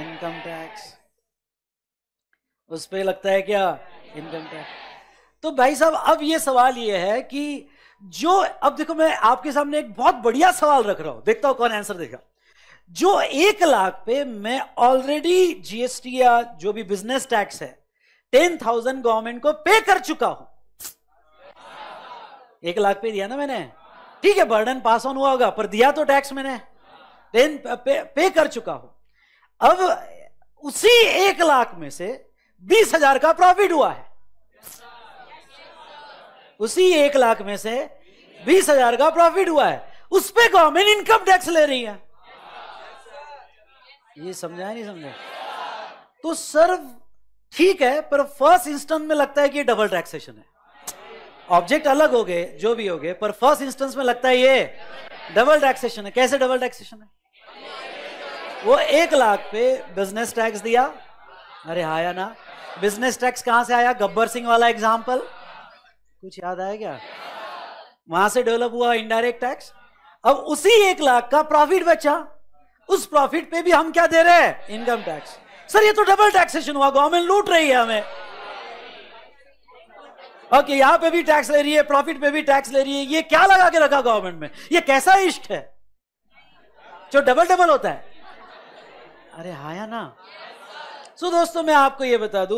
C: इनकम टैक्स उस पर लगता है क्या इनकम टैक्स तो भाई साहब अब ये सवाल ये है कि जो अब देखो मैं आपके सामने एक बहुत बढ़िया सवाल रख रहा हूं देखता हूं कौन आंसर देगा जो एक लाख पे मैं ऑलरेडी जीएसटी या जो भी बिजनेस टैक्स है टेन थाउजेंड गवर्नमेंट को पे कर चुका हूं एक लाख पे दिया ना मैंने ठीक है बर्डन पास ऑन हुआ होगा पर दिया तो टैक्स मैंने टेन पे, पे कर चुका हूं अब उसी एक लाख में से बीस हजार का प्रॉफिट हुआ है उसी एक लाख में से बीस हजार का प्रॉफिट हुआ है उस पर गवर्नमेंट इनकम टैक्स ले रही है ये समझा नहीं समझा तो सर ठीक है पर फर्स्ट इंस्टेंस में लगता है कि ये डबल टैक्सेशन है ऑब्जेक्ट अलग हो गए जो भी हो गए पर फर्स्ट इंस्टेंस में लगता है ये डबल टैक्सेशन है कैसे डबल टैक्सेशन है वो एक लाख पे बिजनेस टैक्स दिया अरे आया ना बिजनेस टैक्स कहां से आया गब्बर सिंह वाला एग्जाम्पल कुछ याद आया क्या वहां से डेवलप हुआ इनडायरेक्ट टैक्स अब उसी एक लाख का प्रॉफिट बचा उस प्रॉफिट पे भी हम क्या दे रहे हैं इनकम टैक्स सर ये तो डबल टैक्सेशन हुआ गवर्नमेंट लूट रही है हमें ओके okay, यहां पे भी टैक्स ले रही है प्रॉफिट पे भी टैक्स ले रही है ये क्या लगा के रखा गवर्नमेंट में ये कैसा इष्ट है जो डबल डबल होता है अरे हाया ना सो so, दोस्तों मैं आपको ये बता दू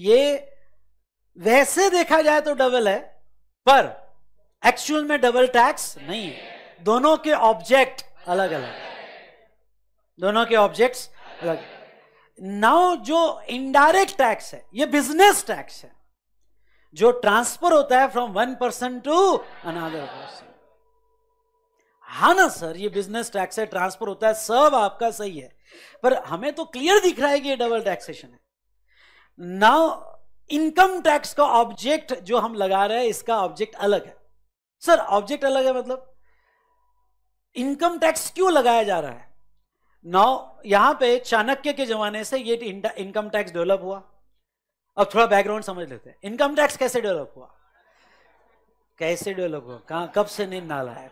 C: ये वैसे देखा जाए तो डबल है पर एक्चुअल में डबल टैक्स नहीं है दोनों के ऑब्जेक्ट अलग अलग दोनों के ऑब्जेक्ट्स अलग नाउ जो इनडायरेक्ट टैक्स है ये बिजनेस टैक्स है जो ट्रांसफर होता है from one person to another person हा ना सर ये बिजनेस टैक्स है ट्रांसफर होता है सब आपका सही है पर हमें तो क्लियर दिख रहा है कि ये डबल टैक्सेशन है नाउ इनकम टैक्स का ऑब्जेक्ट जो हम लगा रहे हैं इसका ऑब्जेक्ट अलग है सर ऑब्जेक्ट अलग है मतलब इनकम टैक्स क्यों लगाया जा रहा है नाउ यहां पे चाणक्य के जमाने से ये इनकम टैक्स डेवलप हुआ अब थोड़ा बैकग्राउंड समझ लेते हैं इनकम टैक्स कैसे डेवलप हुआ कैसे डेवलप हुआ कहा कब से नींद नाला है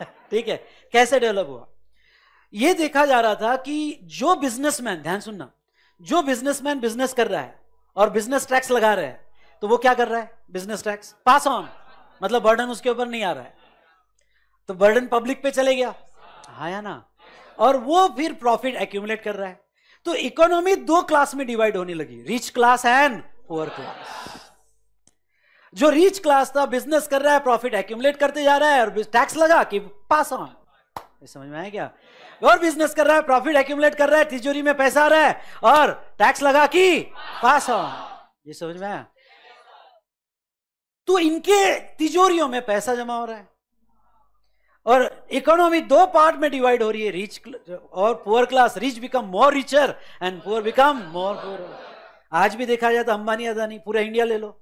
C: ठीक है कैसे डेवलप हुआ यह देखा जा रहा था कि जो बिजनेसमैन ध्यान सुनना जो बिजनेसमैन बिजनेस कर रहा है और बिजनेस टैक्स लगा रहे हैं तो वो क्या कर रहा है बिजनेस टैक्स पास ऑन मतलब बर्डन उसके ऊपर नहीं आ रहा है तो बर्डन पब्लिक पे चले गया हाँ या ना और वो फिर प्रॉफिट एक्यूमुलेट कर रहा है तो इकोनॉमी दो क्लास में डिवाइड होने लगी rich class and poor class जो रिच क्लास था बिजनेस कर रहा है प्रॉफिट एक्यूमुलेट करते जा रहा है और टैक्स लगा कि पास ऑन ये समझ में आया क्या और बिजनेस कर रहा है प्रॉफिट एक्यूमुलेट कर रहा है तिजोरी में पैसा आ रहा है और टैक्स लगा कि पास हो ये समझ में आया तो इनके तिजोरियों में पैसा जमा हो रहा है और इकोनॉमी दो पार्ट में डिवाइड हो रही है रिच और poor class rich become more richer and poor become more poor आज भी देखा जाए तो अंबानी अदानी पूरा इंडिया ले लो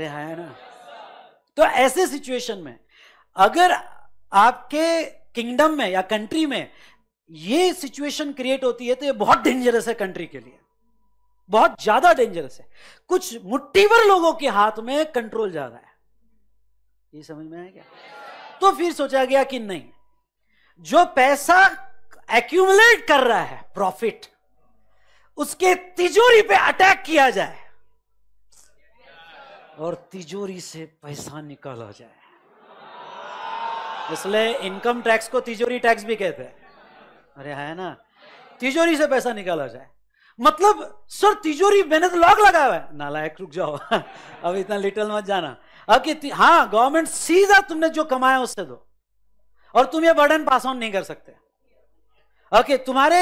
C: अरे हाँ ना तो ऐसे सिचुएशन में अगर आपके किंगडम में या कंट्री में ये सिचुएशन क्रिएट होती है तो ये बहुत डेंजरस है कंट्री के लिए बहुत ज्यादा डेंजरस है कुछ मुट्ठीवर लोगों के हाथ में कंट्रोल जा रहा है ये समझ में आया क्या तो फिर सोचा गया कि नहीं जो पैसा एक्यूमुलेट कर रहा है प्रॉफिट उसके तिजोरी पे अटैक किया जाए और तिजोरी से पैसा निकाला जाए इसलिए इनकम टैक्स को तिजोरी टैक्स भी कहते हैं अरे है ना तिजोरी से पैसा निकाला जाए मतलब सर तिजोरी मैंने तो लॉक लगाया हुआ है एक रुक जाओ अब इतना लिटल मत जाना अब कि हाँ गवर्नमेंट सीधा तुमने जो कमाया उससे दो और तुम ये बर्डन पास ऑन नहीं कर सकते ओके तुम्हारे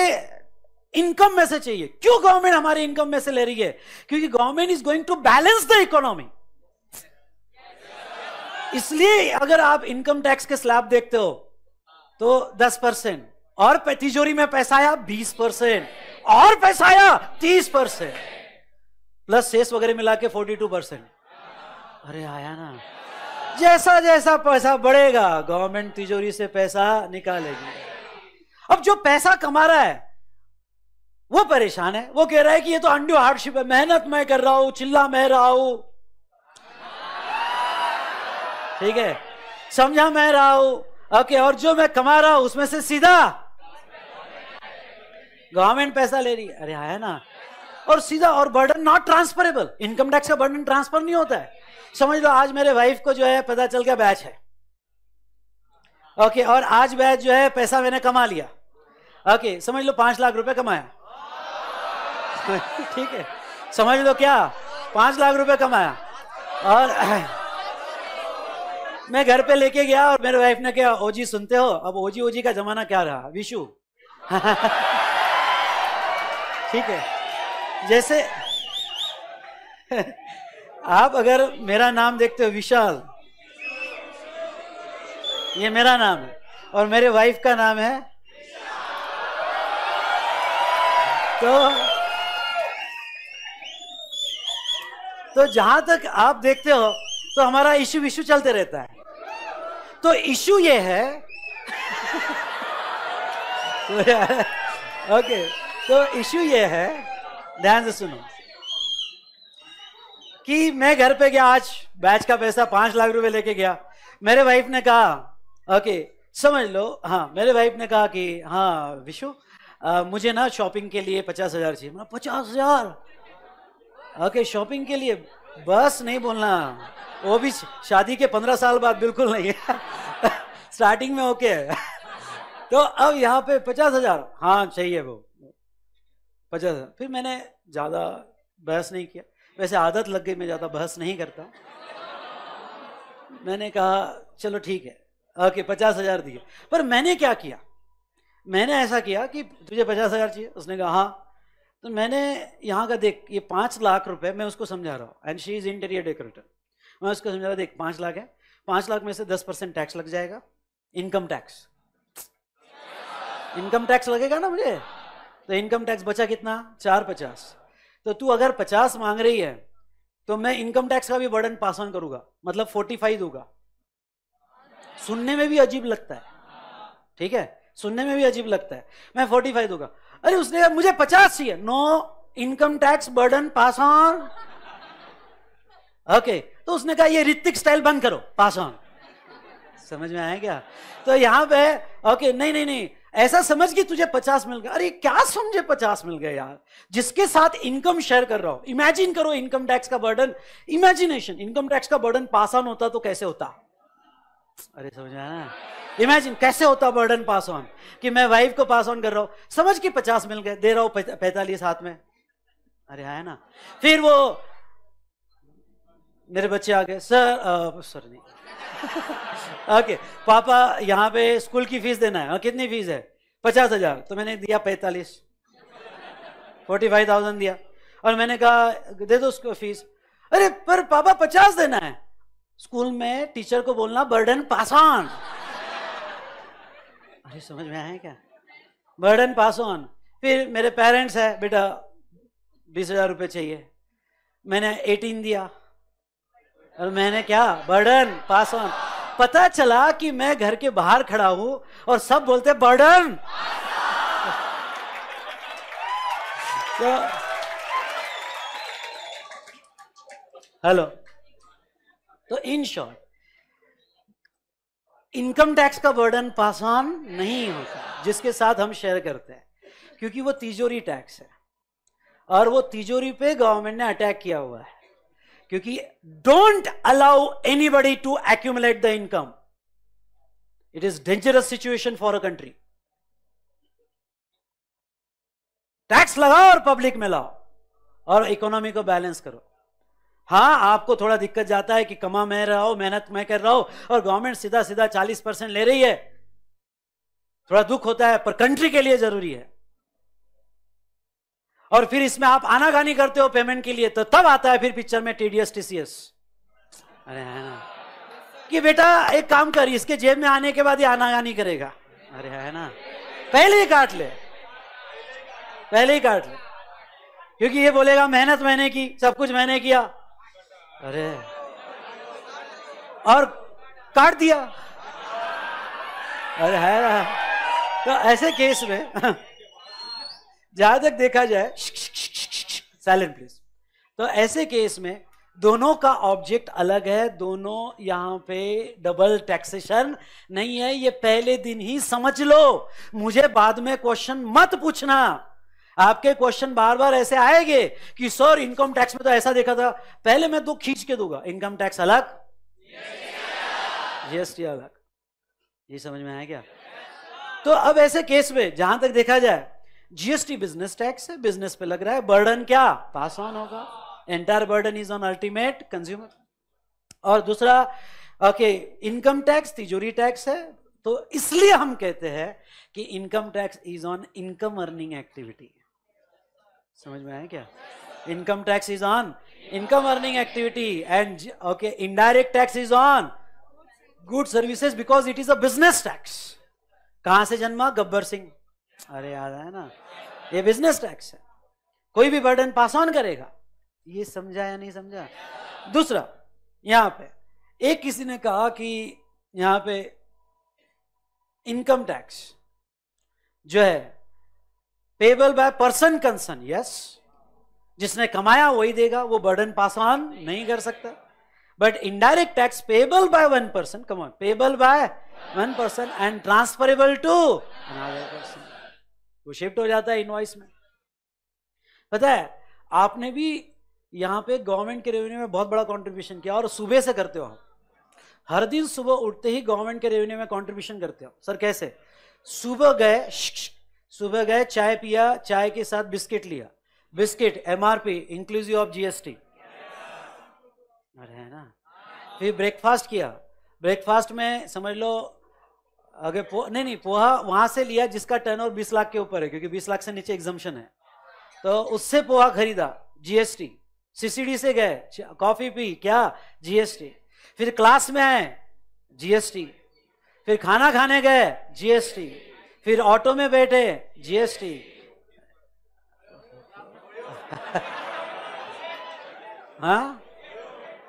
C: इनकम में से चाहिए क्यों गवर्नमेंट हमारे इनकम में से ले रही है क्योंकि government is going to balance the economy इसलिए अगर आप इनकम टैक्स के स्लैब देखते हो तो 10 परसेंट और तिजोरी में पैसा आया 20 परसेंट और पैसा आया 30 परसेंट प्लस सेस वगैरह मिला के टू परसेंट अरे आया ना जैसा जैसा पैसा बढ़ेगा गवर्नमेंट तिजोरी से पैसा निकालेगी अब जो पैसा कमा रहा है वो परेशान है वो कह रहा है कि ये तो अंडू हार्डशिप है मेहनत मैं कर रहा हूं चिल्ला मैं रहा हूं ठीक है समझा मैं रहा हूं ओके और जो मैं कमा रहा हूं उसमें से सीधा गवर्नमेंट पैसा ले रही है अरे है ना और सीधा और burden not transferable income tax का बर्डन ट्रांसफर नहीं होता है समझ लो आज मेरे वाइफ को जो है पता चल गया बैच है ओके और आज बैच जो है पैसा मैंने कमा लिया ओके समझ लो पांच लाख रुपए कमाया ठीक है समझ लो क्या पांच लाख रुपए कमाया और मैं घर पे लेके गया और मेरे वाइफ ने क्या ओजी सुनते हो अब ओजी ओजी का जमाना क्या रहा विशु ठीक है जैसे आप अगर मेरा नाम देखते हो विशाल ये मेरा नाम है और मेरे वाइफ का नाम है तो तो जहां तक आप देखते हो तो हमारा इशू विशु चलते रहता है तो इशू ये है ओके तो इशू ये है ध्यान से सुनो कि मैं घर पे गया आज बैच का पैसा पांच लाख रुपए लेके गया मेरे वाइफ ने कहा ओके okay, समझ लो हाँ मेरे वाइफ ने कहा कि हाँ विशु मुझे ना शॉपिंग के लिए पचास हजार चाहिए पचास हजार ओके शॉपिंग के लिए बस नहीं बोलना वो भी शादी के पंद्रह साल बाद बिल्कुल नहीं स्टार्टिंग में ओके है तो अब यहाँ पे पचास हजार हाँ चाहिए वो पचास हजार फिर मैंने ज़्यादा बहस नहीं किया वैसे आदत लग गई मैं ज़्यादा बहस नहीं करता मैंने कहा चलो ठीक है ओके पचास हजार दिए पर मैंने क्या किया मैंने ऐसा किया कि तुझे पचास हजार चाहिए उसने कहा हाँ तो मैंने यहाँ का देख ये पाँच लाख रुपए मैं उसको समझा रहा हूँ and she is interior decorator मैं उसको समझा रहा देख पाँच लाख है पाँच लाख में से दस परसेंट टैक्स लग जाएगा इनकम टैक्स इनकम टैक्स लगेगा ना मुझे तो इनकम टैक्स बचा कितना चार पचास तो तू अगर पचास मांग रही है तो मैं इनकम टैक्स का भी बर्डन पास ऑन करूंगा मतलब फोर्टी फाइव दूंगा सुनने में भी अजीब लगता है ठीक है सुनने में भी अजीब लगता है मैं फोर्टी फाइव दूंगा अरे उसने मुझे पचास चाहिए no income tax burden pass on okay तो उसने कहा ये ऋतिक स्टाइल बंद करो पास ऑन समझ में आया क्या तो यहां पे ओके नहीं नहीं नहीं ऐसा समझ कि तुझे पचास मिल गए अरे क्या समझे पचास मिल गए यार जिसके साथ इनकम शेयर कर रहा हो इमेजिन करो इनकम टैक्स का बर्डन इमेजिनेशन इनकम टैक्स का बर्डन पास ऑन होता तो कैसे होता अरे समझ आया ना इमेजिन कैसे होता बर्डन पास ऑन कि मैं वाइफ को पास ऑन कर रहा हूं समझ के पचास मिल गए दे रहा हूं पैतालीस हाथ में अरे आया हाँ, ना फिर वो मेरे बच्चे आ गए सर सर नहीं ओके पापा यहाँ पे स्कूल की फीस देना है हाँ, कितनी फीस है पचास हजार तो मैंने दिया पैतालीस फोर्टी फाइव थाउजेंड दिया और मैंने कहा दे दो उसको फीस अरे पर पापा पचास देना है स्कूल में टीचर को बोलना बर्डन पास ऑन अरे समझ में आया क्या बर्डन पास ऑन फिर मेरे पेरेंट्स है बेटा बीस हजार रुपये चाहिए मैंने एटीन दिया और मैंने क्या बर्डन पास ऑन पता चला कि मैं घर के बाहर खड़ा हूं और सब बोलते बर्डन तो हेलो तो इन शॉर्ट इनकम टैक्स का बर्डन पास ऑन नहीं होता जिसके साथ हम शेयर करते हैं क्योंकि वो तिजोरी टैक्स है और वो तिजोरी पे गवर्नमेंट ने अटैक किया हुआ है क्योंकि don't allow anybody to accumulate the income it is dangerous situation for a country tax लगाओ और पब्लिक में लाओ और इकोनॉमी को बैलेंस करो हाँ आपको थोड़ा दिक्कत जाता है कि कमा मैं रहा हूं मेहनत मैं कर रहा हूं और गवर्नमेंट सीधा सीधा चालीस परसेंट ले रही है थोड़ा दुख होता है पर कंट्री के लिए जरूरी है और फिर इसमें आप आनाकानी करते हो पेमेंट के लिए तो तब आता है फिर पिक्चर में टीडीएस टीसीएस अरे है हाँ। ना कि बेटा एक काम कर इसके जेब में आने के बाद ये आनाकानी करेगा अरे है हाँ ना पहले ही काट ले पहले ही काट ले क्योंकि ये बोलेगा मेहनत मैंने की सब कुछ मैंने किया अरे और काट दिया अरे है ना तो ऐसे केस में जहां तक देखा जाए साइलेंट प्लीज तो ऐसे केस में दोनों का ऑब्जेक्ट अलग है दोनों यहां पे डबल टैक्सेशन नहीं है ये पहले दिन ही समझ लो मुझे बाद में क्वेश्चन मत पूछना आपके क्वेश्चन बार बार ऐसे आएंगे कि सर इनकम टैक्स में तो ऐसा देखा था पहले मैं दो खींच के दूंगा इनकम टैक्स अलग जीएसटी अलग ये समझ में आया क्या तो अब ऐसे केस में जहां तक देखा जाए जीएसटी बिजनेस टैक्स है बिजनेस पे लग रहा है बर्डन क्या पास ऑन होगा entire burden is on ultimate consumer और दूसरा ओके इनकम टैक्स तिजोरी टैक्स है तो इसलिए हम कहते हैं कि income tax is on income earning activity समझ में आया क्या income tax is on income earning activity and okay indirect tax is on good services because it is a business tax कहां से जन्मा गब्बर सिंह अरे याद है ना ये बिजनेस टैक्स है कोई भी बर्डन पास ऑन करेगा ये समझा या नहीं समझा दूसरा यहां पे एक किसी ने कहा कि यहां पे इनकम टैक्स जो है payable by person concern yes जिसने कमाया वही देगा वो बर्डन पास ऑन नहीं कर सकता but indirect tax payable by one person come on payable by one person and transferable to another person वो शिफ्ट हो जाता है इनवॉइस में पता है आपने भी यहां पे गवर्नमेंट के रेवेन्यू में बहुत बड़ा कॉन्ट्रीब्यूशन किया और सुबह से करते हो आप हर दिन सुबह उठते ही गवर्नमेंट के रेवेन्यू में कॉन्ट्रीब्यूशन करते हो सर कैसे सुबह गए शिक्षक सुबह गए चाय पिया चाय के साथ बिस्किट लिया biscuit MRP inclusive of GST अरे है ना फिर ब्रेकफास्ट किया ब्रेकफास्ट में समझ लो अगर पो, नहीं नहीं पोहा वहां से लिया जिसका टर्न ओवर बीस लाख के ऊपर है क्योंकि बीस लाख से नीचे एग्जामेशन है तो उससे पोहा खरीदा जीएसटी सीसीडी से गए कॉफी पी क्या जीएसटी फिर क्लास में आए जीएसटी फिर खाना खाने गए जीएसटी फिर ऑटो में बैठे जीएसटी हाँ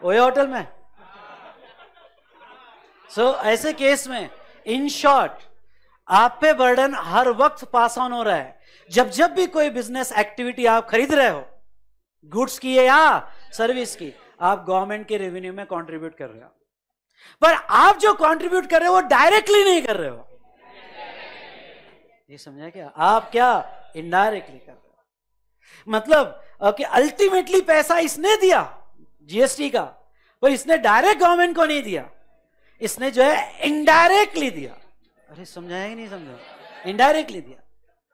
C: वही होटल में सो so, ऐसे केस में इन शॉर्ट आप पे बर्डन हर वक्त पास ऑन हो रहा है जब जब भी कोई बिजनेस एक्टिविटी आप खरीद रहे हो गुड्स की है या सर्विस की आप गवर्नमेंट के रेवेन्यू में कंट्रीब्यूट कर रहे हो पर आप जो कंट्रीब्यूट कर रहे हो वो डायरेक्टली नहीं कर रहे हो ये समझा क्या आप क्या इनडायरेक्टली कर रहे हो मतलब कि अल्टीमेटली पैसा इसने दिया जीएसटी का पर इसने डायरेक्ट गवर्नमेंट को नहीं दिया इसने जो है इनडायरेक्टली दिया अरे समझाया नहीं समझा इनडायरेक्टली दिया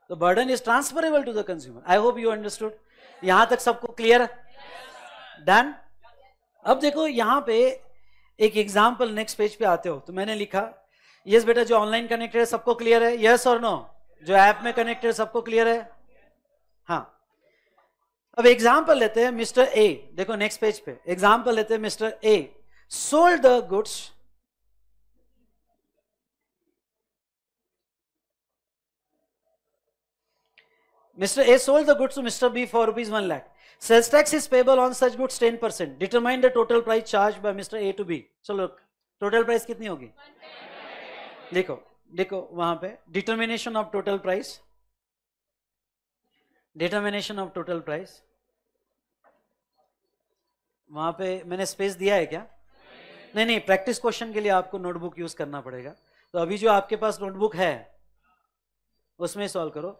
C: तो burden is transferable to the consumer I hope you understood यहां तक सबको क्लियर डन अब देखो यहां पे एक एग्जाम्पल नेक्स्ट पेज पे आते हो तो मैंने लिखा यस yes, बेटा जो ऑनलाइन कनेक्टेड है सबको क्लियर है यस और नो जो ऐप में कनेक्टेड सबको क्लियर है हाँ अब एग्जाम्पल लेते हैं मिस्टर ए देखो नेक्स्ट पेज पे एग्जाम्पल लेते हैं mister
B: A sold the goods mister A sold the
C: goods to mister B for rupees one lakh sales tax is payable on such goods ten percent determine the total price charge by mister A to B चलो total price कितनी होगी देखो देखो वहां पे determination of total price determination of total price वहां पे मैंने स्पेस दिया है क्या नहीं नहीं, प्रैक्टिस क्वेश्चन के लिए आपको नोटबुक यूज करना पड़ेगा तो अभी जो आपके पास नोटबुक है उसमें सॉल्व करो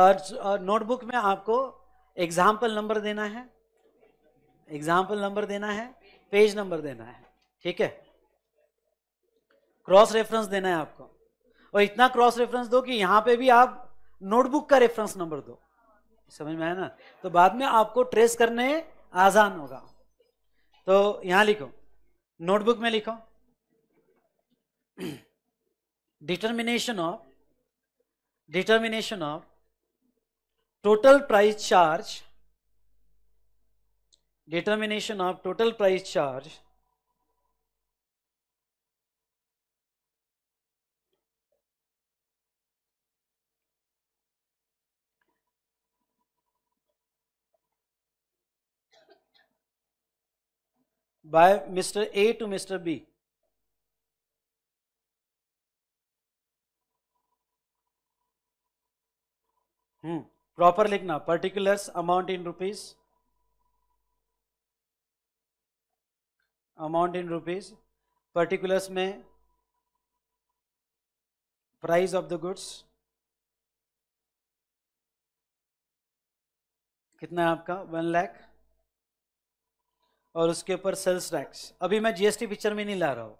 C: और नोटबुक में आपको एग्जाम्पल नंबर देना है एग्जाम्पल नंबर देना है पेज नंबर देना है ठीक है क्रॉस रेफरेंस देना है आपको और इतना क्रॉस रेफरेंस दो कि यहाँ पे भी आप नोटबुक का रेफरेंस नंबर दो समझ में आया ना तो बाद में आपको ट्रेस करने आसान होगा तो यहां लिखो नोटबुक में लिखो determination of determination of total price charge determination of total price charge by Mr. A to Mr. B. Proper hmm. लिखना particulars amount in rupees amount in rupees particulars में प्राइस ऑफ द गुड्स कितना है आपका one lakh और उसके ऊपर sales tax अभी मैं जीएसटी पिक्चर में नहीं ला रहा हूँ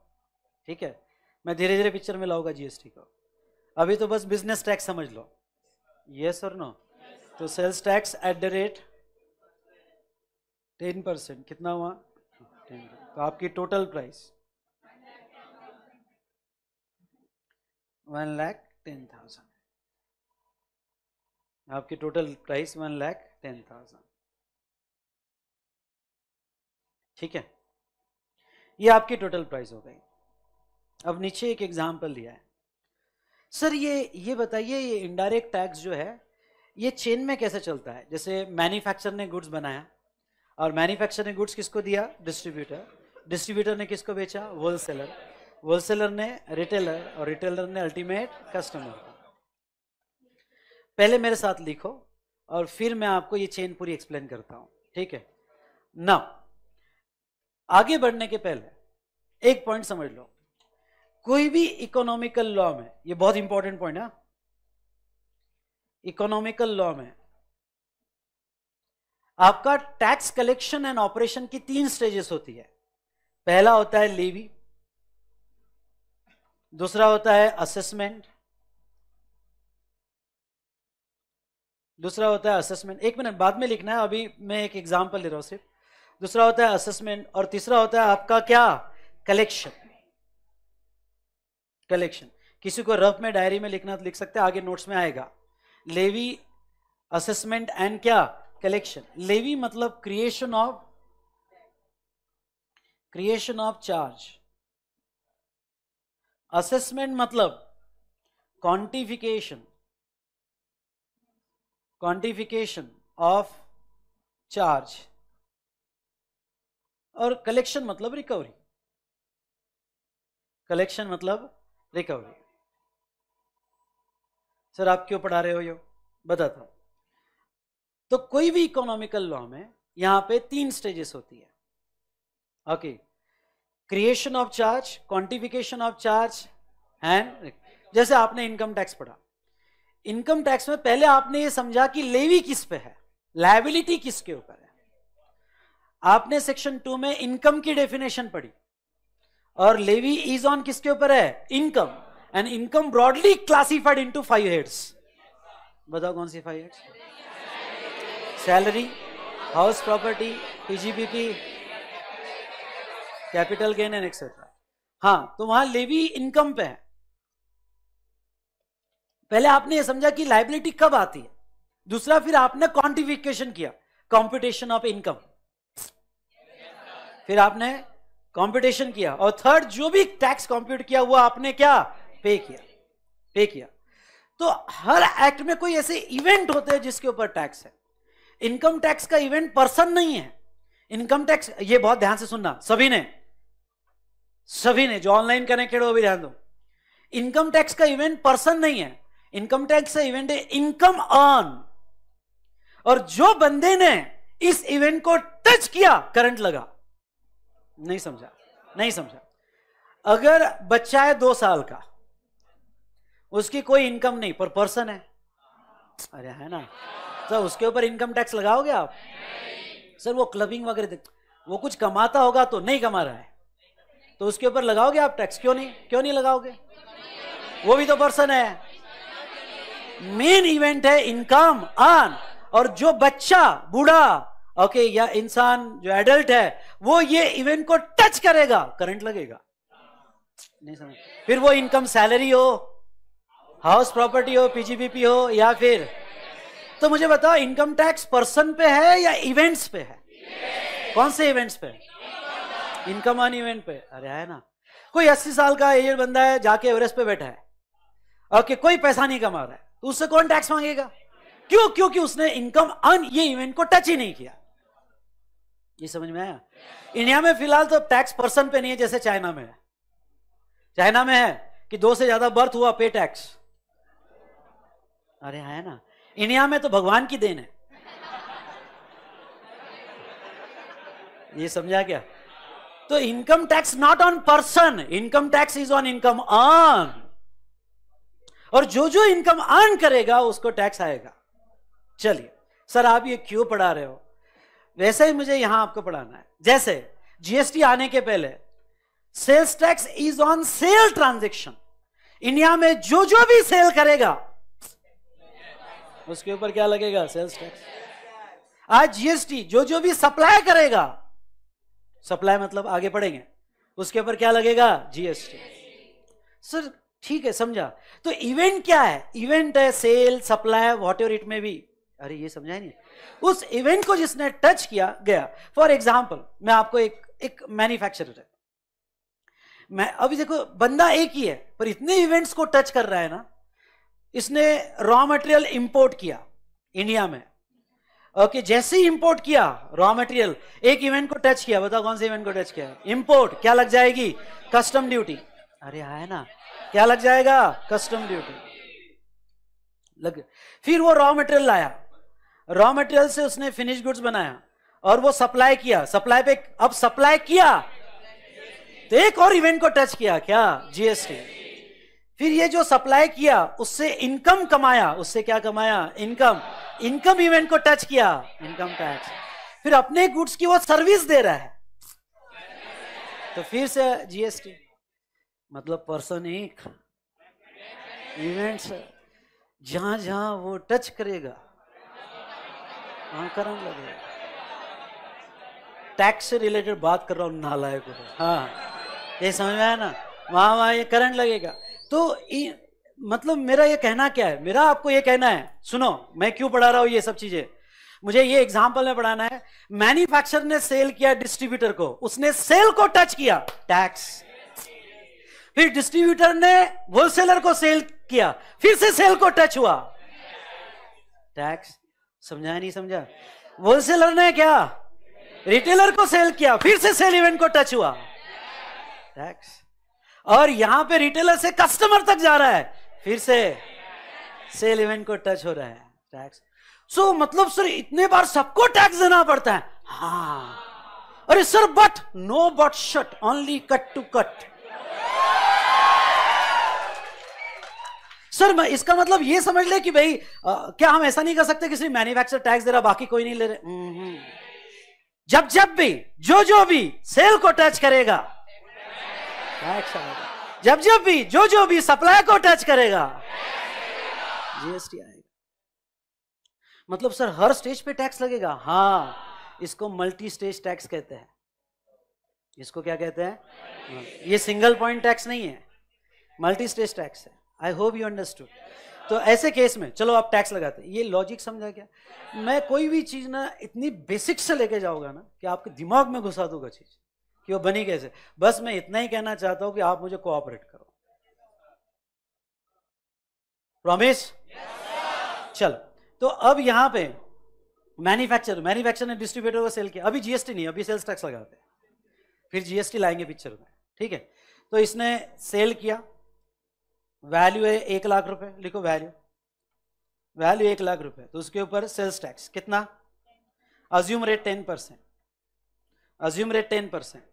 C: ठीक है मैं धीरे धीरे पिक्चर में लाऊंगा जीएसटी को अभी तो बस बिजनेस टैक्स समझ लो यस और नो तो sales tax at the rate ten percent कितना हुआ तो आपकी total price one lakh ten thousand आपकी total price one lakh ten thousand ठीक है ये आपकी टोटल प्राइस हो गई अब नीचे एक एग्जाम्पल दिया है सर ये ये बताइए ये इनडायरेक्ट टैक्स जो है ये चेन में कैसे चलता है जैसे मैन्युफैक्चर ने गुड्स बनाया और मैन्युफैक्चर ने गुड्स किसको दिया डिस्ट्रीब्यूटर डिस्ट्रीब्यूटर ने किसको बेचा होलसेलर होलसेलर ने रिटेलर और रिटेलर ने अल्टीमेट कस्टमर पहले मेरे साथ लिखो और फिर मैं आपको ये चेन पूरी एक्सप्लेन करता हूँ ठीक है ना आगे बढ़ने के पहले एक पॉइंट समझ लो कोई भी इकोनॉमिकल लॉ में ये बहुत इंपॉर्टेंट पॉइंट है इकोनॉमिकल हाँ। लॉ में आपका टैक्स कलेक्शन एंड ऑपरेशन की तीन स्टेजेस होती है पहला होता है लेवी दूसरा होता है असेसमेंट दूसरा होता है असेसमेंट एक मिनट बाद में लिखना है अभी मैं एक एग्जांपल ले रहा हूं सिर्फ दूसरा होता है असेसमेंट और तीसरा होता है आपका क्या कलेक्शन कलेक्शन किसी को रफ में डायरी में लिखना लिख सकते हैं आगे नोट्स में आएगा लेवी असेसमेंट एंड क्या कलेक्शन लेवी मतलब creation of creation of charge assessment मतलब क्वांटिफिकेशन क्वांटिफिकेशन ऑफ चार्ज और कलेक्शन मतलब रिकवरी कलेक्शन मतलब रिकवरी सर आप क्यों पढ़ा रहे हो यो बताता हूं तो कोई भी इकोनॉमिकल लॉ में यहां पे तीन स्टेजेस होती है okay creation of charge quantification of charge and जैसे आपने इनकम टैक्स पढ़ा इनकम टैक्स में पहले आपने ये समझा कि लेवी किस पे है लाइबिलिटी किसके ऊपर है आपने सेक्शन टू में इनकम की डेफिनेशन पढ़ी और लेवी इज ऑन किसके ऊपर है income and income broadly classified into five heads बताओ कौन सी five heads salary house property PGBP capital gain and etcetera हाँ तो वहां लेवी इनकम पे है पहले आपने ये समझा कि लाइबिलिटी कब आती है दूसरा फिर आपने क्वांटिफिकेशन किया कॉम्पिटिशन ऑफ इनकम फिर आपने कंपटीशन किया और थर्ड जो भी टैक्स कंप्यूट किया हुआ आपने क्या पे किया पे किया तो हर एक्ट में कोई ऐसे इवेंट होते हैं जिसके ऊपर टैक्स है इनकम टैक्स का इवेंट पर्सन नहीं है इनकम टैक्स ये बहुत ध्यान से सुनना सभी ने सभी ने जो ऑनलाइन कनेक्टेड हो भी ध्यान दो इनकम टैक्स का इवेंट पर्सन नहीं है इनकम टैक्स का इवेंट है इनकम अर्न और जो बंदे ने इस इवेंट को टच किया करंट लगा नहीं समझा नहीं समझा अगर बच्चा है दो साल का उसकी कोई इनकम नहीं पर पर्सन है अरे है ना सर तो उसके ऊपर इनकम टैक्स लगाओगे आप सर वो क्लबिंग वगैरह वो कुछ कमाता होगा तो नहीं कमा रहा है तो उसके ऊपर लगाओगे आप टैक्स क्यों नहीं क्यों नहीं लगाओगे वो भी तो पर्सन है मेन इवेंट है इनकम आन और जो बच्चा बूढ़ा ओके okay, या इंसान जो एडल्ट है वो ये इवेंट को टच करेगा करंट लगेगा नहीं समझ फिर वो इनकम सैलरी हो हाउस प्रॉपर्टी हो पीजीबीपी हो या फिर तो मुझे बताओ इनकम टैक्स पर्सन पे है या इवेंट्स पे है yes. कौन से इवेंट्स पे इनकम ऑन इवेंट पे अरे है ना कोई अस्सी साल का एज बंदा है जाके एवरेस्ट पे बैठा है ओके okay, कोई पैसा नहीं कमा रहा है तो उससे कौन टैक्स मांगेगा क्यों क्योंकि उसने इनकम अन ये इवेंट को टच ही नहीं किया ये समझ में आया इंडिया में फिलहाल तो टैक्स पर्सन पे नहीं है जैसे चाइना में है चाइना में है कि दो से ज्यादा बर्थ हुआ पे टैक्स अरे हाँ, है ना इंडिया में तो भगवान की देन है ये समझा क्या तो income tax not on person income tax is on income earn और जो जो इनकम अर्न करेगा उसको टैक्स आएगा चलिए सर आप ये क्यों पढ़ा रहे हो वैसे ही मुझे यहां आपको पढ़ाना है जैसे जीएसटी आने के पहले sales tax is on sale transaction India में जो जो भी सेल करेगा उसके ऊपर क्या लगेगा सेल्स टैक्स आज जीएसटी जो जो भी सप्लाई करेगा सप्लाई मतलब आगे बढ़ेंगे उसके ऊपर क्या लगेगा जीएसटी सर ठीक है समझा तो इवेंट क्या है इवेंट है sale supply whatever it में भी अरे ये समझा नहीं उस इवेंट को जिसने टच किया गया फॉर एग्जाम्पल मैं आपको एक एक मैन्युफैक्चर है मैं अभी देखो बंदा एक ही है पर इतने इवेंट्स को टच कर रहा है ना इसने रॉ मटेरियल इंपोर्ट किया इंडिया में ओके okay, जैसे ही इंपोर्ट किया रॉ मटेरियल एक इवेंट को टच किया बताओ कौन से इवेंट को टच किया इंपोर्ट क्या लग जाएगी कस्टम ड्यूटी अरे हाँ है ना क्या लग जाएगा कस्टम ड्यूटी लग फिर वो रॉ मटेरियल लाया रॉ मटेरियल से उसने फिनिश गुड्स बनाया और वो सप्लाई किया सप्लाई पे अब सप्लाई किया तो एक और इवेंट को टच किया क्या जीएसटी फिर ये जो सप्लाई किया उससे इनकम कमाया उससे क्या कमाया इनकम इनकम इवेंट को टच किया इनकम टैक्स फिर अपने गुड्स की वो सर्विस दे रहा है तो फिर से जीएसटी मतलब पर्सन एक इवेंट जहां जहां वो टच करेगा हाँ करंट लगेगा टैक्स से रिलेटेड बात कर रहा हूँ नालायक हाँ ये समझ में आया ना वहां वहां ये करंट लगेगा तो मतलब मेरा ये कहना क्या है मेरा आपको ये कहना है सुनो मैं क्यों पढ़ा रहा हूं ये सब चीजें मुझे ये एग्जाम्पल में पढ़ाना है मैन्युफैक्चर ने सेल किया डिस्ट्रीब्यूटर को उसने सेल को टच किया टैक्स फिर डिस्ट्रीब्यूटर ने होलसेलर को सेल किया फिर से सेल को टच हुआ टैक्स समझाया नहीं समझा होलसेलर ने क्या रिटेलर को सेल किया फिर से सेल इवेंट को टच हुआ टैक्स और यहां पे रिटेलर से कस्टमर तक जा रहा है फिर से सेल इवेंट को टच हो रहा है टैक्स सो so, मतलब सर इतने बार सबको टैक्स देना पड़ता है हाँ अरे sir but no but shut only cut to cut sir मैं इसका मतलब ये समझ ले कि भाई क्या हम ऐसा नहीं कर सकते किसी मैन्युफैक्चर टैक्स दे रहा बाकी कोई नहीं ले रहे हम्म, हम्म। जब जब भी जो जो भी सेल को टच करेगा
D: टैक्स आएगा
C: जब जब भी जो जो भी सप्लाई को टच करेगा जीएसटी आएगा मतलब सर हर स्टेज पे टैक्स लगेगा हाँ इसको मल्टी स्टेज टैक्स कहते हैं इसको क्या कहते हैं ये सिंगल पॉइंट टैक्स नहीं है मल्टी स्टेज टैक्स है आई होप यू अंडरस्टूड तो ऐसे केस में चलो आप टैक्स लगाते ये लॉजिक समझा क्या मैं कोई भी चीज़ ना इतनी बेसिक से लेके जाऊंगा ना कि आपके दिमाग में घुसा दूंगा चीज़ कि वो बनी कैसे बस मैं इतना ही कहना चाहता हूं कि आप मुझे कोऑपरेट करो प्रॉमिस yes, चलो तो अब यहां पे मैन्युफैक्चर मैन्युफैक्चर ने डिस्ट्रीब्यूटर को सेल किया अभी जीएसटी नहीं अभी सेल्स टैक्स लगाते हैं फिर जीएसटी लाएंगे पिक्चर में ठीक है तो इसने सेल किया वैल्यू है एक लाख रुपए लिखो वैल्यू वैल्यू एक लाख रुपए तो उसके ऊपर सेल्स टैक्स कितना assume rate ten percent assume rate ten percent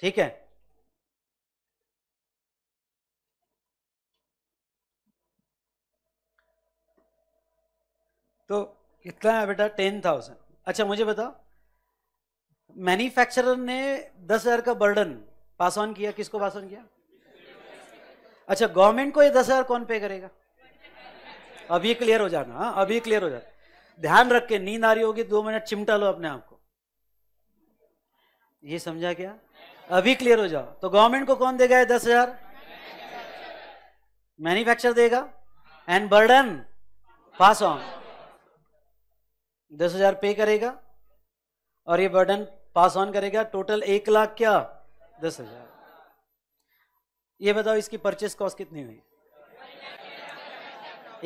C: ठीक है तो कितना है बेटा टेन थाउजेंड अच्छा मुझे बताओ मैन्युफैक्चरर ने दस हजार का बर्डन पास ऑन किया किसको पास ऑन किया अच्छा गवर्नमेंट को ये दस हजार कौन पे करेगा अभी क्लियर हो जाना हाँ अभी क्लियर हो जाना ध्यान रख के नींद आ रही होगी दो मिनट चिमटा लो अपने आप को ये समझा क्या अभी क्लियर हो जाओ तो गवर्नमेंट को कौन देगा दस हजार मैन्युफैक्चर देगा एंड बर्डन पास ऑन दस हजार पे करेगा और ये बर्डन पास ऑन करेगा टोटल एक लाख क्या दस हजार ये बताओ इसकी परचेस कॉस्ट कितनी हुई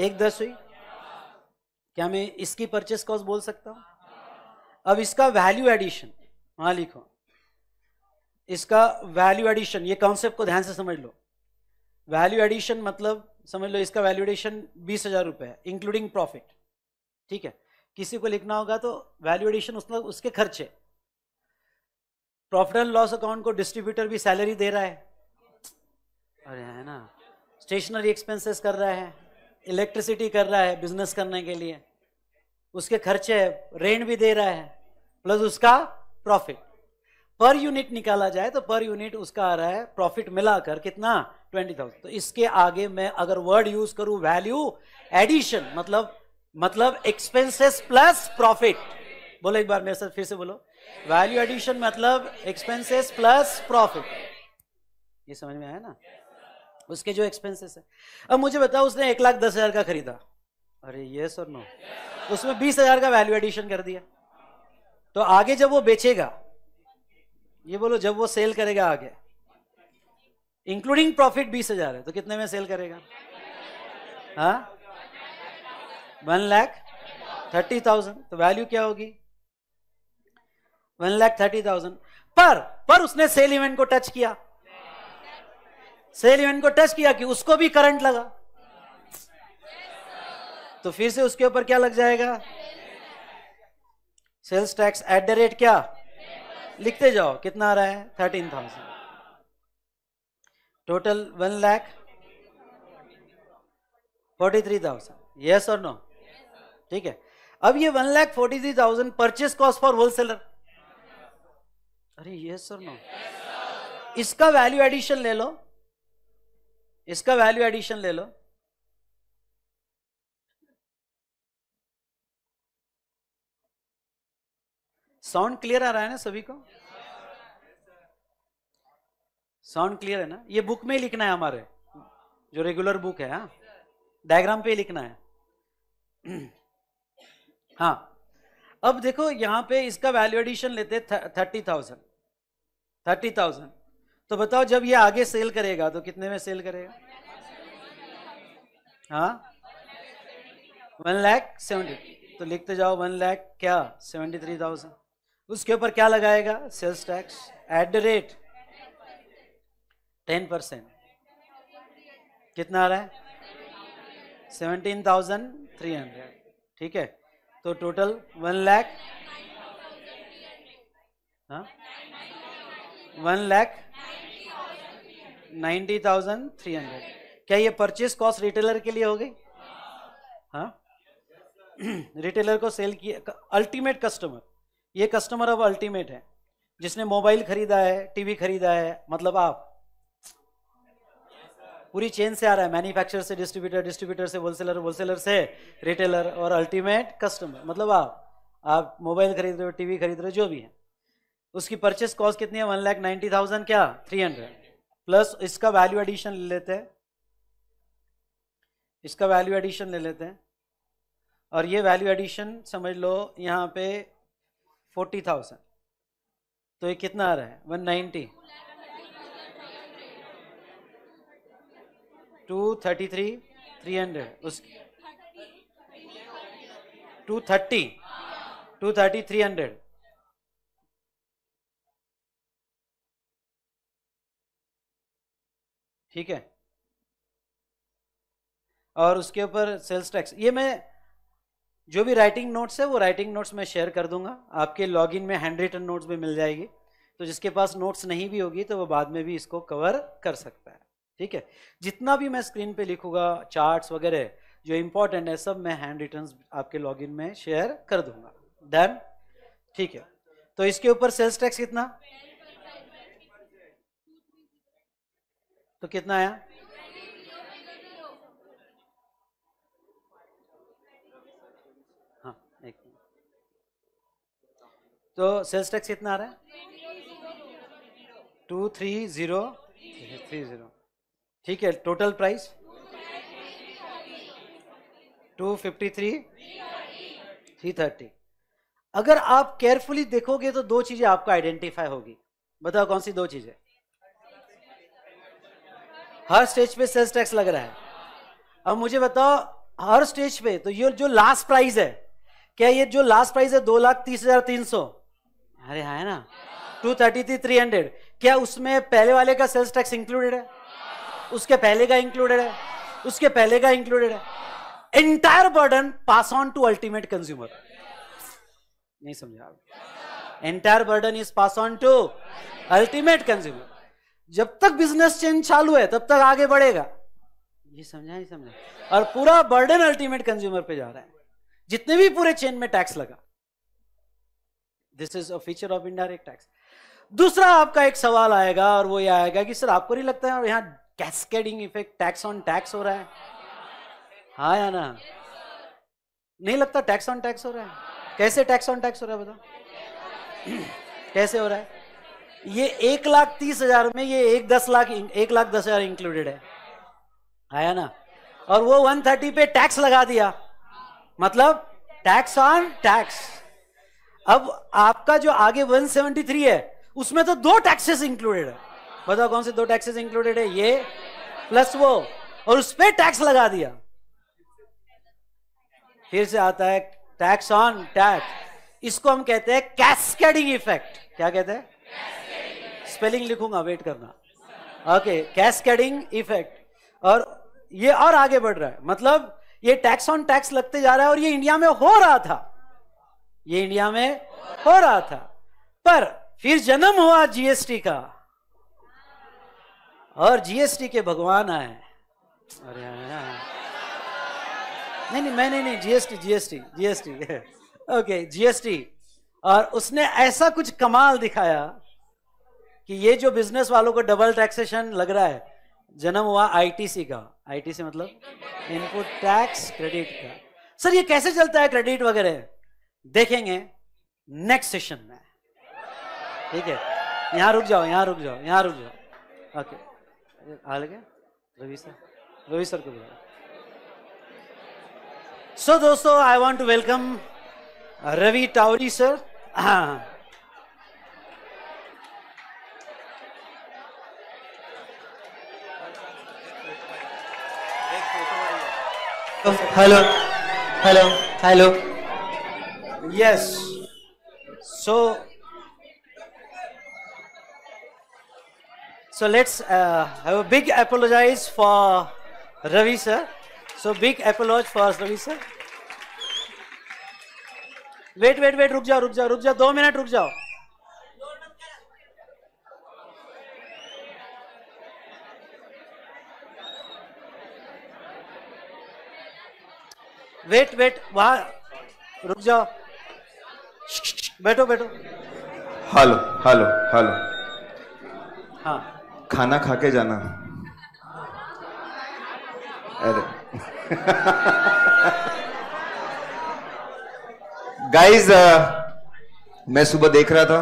C: एक दस हुई क्या मैं इसकी परचेस कॉस्ट बोल सकता हूं अब इसका वैल्यू एडिशन वहां लिखो इसका वैल्यू एडिशन ये कॉन्सेप्ट को ध्यान से समझ लो वैल्यू एडिशन मतलब समझ लो इसका वैल्यू एडिशन बीस हजार रुपए है इंक्लूडिंग प्रॉफिट ठीक है किसी को लिखना होगा तो वैल्यू एडिशन उसके खर्चे प्रॉफिट एंड लॉस अकाउंट को डिस्ट्रीब्यूटर भी सैलरी दे रहा है अरे है ना स्टेशनरी एक्सपेंसेस कर रहा है इलेक्ट्रिसिटी कर रहा है बिजनेस करने के लिए उसके खर्चे रेंट भी दे रहा है प्लस उसका प्रॉफिट पर यूनिट निकाला जाए तो पर यूनिट उसका आ रहा है प्रॉफिट मिलाकर कितना ट्वेंटी थाउजेंड तो इसके आगे मैं अगर वर्ड यूज करूं वैल्यू एडिशन मतलब मतलब एक्सपेंसेस प्लस प्रॉफिट बोलो एक बार मेरे साथ फिर से बोलो वैल्यू एडिशन मतलब एक्सपेंसेस प्लस प्रॉफिट ये समझ में आया ना उसके जो एक्सपेंसेस है अब मुझे बताओ उसने एक लाख दस हजार का खरीदा अरे ये सर नो उसमें बीस हजार का वैल्यू एडिशन कर दिया तो आगे जब वो बेचेगा ये बोलो जब वो सेल करेगा आगे इंक्लूडिंग प्रॉफिट बीस हजार है तो कितने में सेल करेगा वन लाख थर्टी थाउजेंड तो वैल्यू क्या होगी वन लैख थर्टी थाउजेंड पर पर उसने सेल इवेंट को टच किया सेल इवेंट को टच किया कि उसको भी करंट लगा तो फिर से उसके ऊपर क्या लग जाएगा sales tax at the rate क्या लिखते जाओ कितना आ रहा है thirteen thousand total one lakh forty three thousand yes और नो ठीक है अब ये one lakh forty three thousand purchase cost for wholesaler अरे ये सर नो इसका वैल्यू एडिशन ले लो इसका वैल्यू एडिशन ले लो साउंड क्लियर आ रहा है ना सभी को साउंड क्लियर है ना ये बुक में ही लिखना है हमारे जो रेगुलर बुक है डायग्राम हाँ? पे ही लिखना है हाँ अब देखो यहां पे इसका वैल्यू एडिशन लेते थर्टी थाउजेंड थर्टी थाउजेंड तो बताओ जब ये आगे सेल करेगा तो कितने में सेल करेगा हाँ वन लैख सेवेंटी तो लिखते जाओ वन लैख क्या सेवेंटी थ्री थाउजेंड उसके ऊपर क्या लगाएगा sales tax at the rate ten percent कितना आ रहा है सेवनटीन थाउजेंड थ्री हंड्रेड ठीक है तो टोटल वन लैख हाँ one lakh ninety thousand three hundred क्या ये परचेज कॉस्ट रिटेलर के लिए हो गई हाँ रिटेलर को सेल किया अल्टीमेट कस्टमर ये कस्टमर अब अल्टीमेट है जिसने मोबाइल खरीदा है टीवी खरीदा है मतलब आप पूरी चेन से आ रहा है मैन्युफैक्चरर से डिस्ट्रीब्यूटर डिस्ट्रीब्यूटर से होलसेलर होलसेलर से रिटेलर और अल्टीमेट कस्टमर मतलब आप आप मोबाइल खरीद रहे हो टीवी खरीद रहे हो जो भी है उसकी परचेस कॉस्ट कितनी है वन लाख नाइन्टी थाउजेंड क्या थ्री हंड्रेड प्लस इसका वैल्यू एडिशन ले लेते हैं इसका वैल्यू एडिशन ले लेते हैं और ये वैल्यू एडिशन समझ लो यहाँ पे फोर्टी थाउजेंड तो ये कितना आ रहा है one ninety two thirty three three hundred उसकी two thirty two thirty three hundred ठीक है और उसके ऊपर सेल्स टैक्स ये मैं जो भी राइटिंग नोट्स है वो राइटिंग नोट्स मैं शेयर कर दूंगा आपके लॉगिन में हैंड रिटन नोट्स भी मिल जाएगी तो जिसके पास नोट्स नहीं भी होगी तो वो बाद में भी इसको कवर कर सकता है ठीक है जितना भी मैं स्क्रीन पे लिखूंगा चार्ट्स वगैरह जो इम्पोर्टेंट है सब मैं हैंड रिटर्न आपके लॉगिन में शेयर कर दूंगा डन ठीक है तो इसके ऊपर सेल्स टैक्स कितना तो कितना आया हाँ एक तो सेल्स टैक्स कितना आ रहा
A: है
C: two three zero three zero ठीक है total price two fifty three three thirty अगर आप केयरफुली देखोगे तो दो चीजें आपको आइडेंटिफाई होगी बताओ कौन सी दो चीजें हर स्टेज पे सेल्स टैक्स लग रहा है अब मुझे बताओ हर स्टेज पे तो ये जो लास्ट प्राइस है क्या ये जो लास्ट प्राइस है दो लाख तीस हजार तीन सौ अरे हाँ है ना two thirty three three hundred क्या उसमें पहले वाले का सेल्स टैक्स इंक्लूडेड है उसके पहले का इंक्लूडेड है उसके पहले का इंक्लूडेड है entire burden pass on to ultimate consumer नहीं समझा entire burden is pass on to ultimate consumer जब तक बिजनेस चेन चालू है तब तक आगे बढ़ेगा ये समझा नहीं समझा और पूरा बर्डन अल्टीमेट कंज्यूमर पे जा रहा है जितने भी पूरे चेन में टैक्स लगा this is a feature of indirect tax दूसरा आपका एक सवाल आएगा और वो ये आएगा कि सर आपको नहीं लगता है यहाँ cascading effect tax on tax हो रहा है हाँ या ना नहीं लगता टैक्स ऑन टैक्स हो रहा है कैसे टैक्स ऑन टैक्स हो रहा है बताओ कैसे हो रहा है ये एक लाख तीस हजार में ये एक दस लाख एक लाख दस हजार इंक्लूडेड है आया ना और वो वन थर्टी पे टैक्स लगा दिया मतलब टैक्स ऑन टैक्स अब आपका जो आगे वन सेवेंटी थ्री है उसमें तो दो टैक्सेस इंक्लूडेड है बताओ कौन से दो टैक्सेस इंक्लूडेड है ये प्लस वो और उस पर टैक्स लगा दिया फिर से आता है टैक्स ऑन टैक्स इसको हम कहते हैं कैस्केडिंग इफेक्ट क्या कहते हैं स्पेलिंग लिखूंगा वेट करना ओके कैस्केडिंग इफेक्ट और ये और आगे बढ़ रहा है मतलब ये टैक्स ऑन टैक्स लगते जा रहा है और ये इंडिया में हो रहा था ये इंडिया में हो रहा था पर फिर जन्म हुआ जीएसटी का और जीएसटी के भगवान आए अरे हाँ, हाँ, हाँ। नहीं नहीं मैं नहीं नहीं GST GST GST okay GST और उसने ऐसा कुछ कमाल दिखाया कि ये जो बिजनेस वालों को डबल टैक्सेशन लग रहा है जन्म हुआ आईटीसी का आईटीसी मतलब इनपुट टैक्स क्रेडिट का सर ये कैसे चलता है क्रेडिट वगैरह देखेंगे नेक्स्ट सेशन में ठीक है यहां रुक जाओ यहां रुक जाओ यहां रुक जाओ ओके आ लगे रवि सर रवि सर को बुलाओ सो दोस्तों I want to welcome Ravi Tawari sir हाँ
A: hello hello
C: hello yes so so let's uh, have a big apologize for ravi sir so big apology for ravi sir wait wait wait ruk jao ruk jao ruk jao 2 minute ruk jao wait wait वहां रुक जाओ बैठो बैठो
E: hello hello hello हाँ खाना खा के जाना अरे गाइस मैं सुबह देख रहा था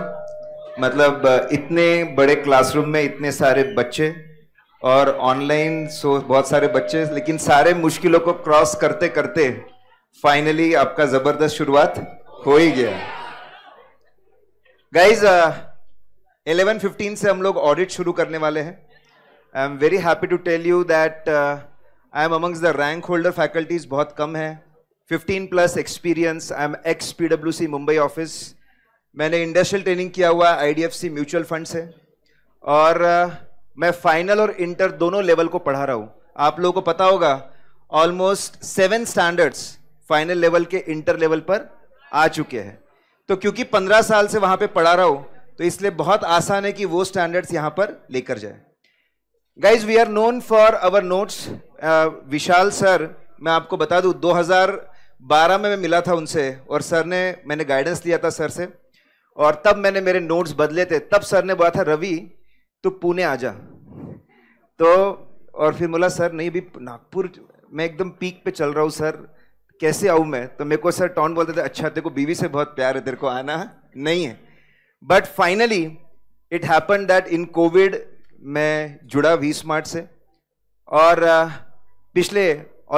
E: मतलब इतने बड़े क्लासरूम में इतने सारे बच्चे और ऑनलाइन सो बहुत सारे बच्चे लेकिन सारे मुश्किलों को क्रॉस करते करते फाइनली आपका जबरदस्त शुरुआत हो ही गया गाइज इलेवन फिफ्टीन से हम लोग ऑडिट शुरू करने वाले हैं I am very happy to tell you that I am amongst the rank holder faculties बहुत कम है 15 plus experience I am ex P Mumbai office मैंने इंडस्ट्रियल ट्रेनिंग किया हुआ आईडीएफसी म्यूचुअल फंड से और uh, मैं फाइनल और इंटर दोनों लेवल को पढ़ा रहा हूँ आप लोगों को पता होगा almost seven standards final level के इंटर लेवल पर आ चुके हैं तो क्योंकि पंद्रह साल से वहां पे पढ़ा रहा हो तो इसलिए बहुत आसान है कि वो स्टैंडर्ड्स यहां पर लेकर जाए guys we are known for our notes Vishal sir मैं आपको बता दूं 2012 में मैं मिला था उनसे और सर ने मैंने गाइडेंस लिया था सर से और तब मैंने मेरे नोट्स बदले थे तब सर ने बोला था रवि तू पुणे आ जा तो और फिर बोला सर नहीं अभी नागपुर मैं एकदम पीक पे चल रहा हूँ सर कैसे आऊँ मैं तो मेरे को सर टॉन बोलते थे अच्छा तेरे को बीवी से बहुत प्यार है तेरे को आना नहीं है but finally it happen that in covid मैं जुड़ा वी स्मार्ट से और पिछले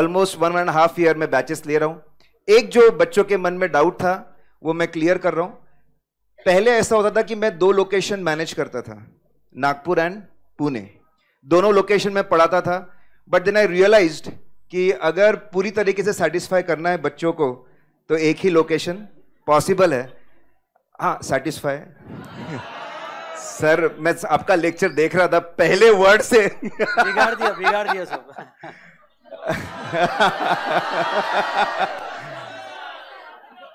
E: almost one and half year में बैचेस ले रहा हूँ एक जो बच्चों के मन में डाउट था वो मैं क्लियर कर रहा हूँ पहले ऐसा होता था कि मैं दो लोकेशन मैनेज करता था नागपुर एंड पुणे दोनों लोकेशन में पढ़ाता था बट देन आई रियलाइज्ड कि अगर पूरी तरीके से सेटिस्फाई करना है बच्चों को तो एक ही लोकेशन पॉसिबल है हाँ सेटिस्फाई सर मैं आपका लेक्चर देख रहा था पहले वर्ड से बिगाड़ दिया
C: बिगाड़ दिया सब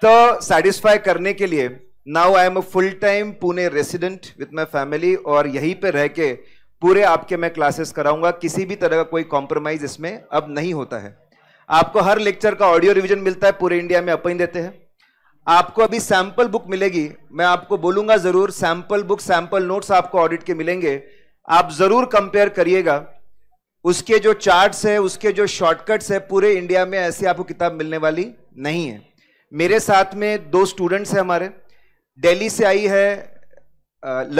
E: तो सेटिस्फाई करने के लिए now I am a full time Pune resident with my family और यहीं पे रह के पूरे आपके मैं क्लासेस कराऊंगा किसी भी तरह का कोई कॉम्प्रोमाइज इसमें अब नहीं होता है आपको हर लेक्चर का ऑडियो रिवीजन मिलता है पूरे इंडिया में अपन देते हैं आपको अभी सैंपल बुक मिलेगी मैं आपको बोलूंगा जरूर सैंपल बुक सैंपल नोट्स आपको ऑडिट के मिलेंगे आप जरूर कंपेयर करिएगा उसके जो चार्ट्स है उसके जो शॉर्टकट्स है पूरे इंडिया में ऐसी आपको किताब मिलने वाली नहीं है मेरे साथ में दो स्टूडेंट्स हैं हमारे दिल्ली से आई है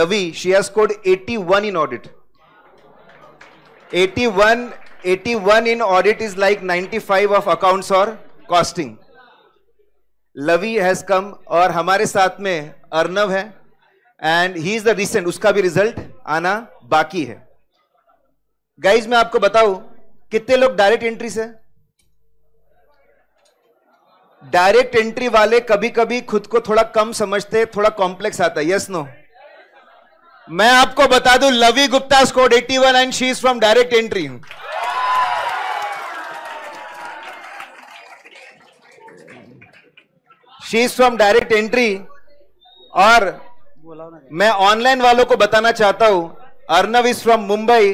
E: Lavi she has scored 81 in audit 81, 81 in audit is like 95 of accounts or costing. Lavi has come और हमारे साथ में अर्नव है and he is the recent उसका भी रिजल्ट आना बाकी है गाइज मैं आपको बताऊं कितने लोग डायरेक्ट एंट्री से डायरेक्ट एंट्री वाले कभी कभी खुद को थोड़ा कम समझते थोड़ा कॉम्प्लेक्स आता है यस नो no? मैं आपको बता दूं Lavi Gupta score 81 and she is from direct entry हूं she is from direct entry और मैं ऑनलाइन वालों को बताना चाहता हूं Arnav is from Mumbai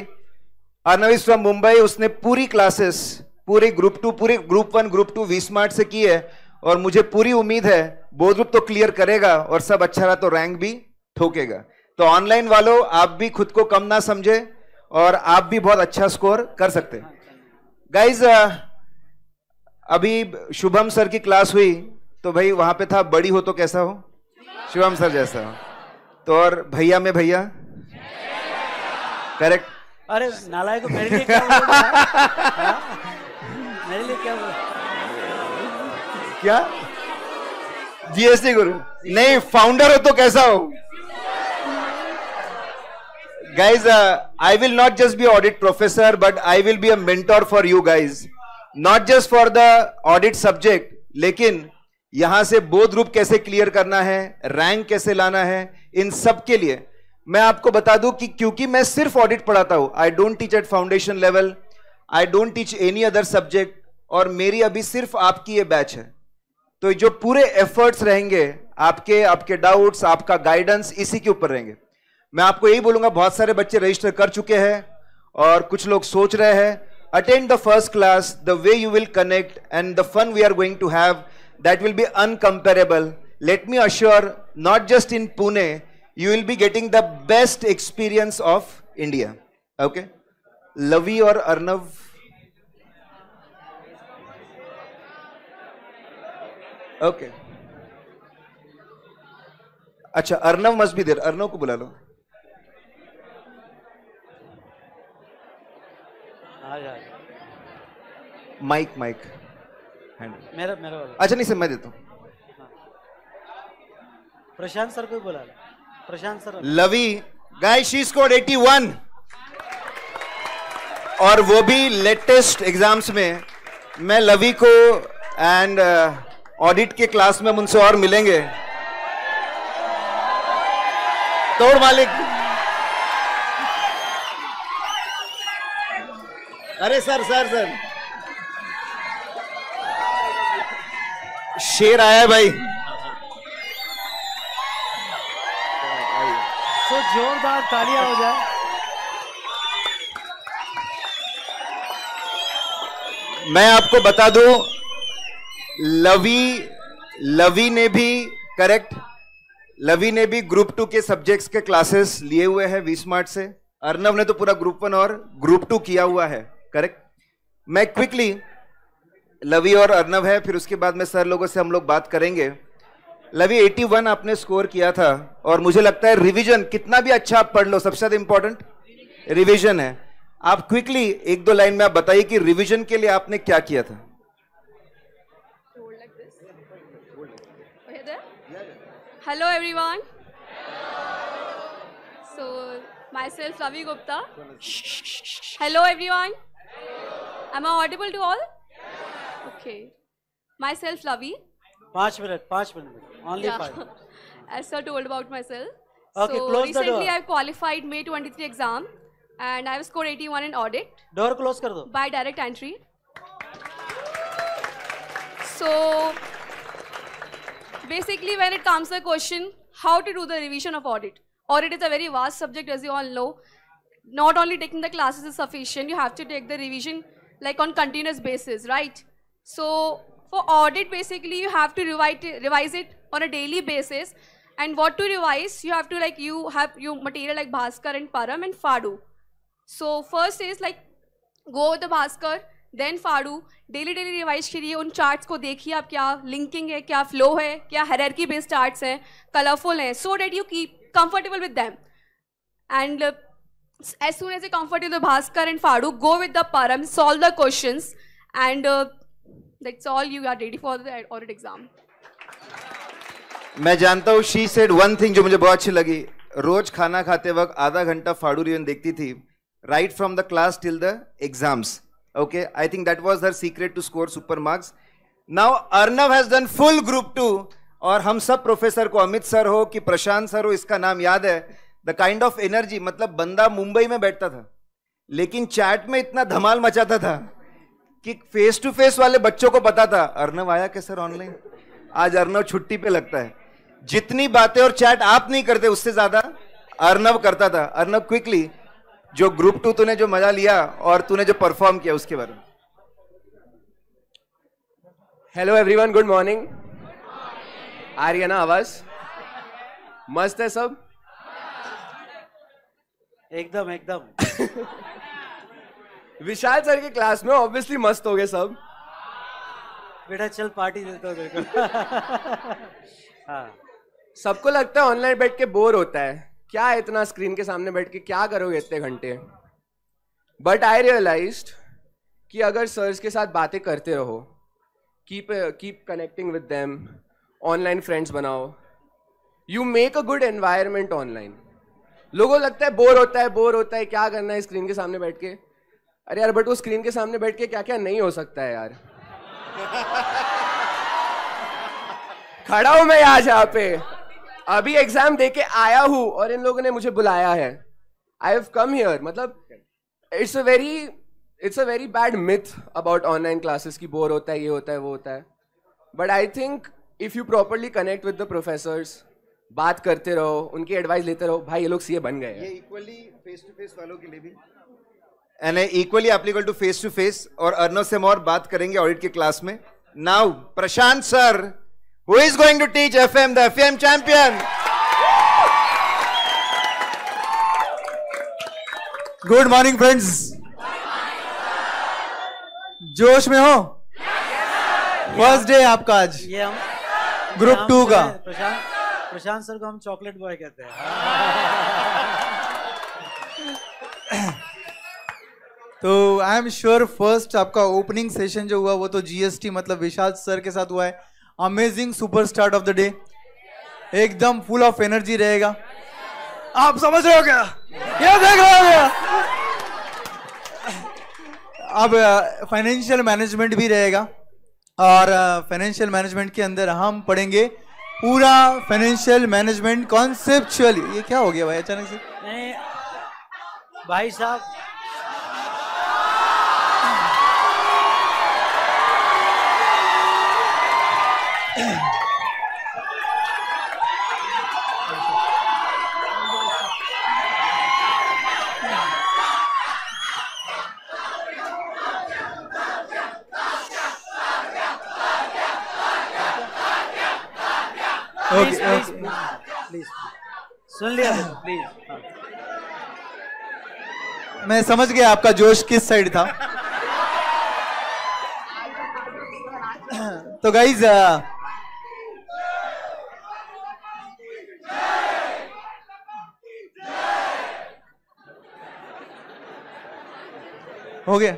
E: Arnav is from Mumbai उसने पूरी क्लासेस पूरे ग्रुप टू पूरे group one group two V Smart से की है और मुझे पूरी उम्मीद है रूप तो क्लियर करेगा और सब अच्छा रहा तो रैंक भी ठोकेगा तो ऑनलाइन वालों आप भी खुद को कम ना समझे और आप भी बहुत अच्छा स्कोर कर सकते हैं गाइज अभी शुभम सर की क्लास हुई तो भाई वहां पे था बड़ी हो तो कैसा हो शुभम सर जैसा हो तो और भैया में भैया करेक्ट
C: अरे नालायक मेरे लिए क्या हाँ? मेरे लिए क्या
E: क्या जीएसटी गुरु नहीं फाउंडर हो तो कैसा हो guys uh, i will not just be audit professor but i will be a mentor for you guys not just for the audit subject लेकिन यहां से बोध रूप कैसे क्लियर करना है रैंक कैसे लाना है इन सब के लिए मैं आपको बता दूं कि क्योंकि मैं सिर्फ ऑडिट पढ़ाता हूं I don't teach at foundation level I don't teach any other subject और मेरी अभी सिर्फ आपकी ये बैच है तो जो पूरे एफर्ट्स रहेंगे आपके आपके डाउट्स आपका गाइडेंस इसी के ऊपर रहेंगे मैं आपको यही बोलूंगा बहुत सारे बच्चे रजिस्टर कर चुके हैं और कुछ लोग सोच रहे हैं attend the first class the way you will connect and the fun we are going to have that will be uncomparable let me assure not just in Pune you will be getting the best experience of India okay Lavi और Arnav okay okay. अच्छा Arnav must देर अर्नव को बुला लो mic mic मेरा मेरा वाला अच्छा नहीं sir मैं देता हूँ हाँ।
C: प्रशांत सर को बोला Prashant
E: sir Lavi guy she score 81 और वो भी लेटेस्ट एग्जाम्स में मैं लवी को एंड ऑडिट uh, के क्लास में मुझसे उनसे और मिलेंगे तोड़ मालिक अरे सर सर सर शेर आया भाई
D: तो जोरदार तालियां हो जाए
E: मैं आपको बता दूं लवी लवी ने भी करेक्ट लवी ने भी ग्रुप टू के सब्जेक्ट्स के क्लासेस लिए हुए हैं वी स्मार्ट से अर्नव ने तो पूरा ग्रुप वन और ग्रुप टू किया हुआ है करेक्ट मैं क्विकली लवी और अर्नव है फिर उसके बाद में सर लोगों से हम लोग बात करेंगे लवी 81 आपने स्कोर किया था और मुझे लगता है रिवीजन कितना भी अच्छा आप पढ़ लो सबसे ज्यादा इंपॉर्टेंट रिवीजन है आप क्विकली एक दो लाइन में आप बताइए कि रिवीजन के लिए आपने क्या किया था
F: hello everyone so myself Lavi Gupta hello everyone Am I audible to all? Okay. Myself, Lavi.
C: Five minutes, five minutes. Only yeah. five
F: minutes. As sir told about myself. Okay, so close recently the door. I qualified May 23 exam and I have scored 81 in audit. Door close kar do. By direct entry. So basically when it comes to the question how to do the revision of audit. Audit is a very vast subject as you all know. Not only taking the classes is sufficient, you have to take the revision like on continuous basis, right? So for audit, basically you have to revise it, revise it on a daily basis. And what to revise, you have to like, you have your material like Bhaskar and Param and Fadu. So first is like, go the Bhaskar, then Fadu. Daily, daily revise ke liye un charts ko dekhi aap kya linking hai, kya flow hai, kya hierarchy based charts hai, colorful So that you keep comfortable with them. And uh, as soon as they comforted the Bhaskar and Farooq, go with the param, solve the questions, and uh, that's all you are ready for the audit exam.
E: मैं जानता हूँ she said one thing जो मुझे बहुत अच्छी लगी रोज खाना खाते वक्त आधा घंटा फाड़ू रिवन देखती थी right from the class till the exams okay I think that was her secret to score super marks now Arnav has done full group two और हम सब प्रोफेसर को अमित सर हो कि प्रशांत सर हो इसका नाम याद है द काइंड ऑफ एनर्जी मतलब बंदा मुंबई में बैठता था लेकिन चैट में इतना धमाल मचाता था कि फेस टू फेस वाले बच्चों को पता था अर्नव आया क्या सर ऑनलाइन आज अर्नव छुट्टी पे लगता है जितनी बातें और चैट आप नहीं करते उससे ज्यादा अर्नव करता था अर्नव क्विकली जो ग्रुप टू तूने जो मजा लिया और तूने जो परफॉर्म किया उसके बारे में हेलो एवरीवन गुड मॉर्निंग आ रही है ना आवाज मस्त है सब एकदम एकदम विशाल सर के क्लास में ऑब्वियसली मस्त हो गए सब बेटा चल पार्टी देता हूँ हाँ सबको लगता है ऑनलाइन बैठ के बोर होता है क्या है इतना स्क्रीन के सामने बैठ के क्या करोगे इतने घंटे बट आई रियलाइज कि अगर सर्स के साथ बातें करते रहो keep keep connecting with them online friends बनाओ you make a good environment online लोगों लगता है बोर होता है बोर होता है क्या करना है स्क्रीन के सामने बैठ के अरे यार बट वो स्क्रीन के सामने बैठ के क्या क्या नहीं हो सकता है यार खड़ा हूं मैं आज यहाँ पे अभी एग्जाम दे के आया हूं और इन लोगों ने मुझे बुलाया है आई हैव कम हियर मतलब it's a very it's a very bad myth about online classes की बोर होता है ये होता है वो होता है but I think if you properly connect with the professors बात करते रहो उनकी एडवाइस लेते रहो भाई ये लोग सीए बन गए ये इक्वली फेस टू फेस वालों के लिए भी and equally applicable to face to face और अर्नो से मोर बात करेंगे ऑडिट के क्लास में now Prashant sir who is going to teach FM the FM champion
D: good morning friends जोश में हो फर्स्ट डे आपका आज ग्रुप टू का
C: प्रशांत प्रशांत सर को हम चॉकलेट बॉय कहते हैं
D: तो आई एम श्योर फर्स्ट आपका ओपनिंग सेशन जो हुआ वो तो जीएसटी मतलब विशाल सर के साथ हुआ है amazing super start of the day एकदम फुल ऑफ एनर्जी रहेगा आप समझ रहे हो क्या ये देख रहे हो क्या अब फाइनेंशियल uh, मैनेजमेंट भी रहेगा और फाइनेंशियल uh, मैनेजमेंट के अंदर हम पढ़ेंगे पूरा फाइनेंशियल मैनेजमेंट कॉन्सेप्चुअली ये क्या हो गया भाई अचानक से भाई साहब सुन लिया प्लीज हाँ। मैं समझ गया आपका जोश किस साइड था तो गाइज हो गया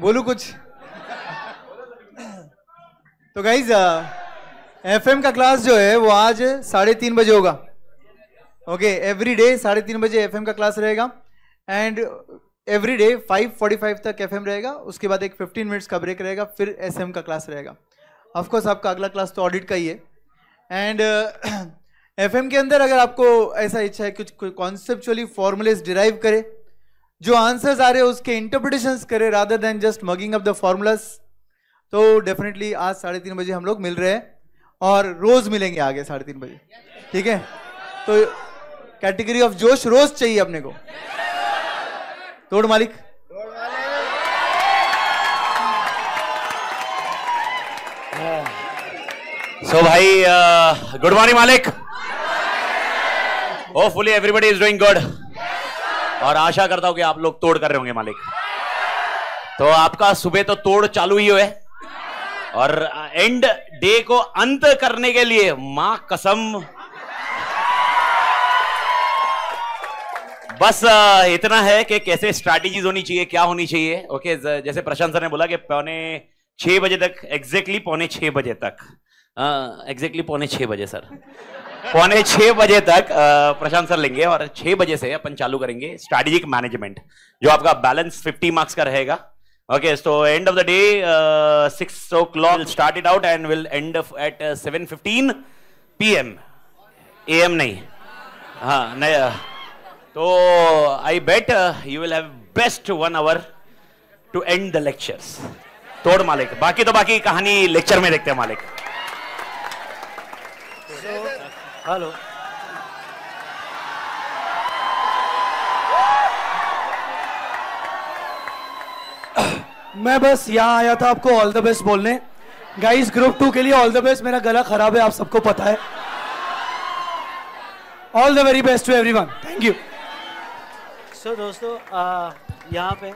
D: बोलू कुछ तो गाइज एफ का क्लास जो है वो आज साढ़े तीन बजे होगा ओके एवरी डे साढ़े तीन बजे एफ का क्लास रहेगा and every day five forty five तक एफ रहेगा उसके बाद एक फिफ्टीन मिनट्स का ब्रेक रहेगा फिर एस का क्लास रहेगा ऑफकोर्स आपका अगला क्लास तो ऑडिट का ही है एंड एफ uh, के अंदर अगर आपको ऐसा इच्छा है कुछ कॉन्सेप्चुअली फॉर्मुलेस डिराइव करे जो आंसर्स आ रहे हैं उसके इंटरप्रिटेशन करे rather than just mugging up the formulas तो डेफिनेटली आज साढ़े तीन बजे हम लोग मिल रहे हैं और रोज मिलेंगे आगे साढ़े तीन बजे ठीक है तो कैटेगरी ऑफ जोश रोज चाहिए अपने को तोड़ मालिक
F: सो so, भाई
G: गुड uh, मॉर्निंग मालिक hopefully everybody is doing good और आशा करता हूं कि आप लोग तोड़ कर रहे होंगे मालिक तो आपका सुबह तो तोड़ चालू ही है और एंड uh, डे को अंत करने के लिए मां कसम बस इतना है कि कैसे स्ट्रैटेजीज होनी चाहिए क्या होनी चाहिए ओके जैसे प्रशांत सर ने बोला कि पौने छः बजे तक एग्जैक्टली पौने छः बजे तक एग्जैक्टली पौने छः बजे सर पौने छः बजे तक प्रशांत सर लेंगे और छः बजे से अपन चालू करेंगे स्ट्रैटेजिक मैनेजमेंट जो आपका बैलेंस फिफ्टी मार्क्स का रहेगा okay so end of the day six o'clock start it out and will end at seven fifteen P M A M नहीं हाँ नया तो I bet you will have best one hour to end the lectures तोड़ मालिक बाकी तो बाकी कहानी लेक्चर में देखते हैं मालिक
C: हेलो
D: मैं बस यहाँ आया था आपको ऑल द बेस्ट बोलने गाइस ग्रुप टू के लिए ऑल द बेस्ट मेरा गला खराब है आप सबको पता है all the very best to everyone thank you
C: so so, दोस्तों यहाँ पे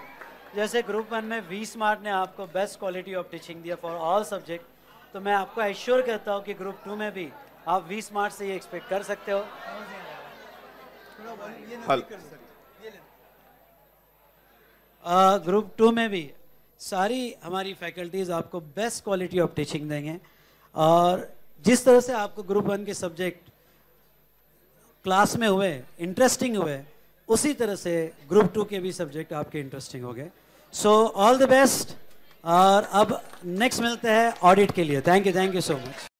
C: जैसे ग्रुप वन में वी स्मार्ट ने आपको बेस्ट क्वालिटी ऑफ टीचिंग दिया फॉर ऑल सब्जेक्ट तो मैं आपको एश्योर करता हूँ कि ग्रुप टू में भी आप वी स्मार्ट से ये एक्सपेक्ट कर सकते हो ग्रुप टू में भी सारी हमारी फैकल्टीज़ आपको बेस्ट क्वालिटी ऑफ टीचिंग देंगे और जिस तरह से आपको ग्रुप वन के सब्जेक्ट क्लास में हुए इंटरेस्टिंग हुए उसी तरह से ग्रुप टू के भी सब्जेक्ट आपके इंटरेस्टिंग हो गए
B: सो ऑल द बेस्ट और अब नेक्स्ट मिलते हैं ऑडिट के लिए thank you thank you
A: so much